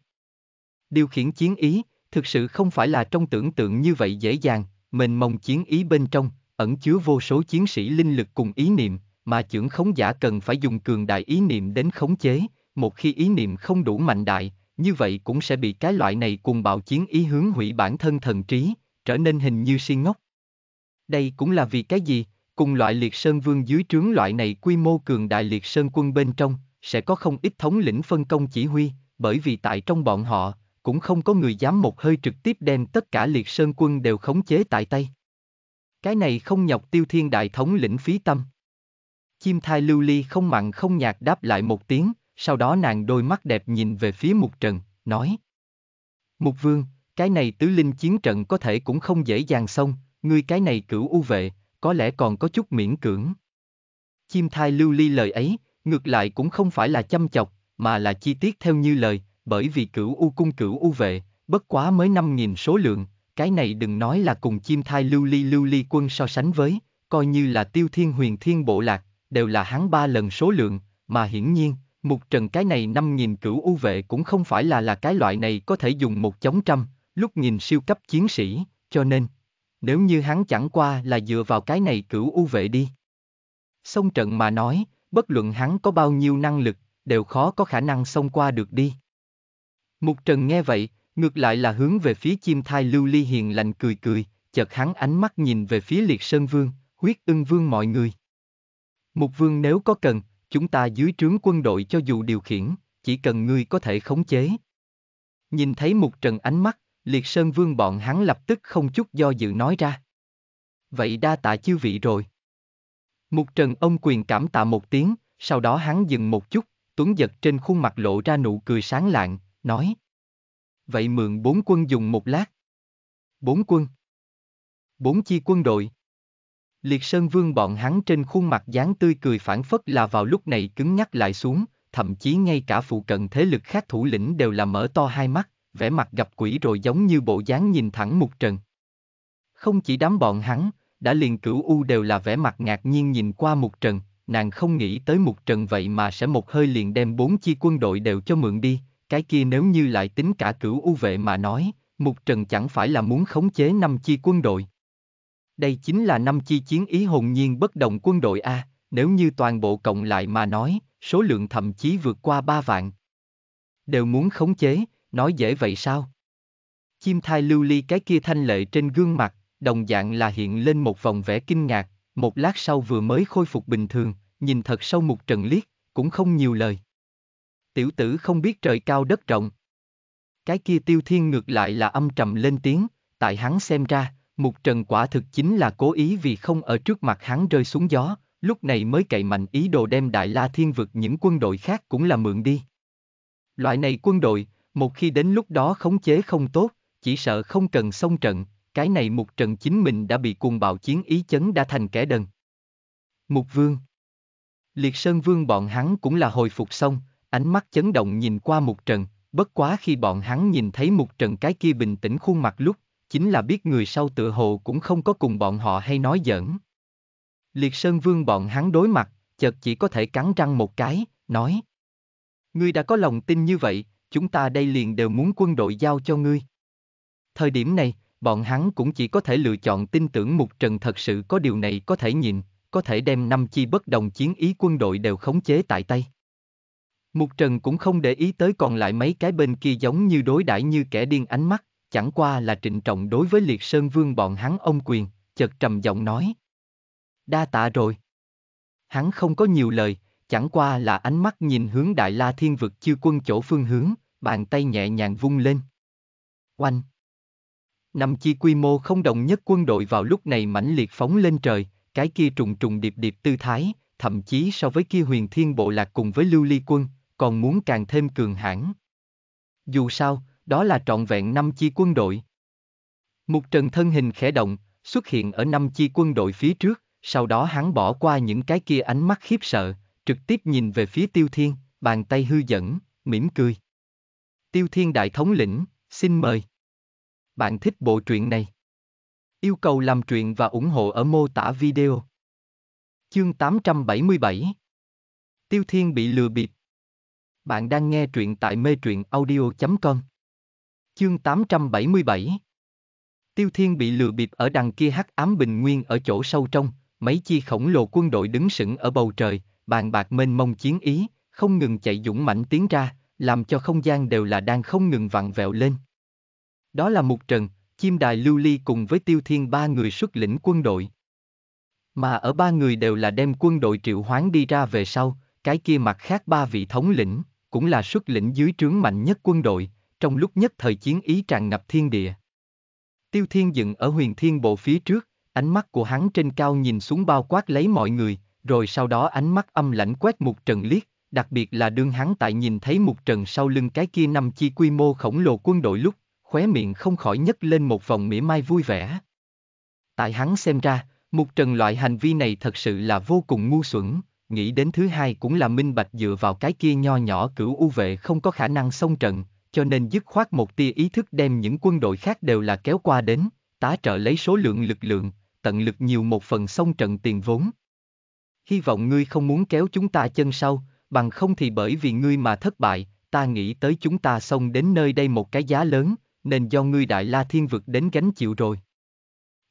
Điều khiển chiến ý, thực sự không phải là trong tưởng tượng như vậy dễ dàng, mình mong chiến ý bên trong, ẩn chứa vô số chiến sĩ linh lực cùng ý niệm, mà trưởng khống giả cần phải dùng cường đại ý niệm đến khống chế, một khi ý niệm không đủ mạnh đại, như vậy cũng sẽ bị cái loại này cùng bạo chiến ý hướng hủy bản thân thần trí, trở nên hình như si ngốc. Đây cũng là vì cái gì, cùng loại liệt sơn vương dưới trướng loại này quy mô cường đại liệt sơn quân bên trong, sẽ có không ít thống lĩnh phân công chỉ huy, bởi vì tại trong bọn họ, cũng không có người dám một hơi trực tiếp đem tất cả liệt sơn quân đều khống chế tại tay. Cái này không nhọc tiêu thiên đại thống lĩnh phí tâm. Chim thai lưu ly không mặn không nhạt đáp lại một tiếng, sau đó nàng đôi mắt đẹp nhìn về phía mục trần, nói. Mục vương, cái này tứ linh chiến trận có thể cũng không dễ dàng xong, ngươi cái này cửu u vệ, có lẽ còn có chút miễn cưỡng. Chim thai lưu ly lời ấy, Ngược lại cũng không phải là chăm chọc, mà là chi tiết theo như lời, bởi vì cửu u cung cửu u vệ, bất quá mới 5.000 số lượng, cái này đừng nói là cùng chim thai lưu ly lưu ly quân so sánh với, coi như là tiêu thiên huyền thiên bộ lạc, đều là hắn ba lần số lượng, mà hiển nhiên, Mục Trần cái này 5.000 cửu u vệ cũng không phải là là cái loại này có thể dùng một chống trăm, lúc nhìn siêu cấp chiến sĩ, cho nên, nếu như hắn chẳng qua là dựa vào cái này cửu u vệ đi. Xong trận mà nói, bất luận hắn có bao nhiêu năng lực, đều khó có khả năng xông qua được đi. Mục Trần nghe vậy, ngược lại là hướng về phía chim thai lưu ly hiền lành cười cười, chợt hắn ánh mắt nhìn về phía liệt sơn vương, huyết ưng vương mọi người. Mục vương nếu có cần, chúng ta dưới trướng quân đội cho dù điều khiển, chỉ cần ngươi có thể khống chế. Nhìn thấy mục trần ánh mắt, liệt sơn vương bọn hắn lập tức không chút do dự nói ra. Vậy đa tạ chư vị rồi. Một trần ông quyền cảm tạ một tiếng, sau đó hắn dừng một chút, tuấn giật trên khuôn mặt lộ ra nụ cười sáng lạng, nói. Vậy mượn bốn quân dùng một lát. Bốn quân. Bốn chi quân đội. Liệt Sơn Vương bọn hắn trên khuôn mặt dáng tươi cười phản phất là vào lúc này cứng nhắc lại xuống, thậm chí ngay cả phụ cận thế lực khác thủ lĩnh đều là mở to hai mắt, vẻ mặt gặp quỷ rồi giống như bộ dáng nhìn thẳng mục trần. Không chỉ đám bọn hắn, đã liền cửu u đều là vẻ mặt ngạc nhiên nhìn qua một trận, nàng không nghĩ tới một trận vậy mà sẽ một hơi liền đem bốn chi quân đội đều cho mượn đi, cái kia nếu như lại tính cả cửu u vệ mà nói, một trận chẳng phải là muốn khống chế năm chi quân đội. Đây chính là năm chi chiến ý hồn nhiên bất đồng quân đội A, nếu như toàn bộ cộng lại mà nói, số lượng thậm chí vượt qua ba vạn. Đều muốn khống chế, nói dễ vậy sao? Chim thai lưu ly cái kia thanh lệ trên gương mặt, đồng dạng là hiện lên một vòng vẻ kinh ngạc, một lát sau vừa mới khôi phục bình thường, nhìn thật sâu một trần liếc, cũng không nhiều lời. Tiểu tử không biết trời cao đất rộng. Cái kia tiêu thiên ngược lại là âm trầm lên tiếng, tại hắn xem ra, Mục Trần quả thực chính là cố ý vì không ở trước mặt hắn rơi xuống gió, lúc này mới cậy mạnh ý đồ đem Đại La Thiên vực những quân đội khác cũng là mượn đi. Loại này quân đội, một khi đến lúc đó khống chế không tốt, chỉ sợ không cần xông trận, cái này mục trần chính mình đã bị cuồng bạo chiến ý chấn đã thành kẻ đần. Mục vương Liệt Sơn Vương bọn hắn cũng là hồi phục xong, ánh mắt chấn động nhìn qua mục trần, bất quá khi bọn hắn nhìn thấy mục trần cái kia bình tĩnh khuôn mặt lúc, chính là biết người sau tựa hồ cũng không có cùng bọn họ hay nói giỡn. Liệt Sơn Vương bọn hắn đối mặt, chợt chỉ có thể cắn răng một cái, nói. Ngươi đã có lòng tin như vậy, chúng ta đây liền đều muốn quân đội giao cho ngươi. Thời điểm này, bọn hắn cũng chỉ có thể lựa chọn tin tưởng Mục Trần thật sự có điều này có thể nhìn, có thể đem năm chi bất đồng chiến ý quân đội đều khống chế tại tay. Mục Trần cũng không để ý tới còn lại mấy cái bên kia giống như đối đãi như kẻ điên ánh mắt, chẳng qua là trịnh trọng đối với liệt sơn vương bọn hắn ông quyền, chợt trầm giọng nói. Đa tạ rồi. Hắn không có nhiều lời, chẳng qua là ánh mắt nhìn hướng đại la thiên vực chư quân chỗ phương hướng, bàn tay nhẹ nhàng vung lên. Oanh! Năm chi quy mô không đồng nhất quân đội vào lúc này mãnh liệt phóng lên trời, cái kia trùng trùng điệp điệp tư thái, thậm chí so với kia huyền thiên bộ lạc cùng với lưu ly quân, còn muốn càng thêm cường hãn. Dù sao, đó là trọn vẹn năm chi quân đội. Một trần thân hình khẽ động, xuất hiện ở năm chi quân đội phía trước, sau đó hắn bỏ qua những cái kia ánh mắt khiếp sợ, trực tiếp nhìn về phía tiêu thiên, bàn tay hư dẫn, mỉm cười. Tiêu thiên đại thống lĩnh, xin mời. Bạn thích bộ truyện này? Yêu cầu làm truyện và ủng hộ ở mô tả video. Chương 877 Tiêu Thiên bị lừa bịp. Bạn đang nghe truyện tại mê truyện audio.com. Chương 877 Tiêu Thiên bị lừa bịp ở đằng kia hắc ám bình nguyên ở chỗ sâu trong, mấy chi khổng lồ quân đội đứng sững ở bầu trời, bàn bạc mênh mông chiến ý, không ngừng chạy dũng mãnh tiến ra, làm cho không gian đều là đang không ngừng vặn vẹo lên. Đó là Mục Trần, chim đài lưu ly cùng với tiêu thiên ba người xuất lĩnh quân đội. Mà ở ba người đều là đem quân đội triệu hoán đi ra về sau, cái kia mặt khác ba vị thống lĩnh, cũng là xuất lĩnh dưới trướng mạnh nhất quân đội, trong lúc nhất thời chiến ý tràn ngập thiên địa. Tiêu thiên dựng ở huyền thiên bộ phía trước, ánh mắt của hắn trên cao nhìn xuống bao quát lấy mọi người, rồi sau đó ánh mắt âm lãnh quét Mục Trần liếc, đặc biệt là đương hắn tại nhìn thấy Mục Trần sau lưng cái kia năm chi quy mô khổng lồ quân đội lúc, khóe miệng không khỏi nhấc lên một vòng mỉa mai vui vẻ. Tại hắn xem ra, Mục Trần loại hành vi này thật sự là vô cùng ngu xuẩn, nghĩ đến thứ hai cũng là minh bạch dựa vào cái kia nho nhỏ cửu u vệ không có khả năng xông trận, cho nên dứt khoát một tia ý thức đem những quân đội khác đều là kéo qua đến, tá trợ lấy số lượng lực lượng, tận lực nhiều một phần xông trận tiền vốn. Hy vọng ngươi không muốn kéo chúng ta chân sau, bằng không thì bởi vì ngươi mà thất bại, ta nghĩ tới chúng ta xông đến nơi đây một cái giá lớn, nên do ngươi đại la thiên vực đến gánh chịu rồi.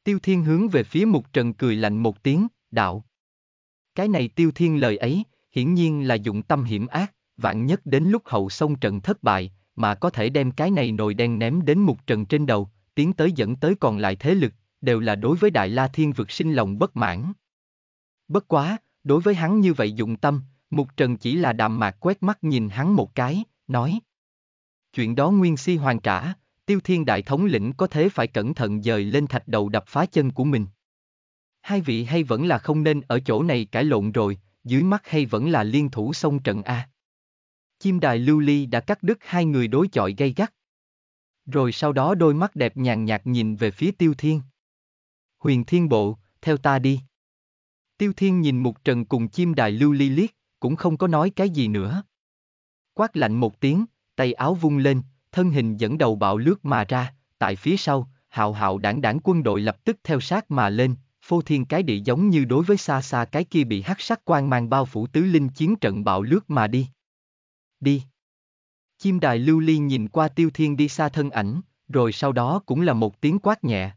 Tiêu thiên hướng về phía mục trần cười lạnh một tiếng, đạo. Cái này tiêu thiên lời ấy, hiển nhiên là dụng tâm hiểm ác, vạn nhất đến lúc hậu sông trận thất bại, mà có thể đem cái này nồi đen ném đến mục trần trên đầu, tiến tới dẫn tới còn lại thế lực, đều là đối với đại la thiên vực sinh lòng bất mãn. Bất quá, đối với hắn như vậy dụng tâm, mục trần chỉ là đạm mạc quét mắt nhìn hắn một cái, nói. Chuyện đó nguyên si hoàn trả, Tiêu Thiên Đại thống lĩnh có thế phải cẩn thận dời lên thạch đầu đập phá chân của mình. Hai vị hay vẫn là không nên ở chỗ này cãi lộn rồi, dưới mắt hay vẫn là liên thủ sông trận A. Chim đài lưu ly đã cắt đứt hai người đối chọi gay gắt. Rồi sau đó đôi mắt đẹp nhàn nhạt nhìn về phía Tiêu Thiên. Huyền Thiên Bộ, theo ta đi. Tiêu Thiên nhìn một Trần cùng chim đài lưu ly liếc, cũng không có nói cái gì nữa. Quát lạnh một tiếng, tay áo vung lên, thân hình dẫn đầu bạo lướt mà ra, tại phía sau, hào hào đảng đảng quân đội lập tức theo sát mà lên, phô thiên cái địa giống như đối với xa xa cái kia bị hắc sắc quan mang bao phủ tứ linh chiến trận bạo lướt mà đi. Đi. Chim đài lưu ly nhìn qua tiêu thiên đi xa thân ảnh, rồi sau đó cũng là một tiếng quát nhẹ.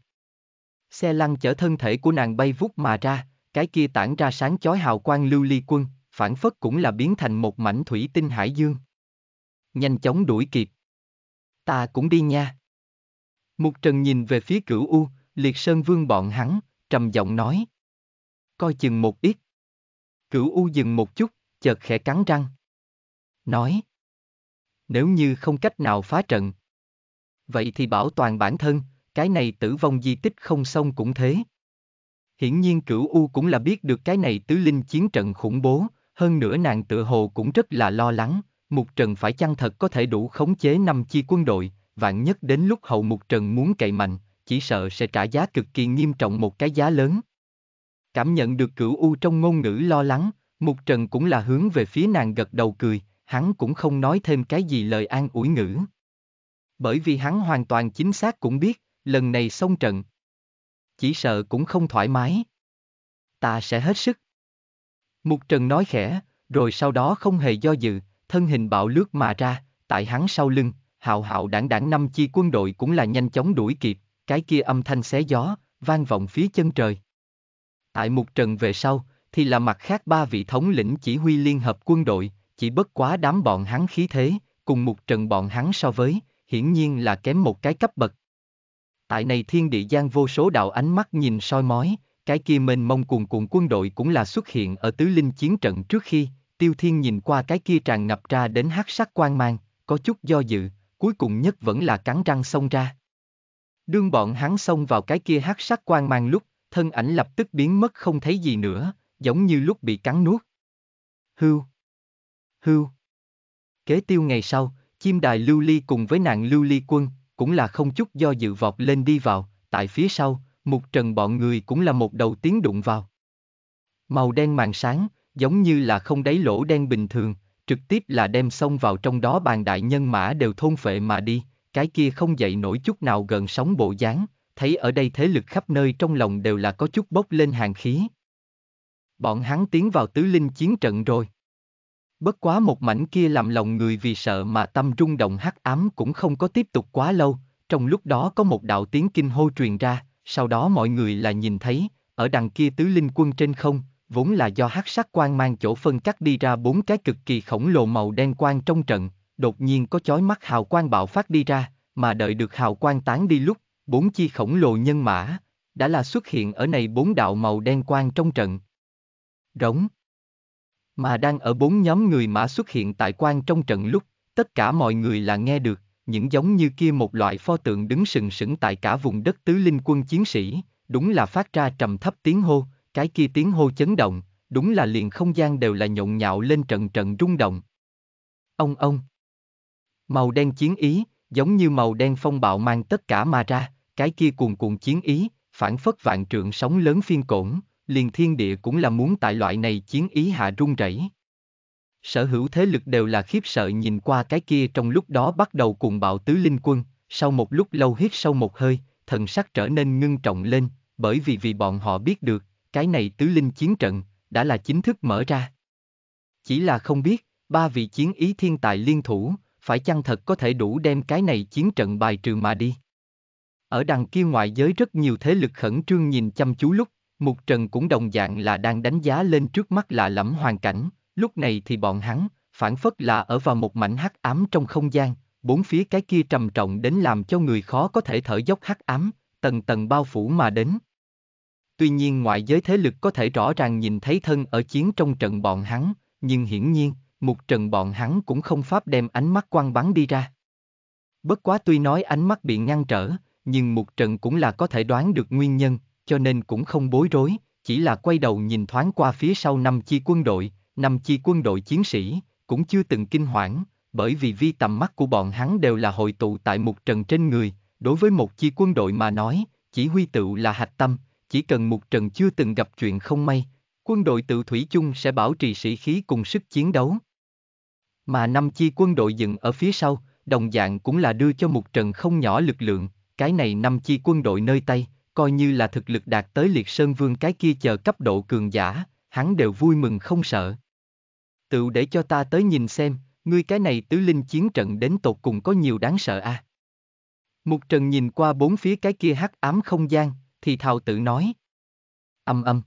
Xe lăn chở thân thể của nàng bay vút mà ra, cái kia tản ra sáng chói hào quang lưu ly quân, phản phất cũng là biến thành một mảnh thủy tinh hải dương. Nhanh chóng đuổi kịp. Ta cũng đi nha. Mục Trần nhìn về phía cửu U, liệt sơn vương bọn hắn, trầm giọng nói. Coi chừng một ít. Cửu U dừng một chút, chợt khẽ cắn răng. Nói. Nếu như không cách nào phá trận. Vậy thì bảo toàn bản thân, cái này tử vong di tích không xong cũng thế. Hiển nhiên cửu U cũng là biết được cái này tứ linh chiến trận khủng bố, hơn nữa nàng tự hồ cũng rất là lo lắng, Mục Trần phải chăng thật có thể đủ khống chế năm chi quân đội, vạn nhất đến lúc hậu Mục Trần muốn cậy mạnh, chỉ sợ sẽ trả giá cực kỳ nghiêm trọng một cái giá lớn. Cảm nhận được cửu U trong ngôn ngữ lo lắng, Mục Trần cũng là hướng về phía nàng gật đầu cười, hắn cũng không nói thêm cái gì lời an ủi ngữ. Bởi vì hắn hoàn toàn chính xác cũng biết, lần này xong trận. Chỉ sợ cũng không thoải mái. Ta sẽ hết sức. Mục Trần nói khẽ, rồi sau đó không hề do dự, thân hình bạo lướt mà ra, tại hắn sau lưng, hào hào đảng đảng năm chi quân đội cũng là nhanh chóng đuổi kịp, cái kia âm thanh xé gió, vang vọng phía chân trời. Tại một trận về sau, thì là mặt khác ba vị thống lĩnh chỉ huy liên hợp quân đội, chỉ bất quá đám bọn hắn khí thế, cùng một trận bọn hắn so với, hiển nhiên là kém một cái cấp bậc. Tại này thiên địa gian vô số đạo ánh mắt nhìn soi mói, cái kia mênh mông cuồn cuộn quân đội cũng là xuất hiện ở tứ linh chiến trận trước khi, Tiêu Thiên nhìn qua cái kia tràn ngập ra đến hắc sắc quan mang, có chút do dự, cuối cùng nhất vẫn là cắn răng xông ra. Đương bọn hắn xông vào cái kia hắc sắc quan mang lúc, thân ảnh lập tức biến mất không thấy gì nữa, giống như lúc bị cắn nuốt. Hưu. Hưu. Kế tiêu ngày sau, chim đài lưu ly cùng với nạn lưu ly quân, cũng là không chút do dự vọt lên đi vào, tại phía sau, một trần bọn người cũng là một đầu tiếng đụng vào. Màu đen màn sáng, giống như là không đáy lỗ đen bình thường, trực tiếp là đem xông vào trong đó bàn đại nhân mã đều thôn phệ mà đi, cái kia không dậy nổi chút nào gần sóng bộ dáng, thấy ở đây thế lực khắp nơi trong lòng đều là có chút bốc lên hàng khí. Bọn hắn tiến vào tứ linh chiến trận rồi. Bất quá một mảnh kia làm lòng người vì sợ mà tâm rung động hắc ám cũng không có tiếp tục quá lâu, trong lúc đó có một đạo tiếng kinh hô truyền ra, sau đó mọi người là nhìn thấy, ở đằng kia tứ linh quân trên không, vốn là do hắc sắc quang mang chỗ phân cắt đi ra bốn cái cực kỳ khổng lồ màu đen quang trong trận, đột nhiên có chói mắt hào quang bạo phát đi ra, mà đợi được hào quang tán đi lúc, bốn chi khổng lồ nhân mã, đã là xuất hiện ở này bốn đạo màu đen quang trong trận. Rống Mà đang ở bốn nhóm người mã xuất hiện tại quang trong trận lúc, tất cả mọi người là nghe được, những giống như kia một loại pho tượng đứng sừng sững tại cả vùng đất tứ linh quân chiến sĩ, đúng là phát ra trầm thấp tiếng hô, cái kia tiếng hô chấn động, đúng là liền không gian đều là nhộn nhạo lên trận trận rung động. Ông ông. Màu đen chiến ý, giống như màu đen phong bạo mang tất cả mà ra, cái kia cuồn cuộn chiến ý, phản phất vạn trượng sóng lớn phiên cổn, liền thiên địa cũng là muốn tại loại này chiến ý hạ rung rẩy. Sở hữu thế lực đều là khiếp sợ nhìn qua cái kia trong lúc đó bắt đầu cùng bạo tứ linh quân, sau một lúc lâu hít sâu một hơi, thần sắc trở nên ngưng trọng lên, bởi vì vì bọn họ biết được, cái này tứ linh chiến trận, đã là chính thức mở ra. Chỉ là không biết, ba vị chiến ý thiên tài liên thủ, phải chăng thật có thể đủ đem cái này chiến trận bài trừ mà đi. Ở đằng kia ngoại giới rất nhiều thế lực khẩn trương nhìn chăm chú lúc, Mục Trần cũng đồng dạng là đang đánh giá lên trước mắt lạ lẫm hoàn cảnh, lúc này thì bọn hắn, phản phất là ở vào một mảnh hắc ám trong không gian, bốn phía cái kia trầm trọng đến làm cho người khó có thể thở dốc hắc ám, tầng tầng bao phủ mà đến, Tuy nhiên ngoại giới thế lực có thể rõ ràng nhìn thấy thân ở chiến trong trận bọn hắn, nhưng hiển nhiên, một trận bọn hắn cũng không pháp đem ánh mắt quăng bắn đi ra. Bất quá tuy nói ánh mắt bị ngăn trở, nhưng một trận cũng là có thể đoán được nguyên nhân, cho nên cũng không bối rối, chỉ là quay đầu nhìn thoáng qua phía sau năm chi quân đội, năm chi quân đội chiến sĩ, cũng chưa từng kinh hoảng, bởi vì vi tầm mắt của bọn hắn đều là hội tụ tại một trận trên người, đối với một chi quân đội mà nói, chỉ huy tựu là hạch tâm, chỉ cần một trận chưa từng gặp chuyện không may, quân đội tự thủy chung sẽ bảo trì sĩ khí cùng sức chiến đấu. Mà năm chi quân đội dựng ở phía sau, đồng dạng cũng là đưa cho một trận không nhỏ lực lượng, cái này năm chi quân đội nơi tay, coi như là thực lực đạt tới liệt sơn vương cái kia chờ cấp độ cường giả, hắn đều vui mừng không sợ. Tự để cho ta tới nhìn xem, ngươi cái này tứ linh chiến trận đến tột cùng có nhiều đáng sợ a. À? Một trần nhìn qua bốn phía cái kia hắc ám không gian, thì thào tự nói. Âm âm.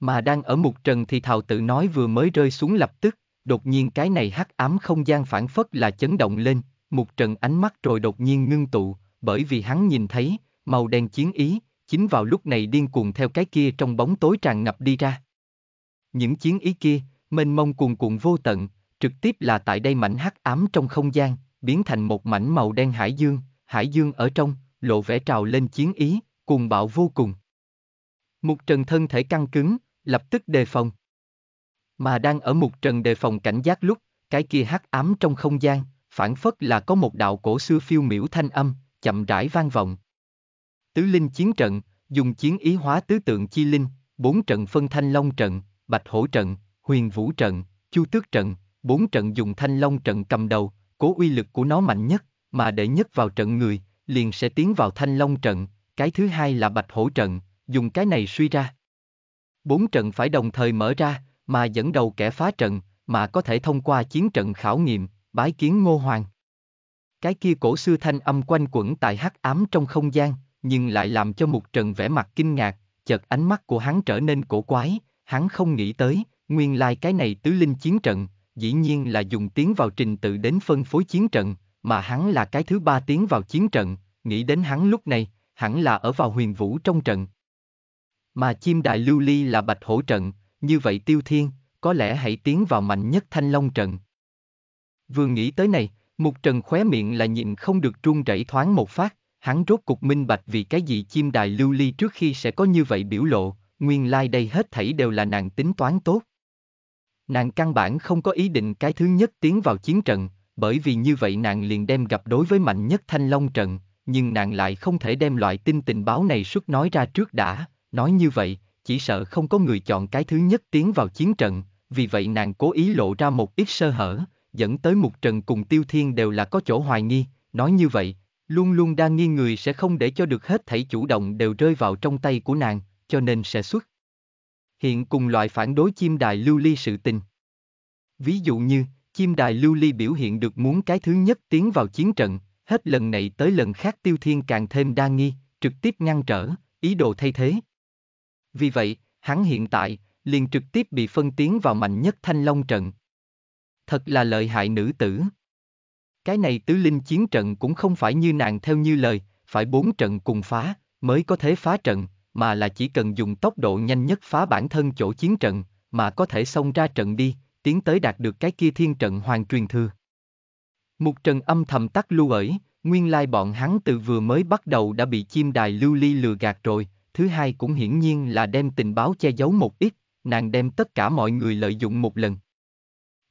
Mà đang ở mục trần thì thào tự nói vừa mới rơi xuống lập tức, đột nhiên cái này hắc ám không gian phản phất là chấn động lên, mục trần ánh mắt rồi đột nhiên ngưng tụ, bởi vì hắn nhìn thấy, màu đen chiến ý, chính vào lúc này điên cuồng theo cái kia trong bóng tối tràn ngập đi ra. Những chiến ý kia, mênh mông cuồn cuộn vô tận, trực tiếp là tại đây mảnh hắc ám trong không gian, biến thành một mảnh màu đen hải dương, hải dương ở trong, lộ vẻ trào lên chiến ý, cuồng bạo vô cùng. Mục trần thân thể căng cứng, lập tức đề phòng. Mà đang ở mục trần đề phòng cảnh giác lúc, cái kia hắc ám trong không gian, phản phất là có một đạo cổ xưa phiêu miểu thanh âm, chậm rãi vang vọng. Tứ linh chiến trận, dùng chiến ý hóa tứ tượng chi linh, bốn trận phân thanh long trận, bạch hổ trận, huyền vũ trận, chu tước trận, bốn trận dùng thanh long trận cầm đầu, cố uy lực của nó mạnh nhất, mà để nhất vào trận người, liền sẽ tiến vào thanh long trận, cái thứ hai là bạch hổ trận, dùng cái này suy ra. Bốn trận phải đồng thời mở ra, mà dẫn đầu kẻ phá trận, mà có thể thông qua chiến trận khảo nghiệm, bái kiến ngô hoàng. Cái kia cổ xưa thanh âm quanh quẩn tại hắc ám trong không gian, nhưng lại làm cho một trận vẻ mặt kinh ngạc, chợt ánh mắt của hắn trở nên cổ quái, hắn không nghĩ tới, nguyên lai like cái này tứ linh chiến trận, dĩ nhiên là dùng tiếng vào trình tự đến phân phối chiến trận, mà hắn là cái thứ ba tiếng vào chiến trận, nghĩ đến hắn lúc này, hẳn là ở vào huyền vũ trong trận. Mà chim đại lưu ly là bạch hổ trận, như vậy tiêu thiên, có lẽ hãy tiến vào mạnh nhất thanh long trận. Vừa nghĩ tới này, mục trần khóe miệng là nhịn không được trung rẩy thoáng một phát, hắn rốt cục minh bạch vì cái gì chim đại lưu ly trước khi sẽ có như vậy biểu lộ, nguyên lai like đây hết thảy đều là nàng tính toán tốt. Nàng căn bản không có ý định cái thứ nhất tiến vào chiến trận, bởi vì như vậy nàng liền đem gặp đối với mạnh nhất thanh long trận, nhưng nàng lại không thể đem loại tin tình báo này xuất nói ra trước đã, nói như vậy, chỉ sợ không có người chọn cái thứ nhất tiến vào chiến trận, vì vậy nàng cố ý lộ ra một ít sơ hở, dẫn tới một trận cùng Tiêu Thiên đều là có chỗ hoài nghi, nói như vậy, luôn luôn đa nghi người sẽ không để cho được hết thảy chủ động đều rơi vào trong tay của nàng, cho nên sẽ xuất. Hiện cùng loại phản đối chim đài lưu ly sự tình. Ví dụ như, chim đài lưu ly biểu hiện được muốn cái thứ nhất tiến vào chiến trận, hết lần này tới lần khác Tiêu Thiên càng thêm đa nghi, trực tiếp ngăn trở, ý đồ thay thế. Vì vậy, hắn hiện tại, liền trực tiếp bị phân tiến vào mạnh nhất thanh long trận. Thật là lợi hại nữ tử. Cái này tứ linh chiến trận cũng không phải như nàng theo như lời, phải bốn trận cùng phá, mới có thể phá trận, mà là chỉ cần dùng tốc độ nhanh nhất phá bản thân chỗ chiến trận, mà có thể xông ra trận đi, tiến tới đạt được cái kia thiên trận hoàn truyền thừa. Mục Trần âm thầm tắt lưu ởi, nguyên lai bọn hắn từ vừa mới bắt đầu đã bị chim đài lưu ly lừa gạt rồi, thứ hai cũng hiển nhiên là đem tình báo che giấu một ít, nàng đem tất cả mọi người lợi dụng một lần.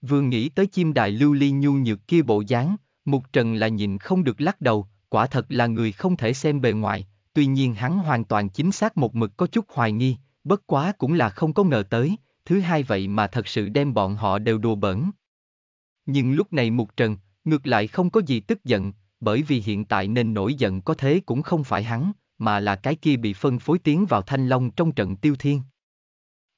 Vừa nghĩ tới chim đài lưu ly nhu nhược kia bộ dáng, Mục Trần là nhìn không được lắc đầu, quả thật là người không thể xem bề ngoài, tuy nhiên hắn hoàn toàn chính xác một mực có chút hoài nghi, bất quá cũng là không có ngờ tới, thứ hai vậy mà thật sự đem bọn họ đều đùa bẩn. Nhưng lúc này Mục Trần, Ngược lại không có gì tức giận, bởi vì hiện tại nên nổi giận có thế cũng không phải hắn, mà là cái kia bị phân phối tiến vào thanh long trong trận tiêu thiên.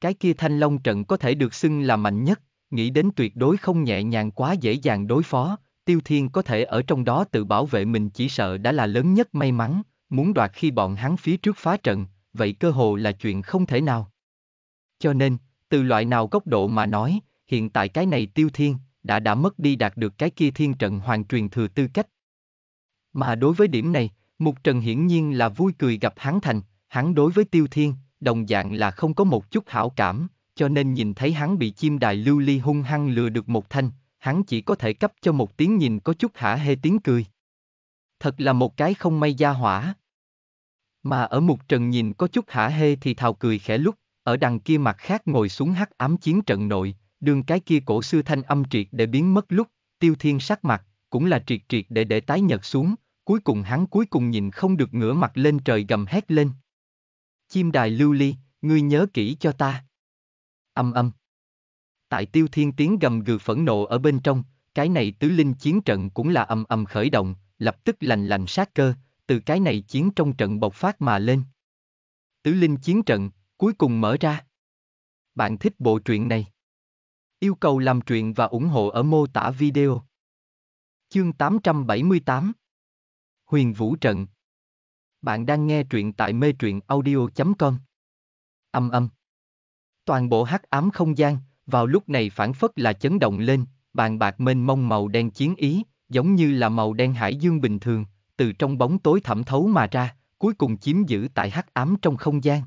Cái kia thanh long trận có thể được xưng là mạnh nhất, nghĩ đến tuyệt đối không nhẹ nhàng quá dễ dàng đối phó, tiêu thiên có thể ở trong đó tự bảo vệ mình chỉ sợ đã là lớn nhất may mắn, muốn đoạt khi bọn hắn phía trước phá trận, vậy cơ hồ là chuyện không thể nào. Cho nên, từ loại nào góc độ mà nói, hiện tại cái này tiêu thiên, đã đã mất đi đạt được cái kia thiên trận hoàn truyền thừa tư cách. Mà đối với điểm này, Mục Trần hiển nhiên là vui cười gặp hắn thành, hắn đối với Tiêu Thiên, đồng dạng là không có một chút hảo cảm, cho nên nhìn thấy hắn bị chim đài lưu ly hung hăng lừa được một thanh, hắn chỉ có thể cấp cho một tiếng nhìn có chút hả hê tiếng cười. Thật là một cái không may gia hỏa. Mà ở Mục Trần nhìn có chút hả hê thì thào cười khẽ lúc, ở đằng kia mặt khác ngồi xuống hắc ám chiến trận nội, đường cái kia cổ xưa thanh âm triệt để biến mất lúc, tiêu thiên sắc mặt, cũng là triệt triệt để để tái nhật xuống, cuối cùng hắn cuối cùng nhìn không được ngửa mặt lên trời gầm hét lên. Chim đài lưu ly, ngươi nhớ kỹ cho ta. Âm âm. Tại tiêu thiên tiếng gầm gừ phẫn nộ ở bên trong, cái này tứ linh chiến trận cũng là âm âm khởi động, lập tức lành lành sát cơ, từ cái này chiến trong trận bộc phát mà lên. Tứ linh chiến trận, cuối cùng mở ra. Bạn thích bộ truyện này? Yêu cầu làm truyện và ủng hộ ở mô tả video. Chương 878 Huyền Vũ Trận Bạn đang nghe truyện tại mê truyện audio.com Âm âm Toàn bộ hắc ám không gian, vào lúc này phản phất là chấn động lên, bàn bạc mênh mông màu đen chiến ý, giống như là màu đen hải dương bình thường, từ trong bóng tối thẩm thấu mà ra, cuối cùng chiếm giữ tại hắc ám trong không gian.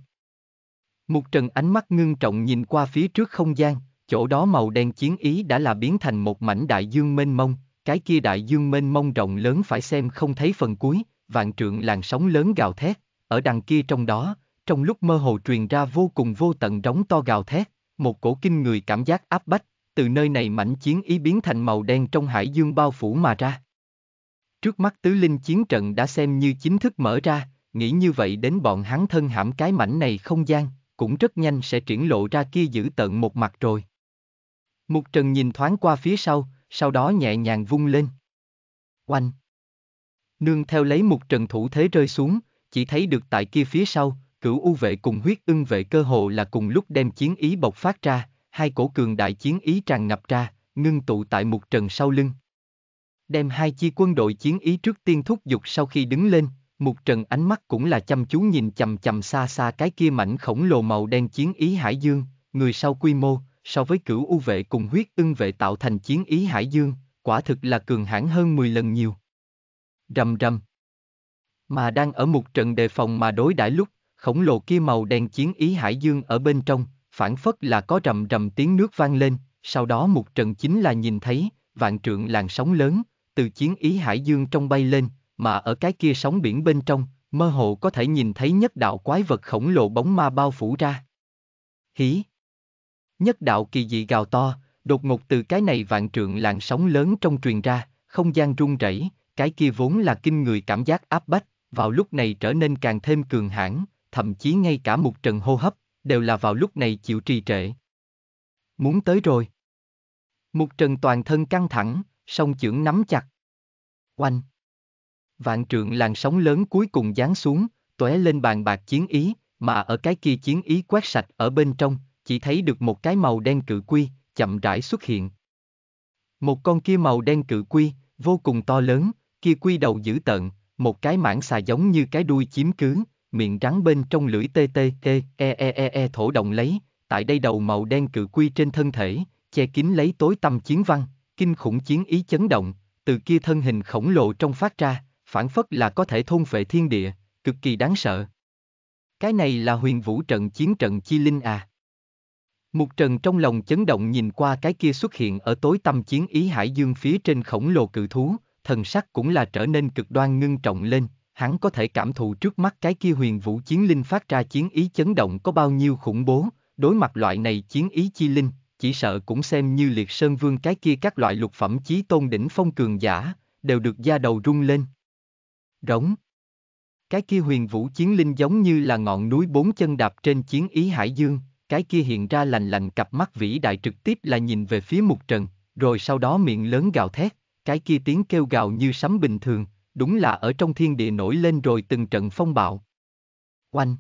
Một Trần ánh mắt ngưng trọng nhìn qua phía trước không gian, chỗ đó màu đen chiến ý đã là biến thành một mảnh đại dương mênh mông, cái kia đại dương mênh mông rộng lớn phải xem không thấy phần cuối, vạn trượng làn sóng lớn gào thét, ở đằng kia trong đó, trong lúc mơ hồ truyền ra vô cùng vô tận đóng to gào thét, một cổ kinh người cảm giác áp bách, từ nơi này mảnh chiến ý biến thành màu đen trong hải dương bao phủ mà ra. Trước mắt tứ linh chiến trận đã xem như chính thức mở ra, nghĩ như vậy đến bọn hắn thân hãm cái mảnh này không gian, cũng rất nhanh sẽ triển lộ ra kia giữ tận một mặt rồi. Mục Trần nhìn thoáng qua phía sau, sau đó nhẹ nhàng vung lên. Oanh! Nương theo lấy Mục Trần thủ thế rơi xuống, chỉ thấy được tại kia phía sau, cửu u vệ cùng huyết ưng vệ cơ hồ là cùng lúc đem chiến ý bộc phát ra, hai cổ cường đại chiến ý tràn ngập ra, ngưng tụ tại Mục Trần sau lưng. Đem hai chi quân đội chiến ý trước tiên thúc giục sau khi đứng lên, Mục Trần ánh mắt cũng là chăm chú nhìn chầm chầm xa xa cái kia mảnh khổng lồ màu đen chiến ý hải dương, người sau quy mô, so với cửu u vệ cùng huyết ưng vệ tạo thành chiến ý hải dương, quả thực là cường hãn hơn 10 lần nhiều. Rầm rầm. Mà đang ở một trận đề phòng mà đối đãi lúc, khổng lồ kia màu đen chiến ý hải dương ở bên trong, phản phất là có rầm rầm tiếng nước vang lên, sau đó một trận chính là nhìn thấy, vạn trượng làn sóng lớn, từ chiến ý hải dương trong bay lên, mà ở cái kia sóng biển bên trong, mơ hồ có thể nhìn thấy nhất đạo quái vật khổng lồ bóng ma bao phủ ra. Hí! Nhất đạo kỳ dị gào to, đột ngột từ cái này vạn trượng làn sóng lớn trong truyền ra, không gian rung rẩy, cái kia vốn là kinh người cảm giác áp bách, vào lúc này trở nên càng thêm cường hãn, thậm chí ngay cả một trận hô hấp, đều là vào lúc này chịu trì trệ. Muốn tới rồi. Một trần toàn thân căng thẳng, song chưởng nắm chặt. Oanh. Vạn trượng làn sóng lớn cuối cùng giáng xuống, tóe lên bàn bạc chiến ý, mà ở cái kia chiến ý quét sạch ở bên trong, chỉ thấy được một cái màu đen cự quy, chậm rãi xuất hiện. Một con kia màu đen cự quy, vô cùng to lớn, kia quy đầu dữ tận một cái mảng xà giống như cái đuôi chiếm cứ, miệng rắn bên trong lưỡi tê tê tê e e e e thổ động lấy, tại đây đầu màu đen cự quy trên thân thể, che kín lấy tối tâm chiến văn, kinh khủng chiến ý chấn động, từ kia thân hình khổng lồ trong phát ra, phản phất là có thể thôn phệ thiên địa, cực kỳ đáng sợ. Cái này là huyền vũ trận chiến trận chi linh à. Mục Trần trong lòng chấn động nhìn qua cái kia xuất hiện ở tối tâm chiến ý hải dương phía trên khổng lồ cự thú, thần sắc cũng là trở nên cực đoan ngưng trọng lên, hắn có thể cảm thụ trước mắt cái kia huyền vũ chiến linh phát ra chiến ý chấn động có bao nhiêu khủng bố, đối mặt loại này chiến ý chi linh, chỉ sợ cũng xem như liệt sơn vương cái kia các loại lục phẩm chí tôn đỉnh phong cường giả, đều được da đầu rung lên. Rống Cái kia huyền vũ chiến linh giống như là ngọn núi bốn chân đạp trên chiến ý hải dương, cái kia hiện ra lành lành cặp mắt vĩ đại trực tiếp là nhìn về phía mục trần, rồi sau đó miệng lớn gào thét, cái kia tiếng kêu gào như sấm bình thường, đúng là ở trong thiên địa nổi lên rồi từng trận phong bạo. Oanh!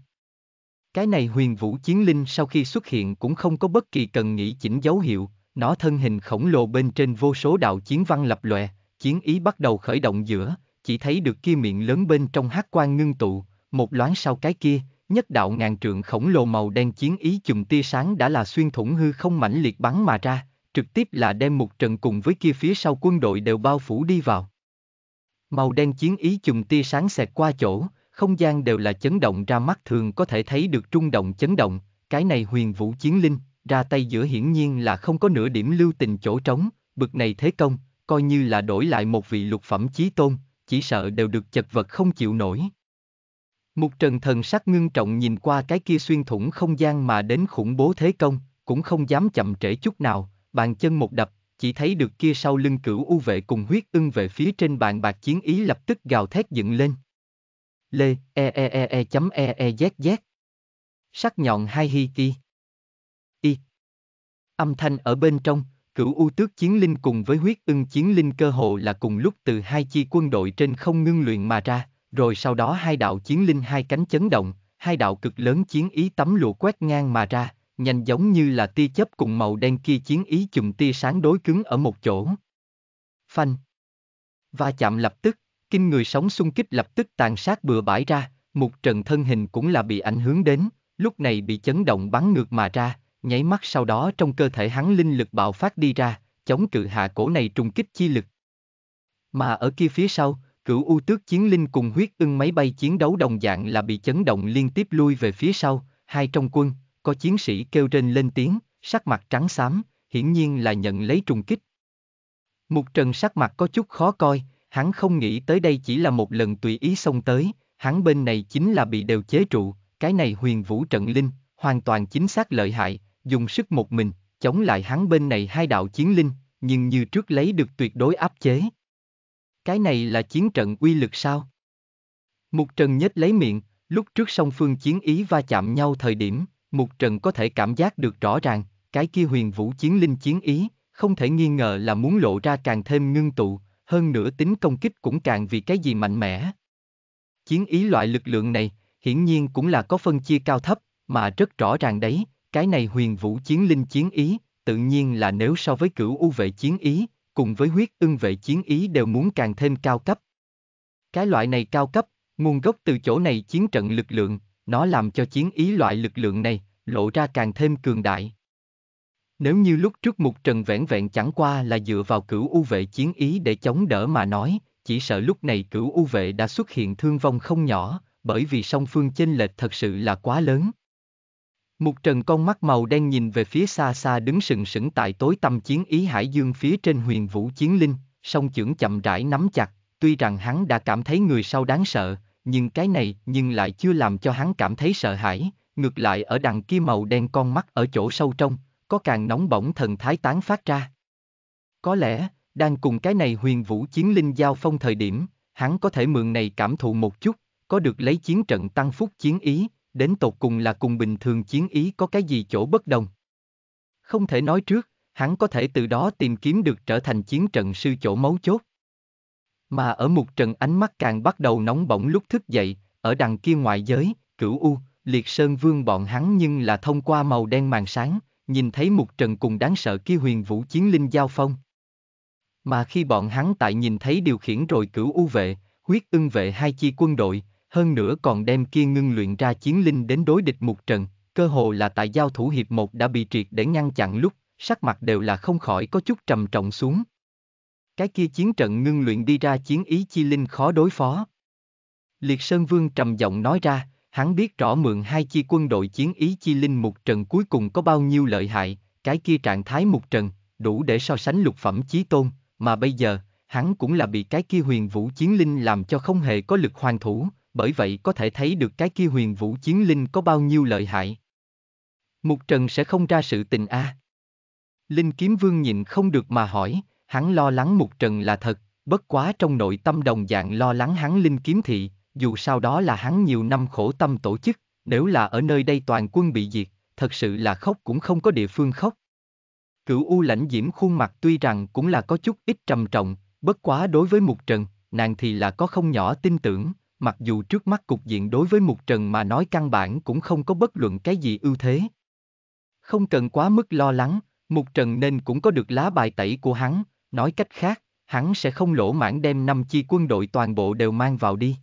Cái này huyền vũ chiến linh sau khi xuất hiện cũng không có bất kỳ cần nghĩ chỉnh dấu hiệu, nó thân hình khổng lồ bên trên vô số đạo chiến văn lập lòe, chiến ý bắt đầu khởi động giữa, chỉ thấy được kia miệng lớn bên trong hát quan ngưng tụ, một loáng sau cái kia, nhất đạo ngàn trượng khổng lồ màu đen chiến ý chùm tia sáng đã là xuyên thủng hư không mãnh liệt bắn mà ra, trực tiếp là đem một trận cùng với kia phía sau quân đội đều bao phủ đi vào. Màu đen chiến ý chùm tia sáng xẹt qua chỗ, không gian đều là chấn động ra mắt thường có thể thấy được trung động chấn động, cái này huyền vũ chiến linh, ra tay giữa hiển nhiên là không có nửa điểm lưu tình chỗ trống, bực này thế công, coi như là đổi lại một vị lục phẩm chí tôn, chỉ sợ đều được chật vật không chịu nổi. Mục Trần thần sắc ngưng trọng nhìn qua cái kia xuyên thủng không gian mà đến khủng bố thế công, cũng không dám chậm trễ chút nào, bàn chân một đập, chỉ thấy được kia sau lưng cửu u vệ cùng huyết ưng về phía trên bàn bạc chiến ý lập tức gào thét dựng lên. Lê, e e e e chấm e e z z. Sắc nhọn hai hi ki. Y. Âm thanh ở bên trong, cửu u tước chiến linh cùng với huyết ưng chiến linh cơ hồ là cùng lúc từ hai chi quân đội trên không ngưng luyện mà ra rồi sau đó hai đạo chiến linh hai cánh chấn động, hai đạo cực lớn chiến ý tấm lụa quét ngang mà ra, nhanh giống như là tia chớp cùng màu đen kia chiến ý chùm tia sáng đối cứng ở một chỗ. Phanh. Va chạm lập tức, kinh người sóng xung kích lập tức tàn sát bừa bãi ra, một trần thân hình cũng là bị ảnh hưởng đến, lúc này bị chấn động bắn ngược mà ra, nháy mắt sau đó trong cơ thể hắn linh lực bạo phát đi ra, chống cự hạ cổ này trùng kích chi lực. Mà ở kia phía sau, cửu u tước chiến linh cùng huyết ưng máy bay chiến đấu đồng dạng là bị chấn động liên tiếp lui về phía sau, hai trong quân, có chiến sĩ kêu trên lên tiếng, sắc mặt trắng xám, hiển nhiên là nhận lấy trùng kích. Mục Trần sắc mặt có chút khó coi, hắn không nghĩ tới đây chỉ là một lần tùy ý xông tới, hắn bên này chính là bị đều chế trụ, cái này huyền vũ trận linh, hoàn toàn chính xác lợi hại, dùng sức một mình, chống lại hắn bên này hai đạo chiến linh, nhưng như trước lấy được tuyệt đối áp chế. Cái này là chiến trận uy lực sao? Mục Trần nhếch lấy miệng, lúc trước song phương chiến ý va chạm nhau thời điểm, Mục Trần có thể cảm giác được rõ ràng, cái kia huyền vũ chiến linh chiến ý, không thể nghi ngờ là muốn lộ ra càng thêm ngưng tụ, hơn nữa tính công kích cũng càng vì cái gì mạnh mẽ. Chiến ý loại lực lượng này, hiển nhiên cũng là có phân chia cao thấp, mà rất rõ ràng đấy, cái này huyền vũ chiến linh chiến ý, tự nhiên là nếu so với cửu u vệ chiến ý, cùng với huyết ưng vệ chiến ý đều muốn càng thêm cao cấp. Cái loại này cao cấp, nguồn gốc từ chỗ này chiến trận lực lượng, nó làm cho chiến ý loại lực lượng này lộ ra càng thêm cường đại. Nếu như lúc trước một trần vẹn vẹn chẳng qua là dựa vào cửu u vệ chiến ý để chống đỡ mà nói, chỉ sợ lúc này cửu u vệ đã xuất hiện thương vong không nhỏ, bởi vì song phương chênh lệch thật sự là quá lớn. Mục Trần con mắt màu đen nhìn về phía xa xa đứng sừng sững tại tối tâm chiến ý hải dương phía trên huyền vũ chiến linh, song trưởng chậm rãi nắm chặt, tuy rằng hắn đã cảm thấy người sau đáng sợ, nhưng cái này nhưng lại chưa làm cho hắn cảm thấy sợ hãi, ngược lại ở đằng kia màu đen con mắt ở chỗ sâu trong, có càng nóng bỏng thần thái tán phát ra. Có lẽ, đang cùng cái này huyền vũ chiến linh giao phong thời điểm, hắn có thể mượn này cảm thụ một chút, có được lấy chiến trận tăng phúc chiến ý, đến tột cùng là cùng bình thường chiến ý có cái gì chỗ bất đồng. Không thể nói trước, hắn có thể từ đó tìm kiếm được trở thành chiến trận sư chỗ mấu chốt. Mà ở một trận ánh mắt càng bắt đầu nóng bỏng lúc thức dậy, ở đằng kia ngoại giới, cửu U, liệt sơn vương bọn hắn nhưng là thông qua màu đen màn sáng, nhìn thấy một trận cùng đáng sợ kia huyền vũ chiến linh giao phong. Mà khi bọn hắn tại nhìn thấy điều khiển rồi cửu U vệ, huyết ưng vệ hai chi quân đội, hơn nữa còn đem kia ngưng luyện ra chiến linh đến đối địch một trận, cơ hồ là tại giao thủ hiệp một đã bị triệt để ngăn chặn lúc, sắc mặt đều là không khỏi có chút trầm trọng xuống. Cái kia chiến trận ngưng luyện đi ra chiến ý chi linh khó đối phó. Liệt Sơn Vương trầm giọng nói ra, hắn biết rõ mượn hai chi quân đội chiến ý chi linh một trận cuối cùng có bao nhiêu lợi hại, cái kia trạng thái một trận, đủ để so sánh lục phẩm chí tôn, mà bây giờ, hắn cũng là bị cái kia huyền vũ chiến linh làm cho không hề có lực hoàn thủ, bởi vậy có thể thấy được cái kia huyền vũ chiến linh có bao nhiêu lợi hại. Mục Trần sẽ không ra sự tình a. À. Linh Kiếm Vương nhìn không được mà hỏi, hắn lo lắng Mục Trần là thật, bất quá trong nội tâm đồng dạng lo lắng hắn Linh Kiếm Thị, dù sau đó là hắn nhiều năm khổ tâm tổ chức, nếu là ở nơi đây toàn quân bị diệt, thật sự là khóc cũng không có địa phương khóc. Cửu U lãnh diễm khuôn mặt tuy rằng cũng là có chút ít trầm trọng, bất quá đối với Mục Trần, nàng thì là có không nhỏ tin tưởng mặc dù trước mắt cục diện đối với Mục Trần mà nói căn bản cũng không có bất luận cái gì ưu thế. Không cần quá mức lo lắng, Mục Trần nên cũng có được lá bài tẩy của hắn, nói cách khác, hắn sẽ không lỗ mãn đem năm chi quân đội toàn bộ đều mang vào đi.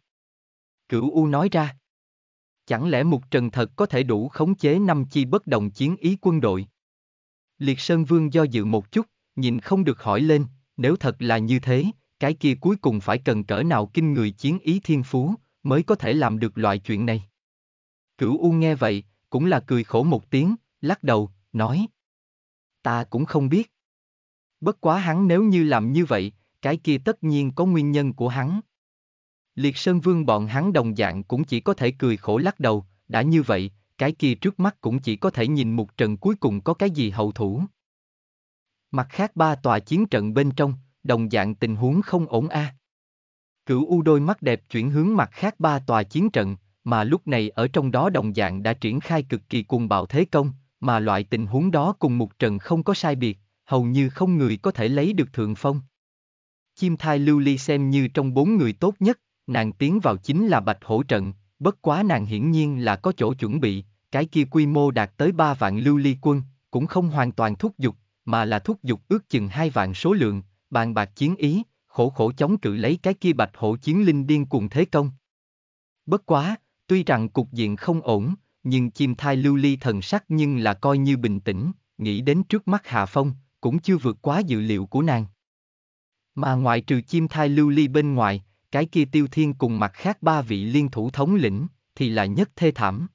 Cửu U nói ra. Chẳng lẽ Mục Trần thật có thể đủ khống chế năm chi bất đồng chiến ý quân đội? Liệt Sơn Vương do dự một chút, nhìn không được hỏi lên, nếu thật là như thế, cái kia cuối cùng phải cần cỡ nào kinh người chiến ý thiên phú, mới có thể làm được loại chuyện này. Cửu U nghe vậy, cũng là cười khổ một tiếng, lắc đầu, nói. Ta cũng không biết. Bất quá hắn nếu như làm như vậy, cái kia tất nhiên có nguyên nhân của hắn. Liệt Sơn Vương bọn hắn đồng dạng cũng chỉ có thể cười khổ lắc đầu, đã như vậy, cái kia trước mắt cũng chỉ có thể nhìn một trận cuối cùng có cái gì hậu thủ. Mặt khác ba tòa chiến trận bên trong, đồng dạng tình huống không ổn a. À. Cửu U đôi mắt đẹp chuyển hướng mặt khác ba tòa chiến trận, mà lúc này ở trong đó đồng dạng đã triển khai cực kỳ cuồng bạo thế công, mà loại tình huống đó cùng một trận không có sai biệt, hầu như không người có thể lấy được thượng phong. Chim thai lưu ly xem như trong bốn người tốt nhất, nàng tiến vào chính là bạch hổ trận, bất quá nàng hiển nhiên là có chỗ chuẩn bị, cái kia quy mô đạt tới ba vạn lưu ly quân, cũng không hoàn toàn thúc giục, mà là thúc giục ước chừng hai vạn số lượng, bàn bạc chiến ý, khổ khổ chống cự lấy cái kia bạch hổ chiến linh điên cuồng thế công. Bất quá, tuy rằng cục diện không ổn, nhưng chim thai lưu ly thần sắc nhưng là coi như bình tĩnh, nghĩ đến trước mắt hà Phong, cũng chưa vượt quá dự liệu của nàng. Mà ngoại trừ chim thai lưu ly bên ngoài, cái kia tiêu thiên cùng mặt khác ba vị liên thủ thống lĩnh, thì là nhất thê thảm.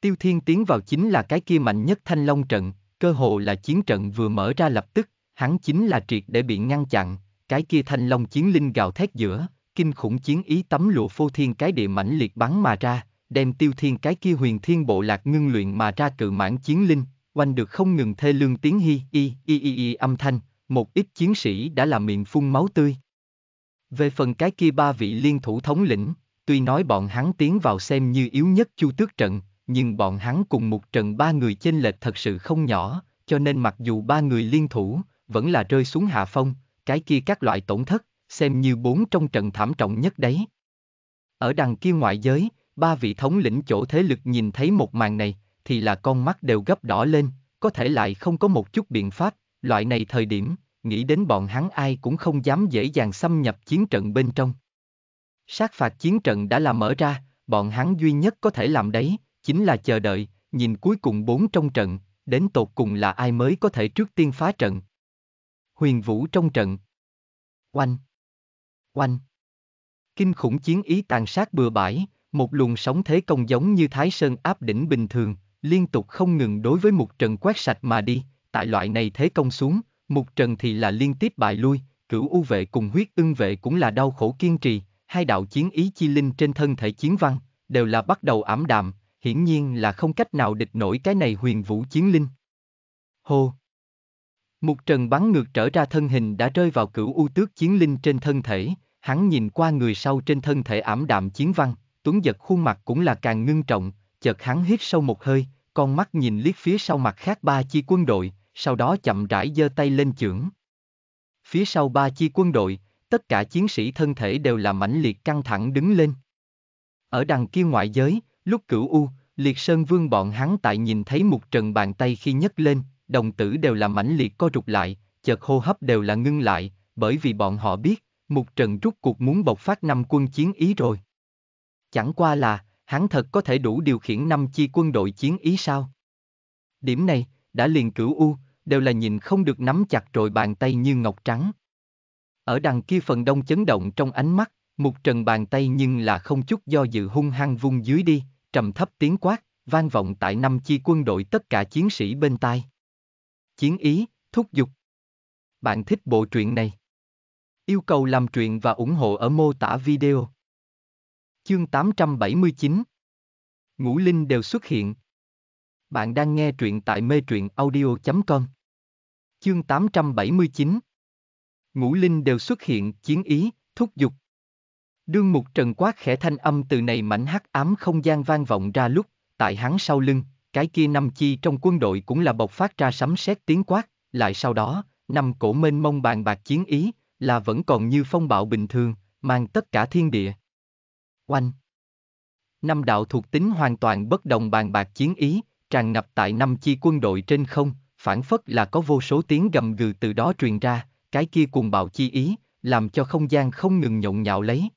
Tiêu thiên tiến vào chính là cái kia mạnh nhất thanh long trận, cơ hồ là chiến trận vừa mở ra lập tức, Hắn chính là triệt để bị ngăn chặn, cái kia thanh long chiến linh gào thét giữa, kinh khủng chiến ý tấm lụa phô thiên cái địa mãnh liệt bắn mà ra, đem tiêu thiên cái kia huyền thiên bộ lạc ngưng luyện mà ra cự mãn chiến linh, oanh được không ngừng thê lương tiếng hi y y y y âm thanh, một ít chiến sĩ đã làm miệng phun máu tươi. Về phần cái kia ba vị liên thủ thống lĩnh, tuy nói bọn hắn tiến vào xem như yếu nhất chu tước trận, nhưng bọn hắn cùng một trận ba người chênh lệch thật sự không nhỏ, cho nên mặc dù ba người liên thủ, vẫn là rơi xuống hạ phong, cái kia các loại tổn thất, xem như bốn trong trận thảm trọng nhất đấy. Ở đằng kia ngoại giới, ba vị thống lĩnh chỗ thế lực nhìn thấy một màn này, thì là con mắt đều gấp đỏ lên, có thể lại không có một chút biện pháp, loại này thời điểm, nghĩ đến bọn hắn ai cũng không dám dễ dàng xâm nhập chiến trận bên trong. Sát phạt chiến trận đã là mở ra, bọn hắn duy nhất có thể làm đấy, chính là chờ đợi, nhìn cuối cùng bốn trong trận, đến tột cùng là ai mới có thể trước tiên phá trận huyền vũ trong trận. Oanh! Oanh! Kinh khủng chiến ý tàn sát bừa bãi, một luồng sóng thế công giống như Thái Sơn áp đỉnh bình thường, liên tục không ngừng đối với một trận quét sạch mà đi, tại loại này thế công xuống, một trận thì là liên tiếp bại lui, cửu u vệ cùng huyết ưng vệ cũng là đau khổ kiên trì, hai đạo chiến ý chi linh trên thân thể chiến văn, đều là bắt đầu ảm đạm, hiển nhiên là không cách nào địch nổi cái này huyền vũ chiến linh. Hô! Một trần bắn ngược trở ra thân hình đã rơi vào cửu u tước chiến linh trên thân thể, hắn nhìn qua người sau trên thân thể ảm đạm chiến văn, tuấn giật khuôn mặt cũng là càng ngưng trọng, chợt hắn hít sâu một hơi, con mắt nhìn liếc phía sau mặt khác ba chi quân đội, sau đó chậm rãi giơ tay lên chưởng. Phía sau ba chi quân đội, tất cả chiến sĩ thân thể đều là mãnh liệt căng thẳng đứng lên. Ở đằng kia ngoại giới, lúc cửu u, liệt sơn vương bọn hắn tại nhìn thấy một trần bàn tay khi nhấc lên, đồng tử đều là mãnh liệt co rụt lại, chợt hô hấp đều là ngưng lại, bởi vì bọn họ biết, một trận rút cuộc muốn bộc phát năm quân chiến ý rồi. Chẳng qua là, hắn thật có thể đủ điều khiển năm chi quân đội chiến ý sao? Điểm này, đã liền cửu U, đều là nhìn không được nắm chặt rồi bàn tay như ngọc trắng. Ở đằng kia phần đông chấn động trong ánh mắt, một Trần bàn tay nhưng là không chút do dự hung hăng vung dưới đi, trầm thấp tiếng quát, vang vọng tại năm chi quân đội tất cả chiến sĩ bên tai. Chiến ý, thúc giục. Bạn thích bộ truyện này? Yêu cầu làm truyện và ủng hộ ở mô tả video. Chương 879 Ngũ Linh đều xuất hiện. Bạn đang nghe truyện tại mê truyện audio.com Chương 879 Ngũ Linh đều xuất hiện, chiến ý, thúc giục. Đương mục trần quát khẽ thanh âm từ này mảnh hắc ám không gian vang vọng ra lúc, tại hắn sau lưng, cái kia năm chi trong quân đội cũng là bộc phát ra sấm sét tiếng quát, lại sau đó, năm cổ mênh mông bàn bạc chiến ý, là vẫn còn như phong bạo bình thường, mang tất cả thiên địa. Oanh! Năm đạo thuộc tính hoàn toàn bất đồng bàn bạc chiến ý, tràn ngập tại năm chi quân đội trên không, phản phất là có vô số tiếng gầm gừ từ đó truyền ra, cái kia cùng bạo chi ý, làm cho không gian không ngừng nhộn nhạo lấy.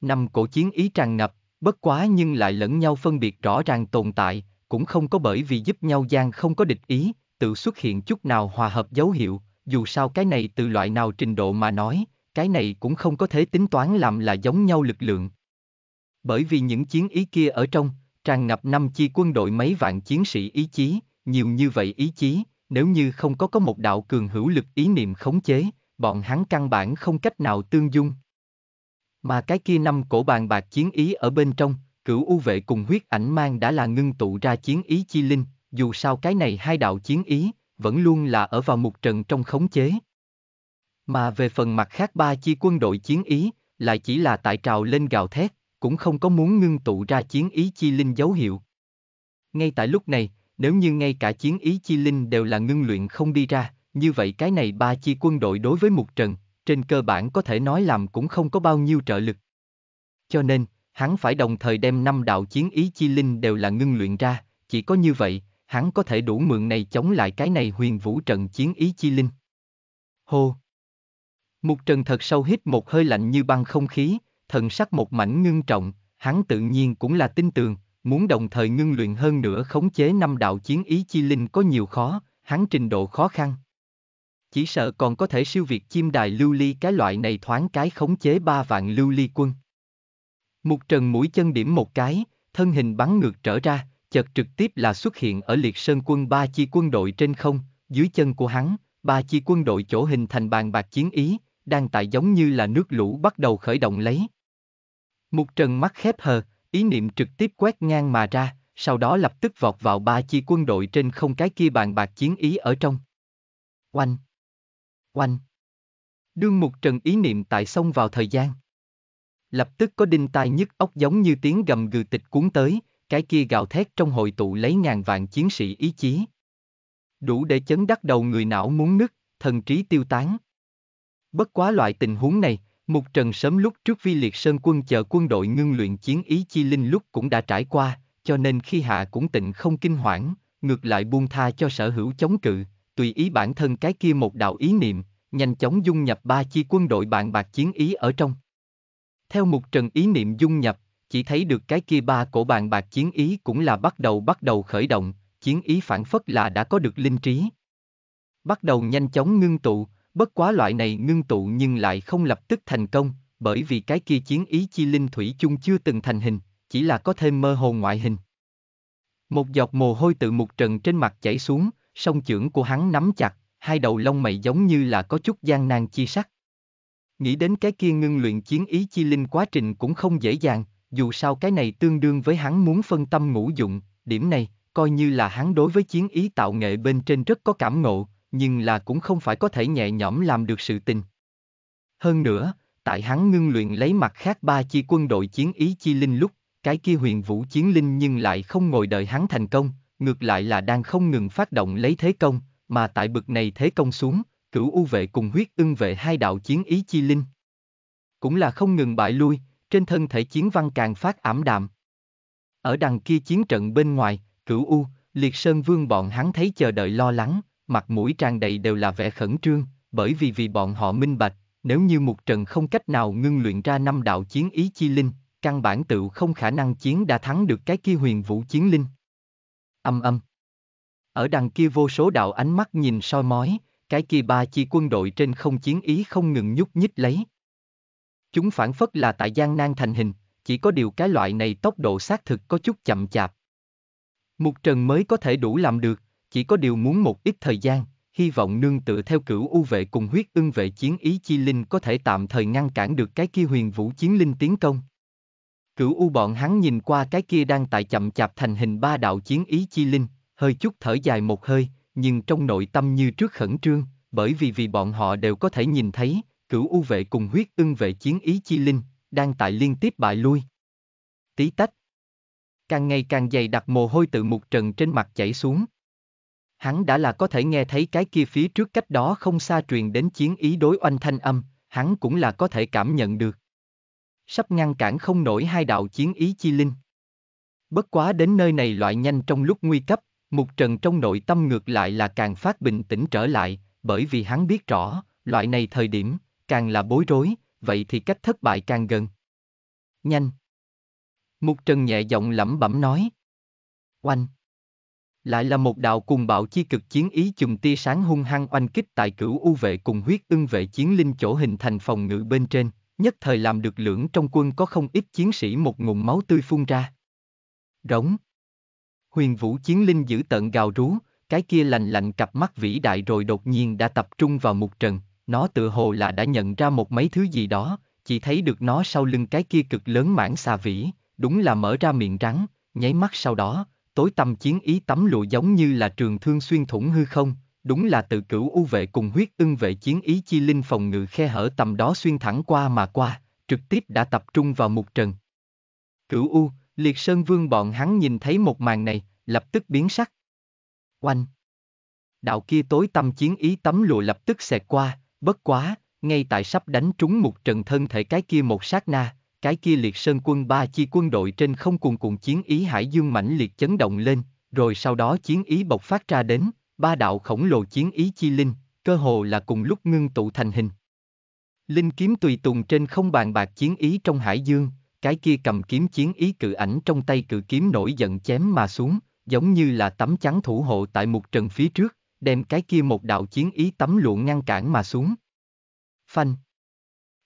Năm cổ chiến ý tràn ngập, bất quá nhưng lại lẫn nhau phân biệt rõ ràng tồn tại, cũng không có bởi vì giúp nhau gian không có địch ý, tự xuất hiện chút nào hòa hợp dấu hiệu, dù sao cái này từ loại nào trình độ mà nói, cái này cũng không có thể tính toán làm là giống nhau lực lượng. Bởi vì những chiến ý kia ở trong, tràn ngập năm chi quân đội mấy vạn chiến sĩ ý chí, nhiều như vậy ý chí, nếu như không có có một đạo cường hữu lực ý niệm khống chế, bọn hắn căn bản không cách nào tương dung. Mà cái kia năm cổ bàn bạc chiến ý ở bên trong, Cửu U Vệ cùng huyết ảnh mang đã là ngưng tụ ra chiến ý chi linh, dù sao cái này hai đạo chiến ý, vẫn luôn là ở vào một trận trong khống chế. Mà về phần mặt khác ba chi quân đội chiến ý, lại chỉ là tại trào lên gào thét, cũng không có muốn ngưng tụ ra chiến ý chi linh dấu hiệu. Ngay tại lúc này, nếu như ngay cả chiến ý chi linh đều là ngưng luyện không đi ra, như vậy cái này ba chi quân đội đối với một trận, trên cơ bản có thể nói làm cũng không có bao nhiêu trợ lực. Cho nên, hắn phải đồng thời đem năm đạo chiến ý chi linh đều là ngưng luyện ra, chỉ có như vậy, hắn có thể đủ mượn này chống lại cái này huyền vũ trận chiến ý chi linh. Hô! Mục trần thật sâu hít một hơi lạnh như băng không khí, thần sắc một mảnh ngưng trọng, hắn tự nhiên cũng là tin tường, muốn đồng thời ngưng luyện hơn nữa khống chế năm đạo chiến ý chi linh có nhiều khó, hắn trình độ khó khăn. Chỉ sợ còn có thể siêu việt chim đài lưu ly cái loại này thoáng cái khống chế ba vạn lưu ly quân. Một trần mũi chân điểm một cái, thân hình bắn ngược trở ra, chợt trực tiếp là xuất hiện ở liệt sơn quân ba chi quân đội trên không, dưới chân của hắn, ba chi quân đội chỗ hình thành bàn bạc chiến ý, đang tại giống như là nước lũ bắt đầu khởi động lấy. Một trần mắt khép hờ, ý niệm trực tiếp quét ngang mà ra, sau đó lập tức vọt vào ba chi quân đội trên không cái kia bàn bạc chiến ý ở trong. Oanh! Oanh! Đương một trần ý niệm tại xông vào thời gian. Lập tức có đinh tai nhức óc giống như tiếng gầm gừ tịch cuốn tới, cái kia gào thét trong hội tụ lấy ngàn vạn chiến sĩ ý chí. Đủ để chấn đắc đầu người não muốn nứt, thần trí tiêu tán. Bất quá loại tình huống này, Mục Trần sớm lúc trước vi liệt sơn quân chờ quân đội ngưng luyện chiến ý chi linh lúc cũng đã trải qua, cho nên khi hạ cũng tịnh không kinh hoảng, ngược lại buông tha cho sở hữu chống cự, tùy ý bản thân cái kia một đạo ý niệm, nhanh chóng dung nhập ba chi quân đội bạn bạc chiến ý ở trong. Theo một trần ý niệm dung nhập, chỉ thấy được cái kia ba cổ bàn bạc chiến ý cũng là bắt đầu bắt đầu khởi động, chiến ý phản phất là đã có được linh trí. Bắt đầu nhanh chóng ngưng tụ, bất quá loại này ngưng tụ nhưng lại không lập tức thành công, bởi vì cái kia chiến ý chi linh thủy chung chưa từng thành hình, chỉ là có thêm mơ hồ ngoại hình. Một giọt mồ hôi từ một trần trên mặt chảy xuống, song chưởng của hắn nắm chặt, hai đầu lông mày giống như là có chút gian nan chi sắc. Nghĩ đến cái kia ngưng luyện chiến ý chi linh quá trình cũng không dễ dàng, dù sao cái này tương đương với hắn muốn phân tâm ngũ dụng, điểm này, coi như là hắn đối với chiến ý tạo nghệ bên trên rất có cảm ngộ, nhưng là cũng không phải có thể nhẹ nhõm làm được sự tình. Hơn nữa, tại hắn ngưng luyện lấy mặt khác ba chi quân đội chiến ý chi linh lúc, cái kia huyền vũ chiến linh nhưng lại không ngồi đợi hắn thành công, ngược lại là đang không ngừng phát động lấy thế công, mà tại bực này thế công xuống, cửu u vệ cùng huyết ưng vệ hai đạo chiến ý chi linh. Cũng là không ngừng bại lui, trên thân thể chiến văn càng phát ảm đạm. Ở đằng kia chiến trận bên ngoài, cửu u, liệt sơn vương bọn hắn thấy chờ đợi lo lắng, mặt mũi tràn đầy đều là vẻ khẩn trương, bởi vì vì bọn họ minh bạch, nếu như một trận không cách nào ngưng luyện ra năm đạo chiến ý chi linh, căn bản tự không khả năng chiến đã thắng được cái kia huyền vũ chiến linh. Âm âm. Ở đằng kia vô số đạo ánh mắt nhìn soi mói, cái kia ba chi quân đội trên không chiến ý không ngừng nhúc nhích lấy. Chúng phản phất là tại gian nan thành hình, chỉ có điều cái loại này tốc độ xác thực có chút chậm chạp. Mục Trần mới có thể đủ làm được, chỉ có điều muốn một ít thời gian, hy vọng nương tựa theo cửu u vệ cùng huyết ưng vệ chiến ý chi linh có thể tạm thời ngăn cản được cái kia huyền vũ chiến linh tiến công. Cửu u bọn hắn nhìn qua cái kia đang tại chậm chạp thành hình ba đạo chiến ý chi linh, hơi chút thở dài một hơi, nhưng trong nội tâm như trước khẩn trương, bởi vì vì bọn họ đều có thể nhìn thấy, cửu u vệ cùng huyết ưng vệ chiến ý chi linh, đang tại liên tiếp bại lui. Tí tách. Càng ngày càng dày đặc mồ hôi tự một trần trên mặt chảy xuống. Hắn đã là có thể nghe thấy cái kia phía trước cách đó không xa truyền đến chiến ý đối oanh thanh âm, hắn cũng là có thể cảm nhận được. Sắp ngăn cản không nổi hai đạo chiến ý chi linh. Bất quá đến nơi này loại nhanh trong lúc nguy cấp, Mục Trần trong nội tâm ngược lại là càng phát bình tĩnh trở lại, bởi vì hắn biết rõ, loại này thời điểm, càng là bối rối, vậy thì cách thất bại càng gần. Nhanh! Mục Trần nhẹ giọng lẩm bẩm nói. Oanh! Lại là một đạo cùng bạo chi cực chiến ý chùm tia sáng hung hăng oanh kích tại cửu u vệ cùng huyết ưng vệ chiến linh chỗ hình thành phòng ngự bên trên, nhất thời làm được lưỡng trong quân có không ít chiến sĩ một ngụm máu tươi phun ra. Rống! Huyền vũ chiến linh giữ tận gào rú, cái kia lành lạnh cặp mắt vĩ đại rồi đột nhiên đã tập trung vào một trần, nó tự hồ là đã nhận ra một mấy thứ gì đó, chỉ thấy được nó sau lưng cái kia cực lớn mảng xà vĩ, đúng là mở ra miệng rắn, nháy mắt sau đó, tối tâm chiến ý tắm lụa giống như là trường thương xuyên thủng hư không, đúng là tự cửu u vệ cùng huyết ưng vệ chiến ý chi linh phòng ngự khe hở tầm đó xuyên thẳng qua mà qua, trực tiếp đã tập trung vào một trần. Cửu u, Liệt Sơn Vương bọn hắn nhìn thấy một màn này, lập tức biến sắc. Oanh! Đạo kia tối tâm chiến ý tấm lụa lập tức xẹt qua, bất quá, ngay tại sắp đánh trúng một trần thân thể cái kia một sát na, cái kia liệt sơn quân ba chi quân đội trên không cùng cùng chiến ý hải dương mãnh liệt chấn động lên, rồi sau đó chiến ý bộc phát ra đến, ba đạo khổng lồ chiến ý chi linh, cơ hồ là cùng lúc ngưng tụ thành hình. Linh kiếm tùy tùng trên không bàn bạc chiến ý trong hải dương, cái kia cầm kiếm chiến ý cự ảnh trong tay cự kiếm nổi giận chém mà xuống, giống như là tấm chắn thủ hộ tại một trần phía trước, đem cái kia một đạo chiến ý tấm lụa ngăn cản mà xuống. Phanh.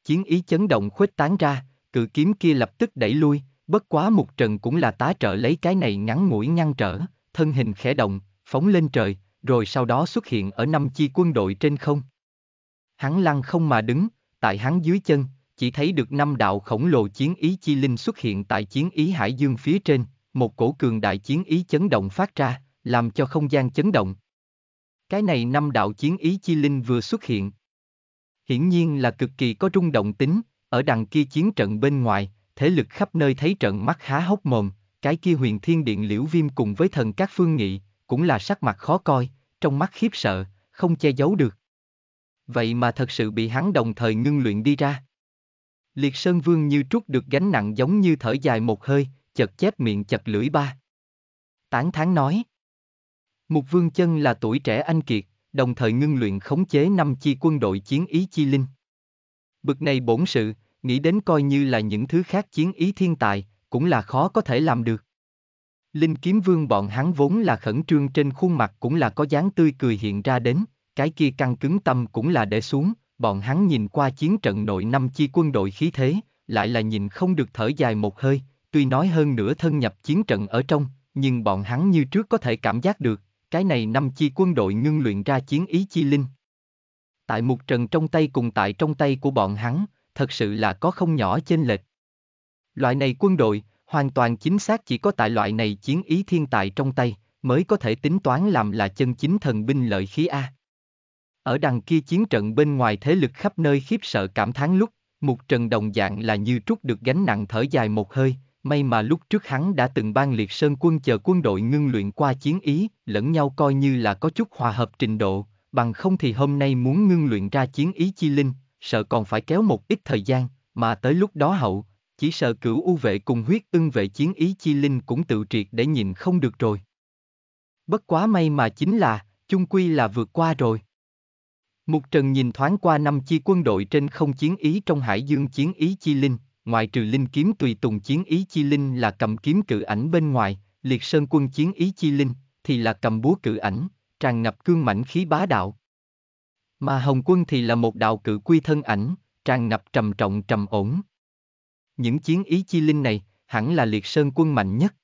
Chiến ý chấn động khuếch tán ra, cự kiếm kia lập tức đẩy lui, bất quá một trần cũng là tá trợ lấy cái này ngắn mũi ngăn trở, thân hình khẽ động, phóng lên trời, rồi sau đó xuất hiện ở năm chi quân đội trên không. Hắn lăn không mà đứng, tại hắn dưới chân, chỉ thấy được năm đạo khổng lồ chiến ý chi linh xuất hiện tại chiến ý hải dương phía trên, một cổ cường đại chiến ý chấn động phát ra, làm cho không gian chấn động. Cái này năm đạo chiến ý chi linh vừa xuất hiện. Hiển nhiên là cực kỳ có rung động tính, ở đằng kia chiến trận bên ngoài, thế lực khắp nơi thấy trận mắt há hốc mồm, cái kia huyền thiên điện liễu viêm cùng với thần các phương nghị, cũng là sắc mặt khó coi, trong mắt khiếp sợ, không che giấu được. Vậy mà thật sự bị hắn đồng thời ngưng luyện đi ra. Liệt Sơn Vương như trút được gánh nặng giống như thở dài một hơi, chật chép miệng chật lưỡi ba. Tán thán nói. Mục Vương Chân là tuổi trẻ anh kiệt, đồng thời ngưng luyện khống chế năm chi quân đội chiến ý chi linh. Bực này bổn sự, nghĩ đến coi như là những thứ khác chiến ý thiên tài, cũng là khó có thể làm được. Linh kiếm vương bọn hắn vốn là khẩn trương trên khuôn mặt cũng là có dáng tươi cười hiện ra đến, cái kia căng cứng tâm cũng là để xuống, bọn hắn nhìn qua chiến trận nội năm chi quân đội khí thế, lại là nhìn không được thở dài một hơi, tuy nói hơn nửa thân nhập chiến trận ở trong, nhưng bọn hắn như trước có thể cảm giác được, cái này năm chi quân đội ngưng luyện ra chiến ý chi linh. Tại một trận trong tay cùng tại trong tay của bọn hắn, thật sự là có không nhỏ chênh lệch. Loại này quân đội, hoàn toàn chính xác chỉ có tại loại này chiến ý thiên tài trong tay, mới có thể tính toán làm là chân chính thần binh lợi khí A. Ở đằng kia chiến trận bên ngoài thế lực khắp nơi khiếp sợ cảm thán lúc, một trận đồng dạng là như trút được gánh nặng thở dài một hơi, may mà lúc trước hắn đã từng ban liệt sơn quân chờ quân đội ngưng luyện qua chiến ý, lẫn nhau coi như là có chút hòa hợp trình độ, bằng không thì hôm nay muốn ngưng luyện ra chiến ý chi linh, sợ còn phải kéo một ít thời gian, mà tới lúc đó hậu, chỉ sợ cửu u vệ cùng huyết ưng vệ chiến ý chi linh cũng tự triệt để nhìn không được rồi. Bất quá may mà chính là, chung quy là vượt qua rồi. Mục Trần nhìn thoáng qua năm chi quân đội trên không chiến ý trong hải dương chiến ý chi linh, ngoài trừ linh kiếm tùy tùng chiến ý chi linh là cầm kiếm cự ảnh bên ngoài, liệt sơn quân chiến ý chi linh, thì là cầm búa cự ảnh, tràn ngập cương mảnh khí bá đạo. Mà hồng quân thì là một đạo cự quy thân ảnh, tràn ngập trầm trọng trầm ổn. Những chiến ý chi linh này, hẳn là liệt sơn quân mạnh nhất.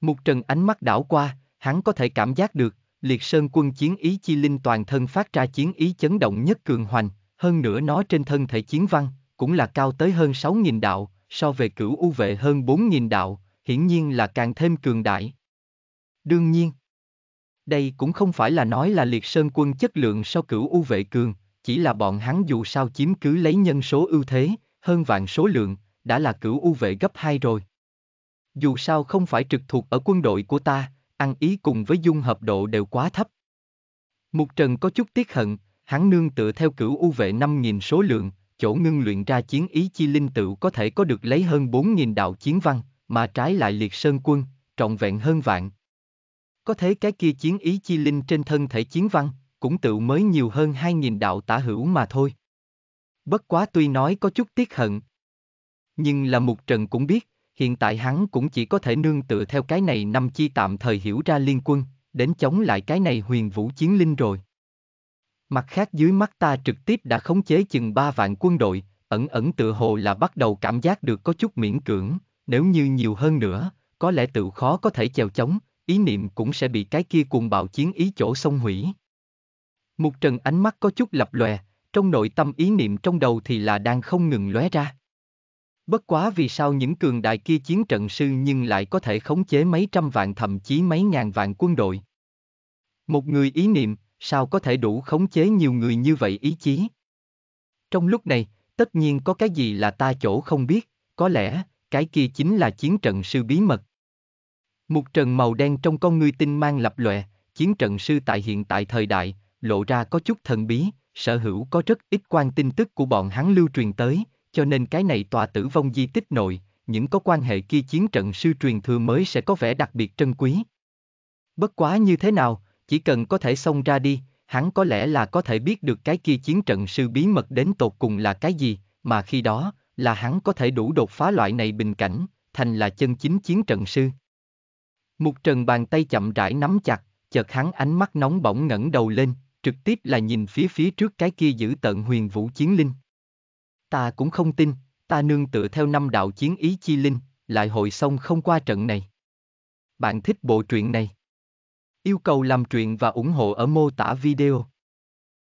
Mục trần ánh mắt đảo qua, hắn có thể cảm giác được, liệt sơn quân chiến ý chi linh toàn thân phát ra chiến ý chấn động nhất cường hoành, hơn nữa nó trên thân thể chiến văn, cũng là cao tới hơn 6.000 đạo, so về cửu u vệ hơn 4.000 đạo, hiển nhiên là càng thêm cường đại. Đương nhiên, đây cũng không phải là nói là liệt sơn quân chất lượng so cửu u vệ cường, chỉ là bọn hắn dù sao chiếm cứ lấy nhân số ưu thế, hơn vạn số lượng, đã là cửu u vệ gấp 2 rồi. Dù sao không phải trực thuộc ở quân đội của ta, ăn ý cùng với dung hợp độ đều quá thấp. Mục Trần có chút tiếc hận, hắn nương tựa theo cửu u vệ 5.000 số lượng, chỗ ngưng luyện ra chiến ý chi linh tựu có thể có được lấy hơn 4.000 đạo chiến văn, mà trái lại liệt sơn quân, trọng vẹn hơn vạn. Có thế cái kia chiến ý chi linh trên thân thể chiến văn, cũng tựu mới nhiều hơn 2.000 đạo tả hữu mà thôi. Bất quá tuy nói có chút tiếc hận. Nhưng là Mục Trần cũng biết, hiện tại hắn cũng chỉ có thể nương tựa theo cái này năm chi tạm thời hiểu ra liên quân, đến chống lại cái này huyền vũ chiến linh rồi. Mặt khác dưới mắt ta trực tiếp đã khống chế chừng ba vạn quân đội, ẩn ẩn tự hồ là bắt đầu cảm giác được có chút miễn cưỡng, nếu như nhiều hơn nữa, có lẽ tự khó có thể chèo chống, ý niệm cũng sẽ bị cái kia cuồng bạo chiến ý chỗ xông hủy. một Trần ánh mắt có chút lập lòe, trong nội tâm ý niệm trong đầu thì là đang không ngừng lóe ra. Bất quá vì sao những cường đại kia chiến trận sư nhưng lại có thể khống chế mấy trăm vạn thậm chí mấy ngàn vạn quân đội? Một người ý niệm, sao có thể đủ khống chế nhiều người như vậy ý chí? Trong lúc này, tất nhiên có cái gì là ta chỗ không biết, có lẽ, cái kia chính là chiến trận sư bí mật. Một trần màu đen trong con người tinh mang lập lòe, chiến trận sư tại hiện tại thời đại, lộ ra có chút thần bí, sở hữu có rất ít quan tin tức của bọn hắn lưu truyền tới, cho nên cái này tòa tử vong di tích nội, những có quan hệ kia chiến trận sư truyền thừa mới sẽ có vẻ đặc biệt trân quý. Bất quá như thế nào, chỉ cần có thể xông ra đi, hắn có lẽ là có thể biết được cái kia chiến trận sư bí mật đến tột cùng là cái gì, mà khi đó, là hắn có thể đủ đột phá loại này bình cảnh, thành là chân chính chiến trận sư. Mục trần bàn tay chậm rãi nắm chặt, chợt hắn ánh mắt nóng bỏng ngẩng đầu lên, trực tiếp là nhìn phía phía trước cái kia giữ tận huyền vũ chiến linh. Ta cũng không tin, ta nương tựa theo năm đạo chiến ý chi linh, lại hội xong không qua trận này. Bạn thích bộ truyện này? Yêu cầu làm truyện và ủng hộ ở mô tả video.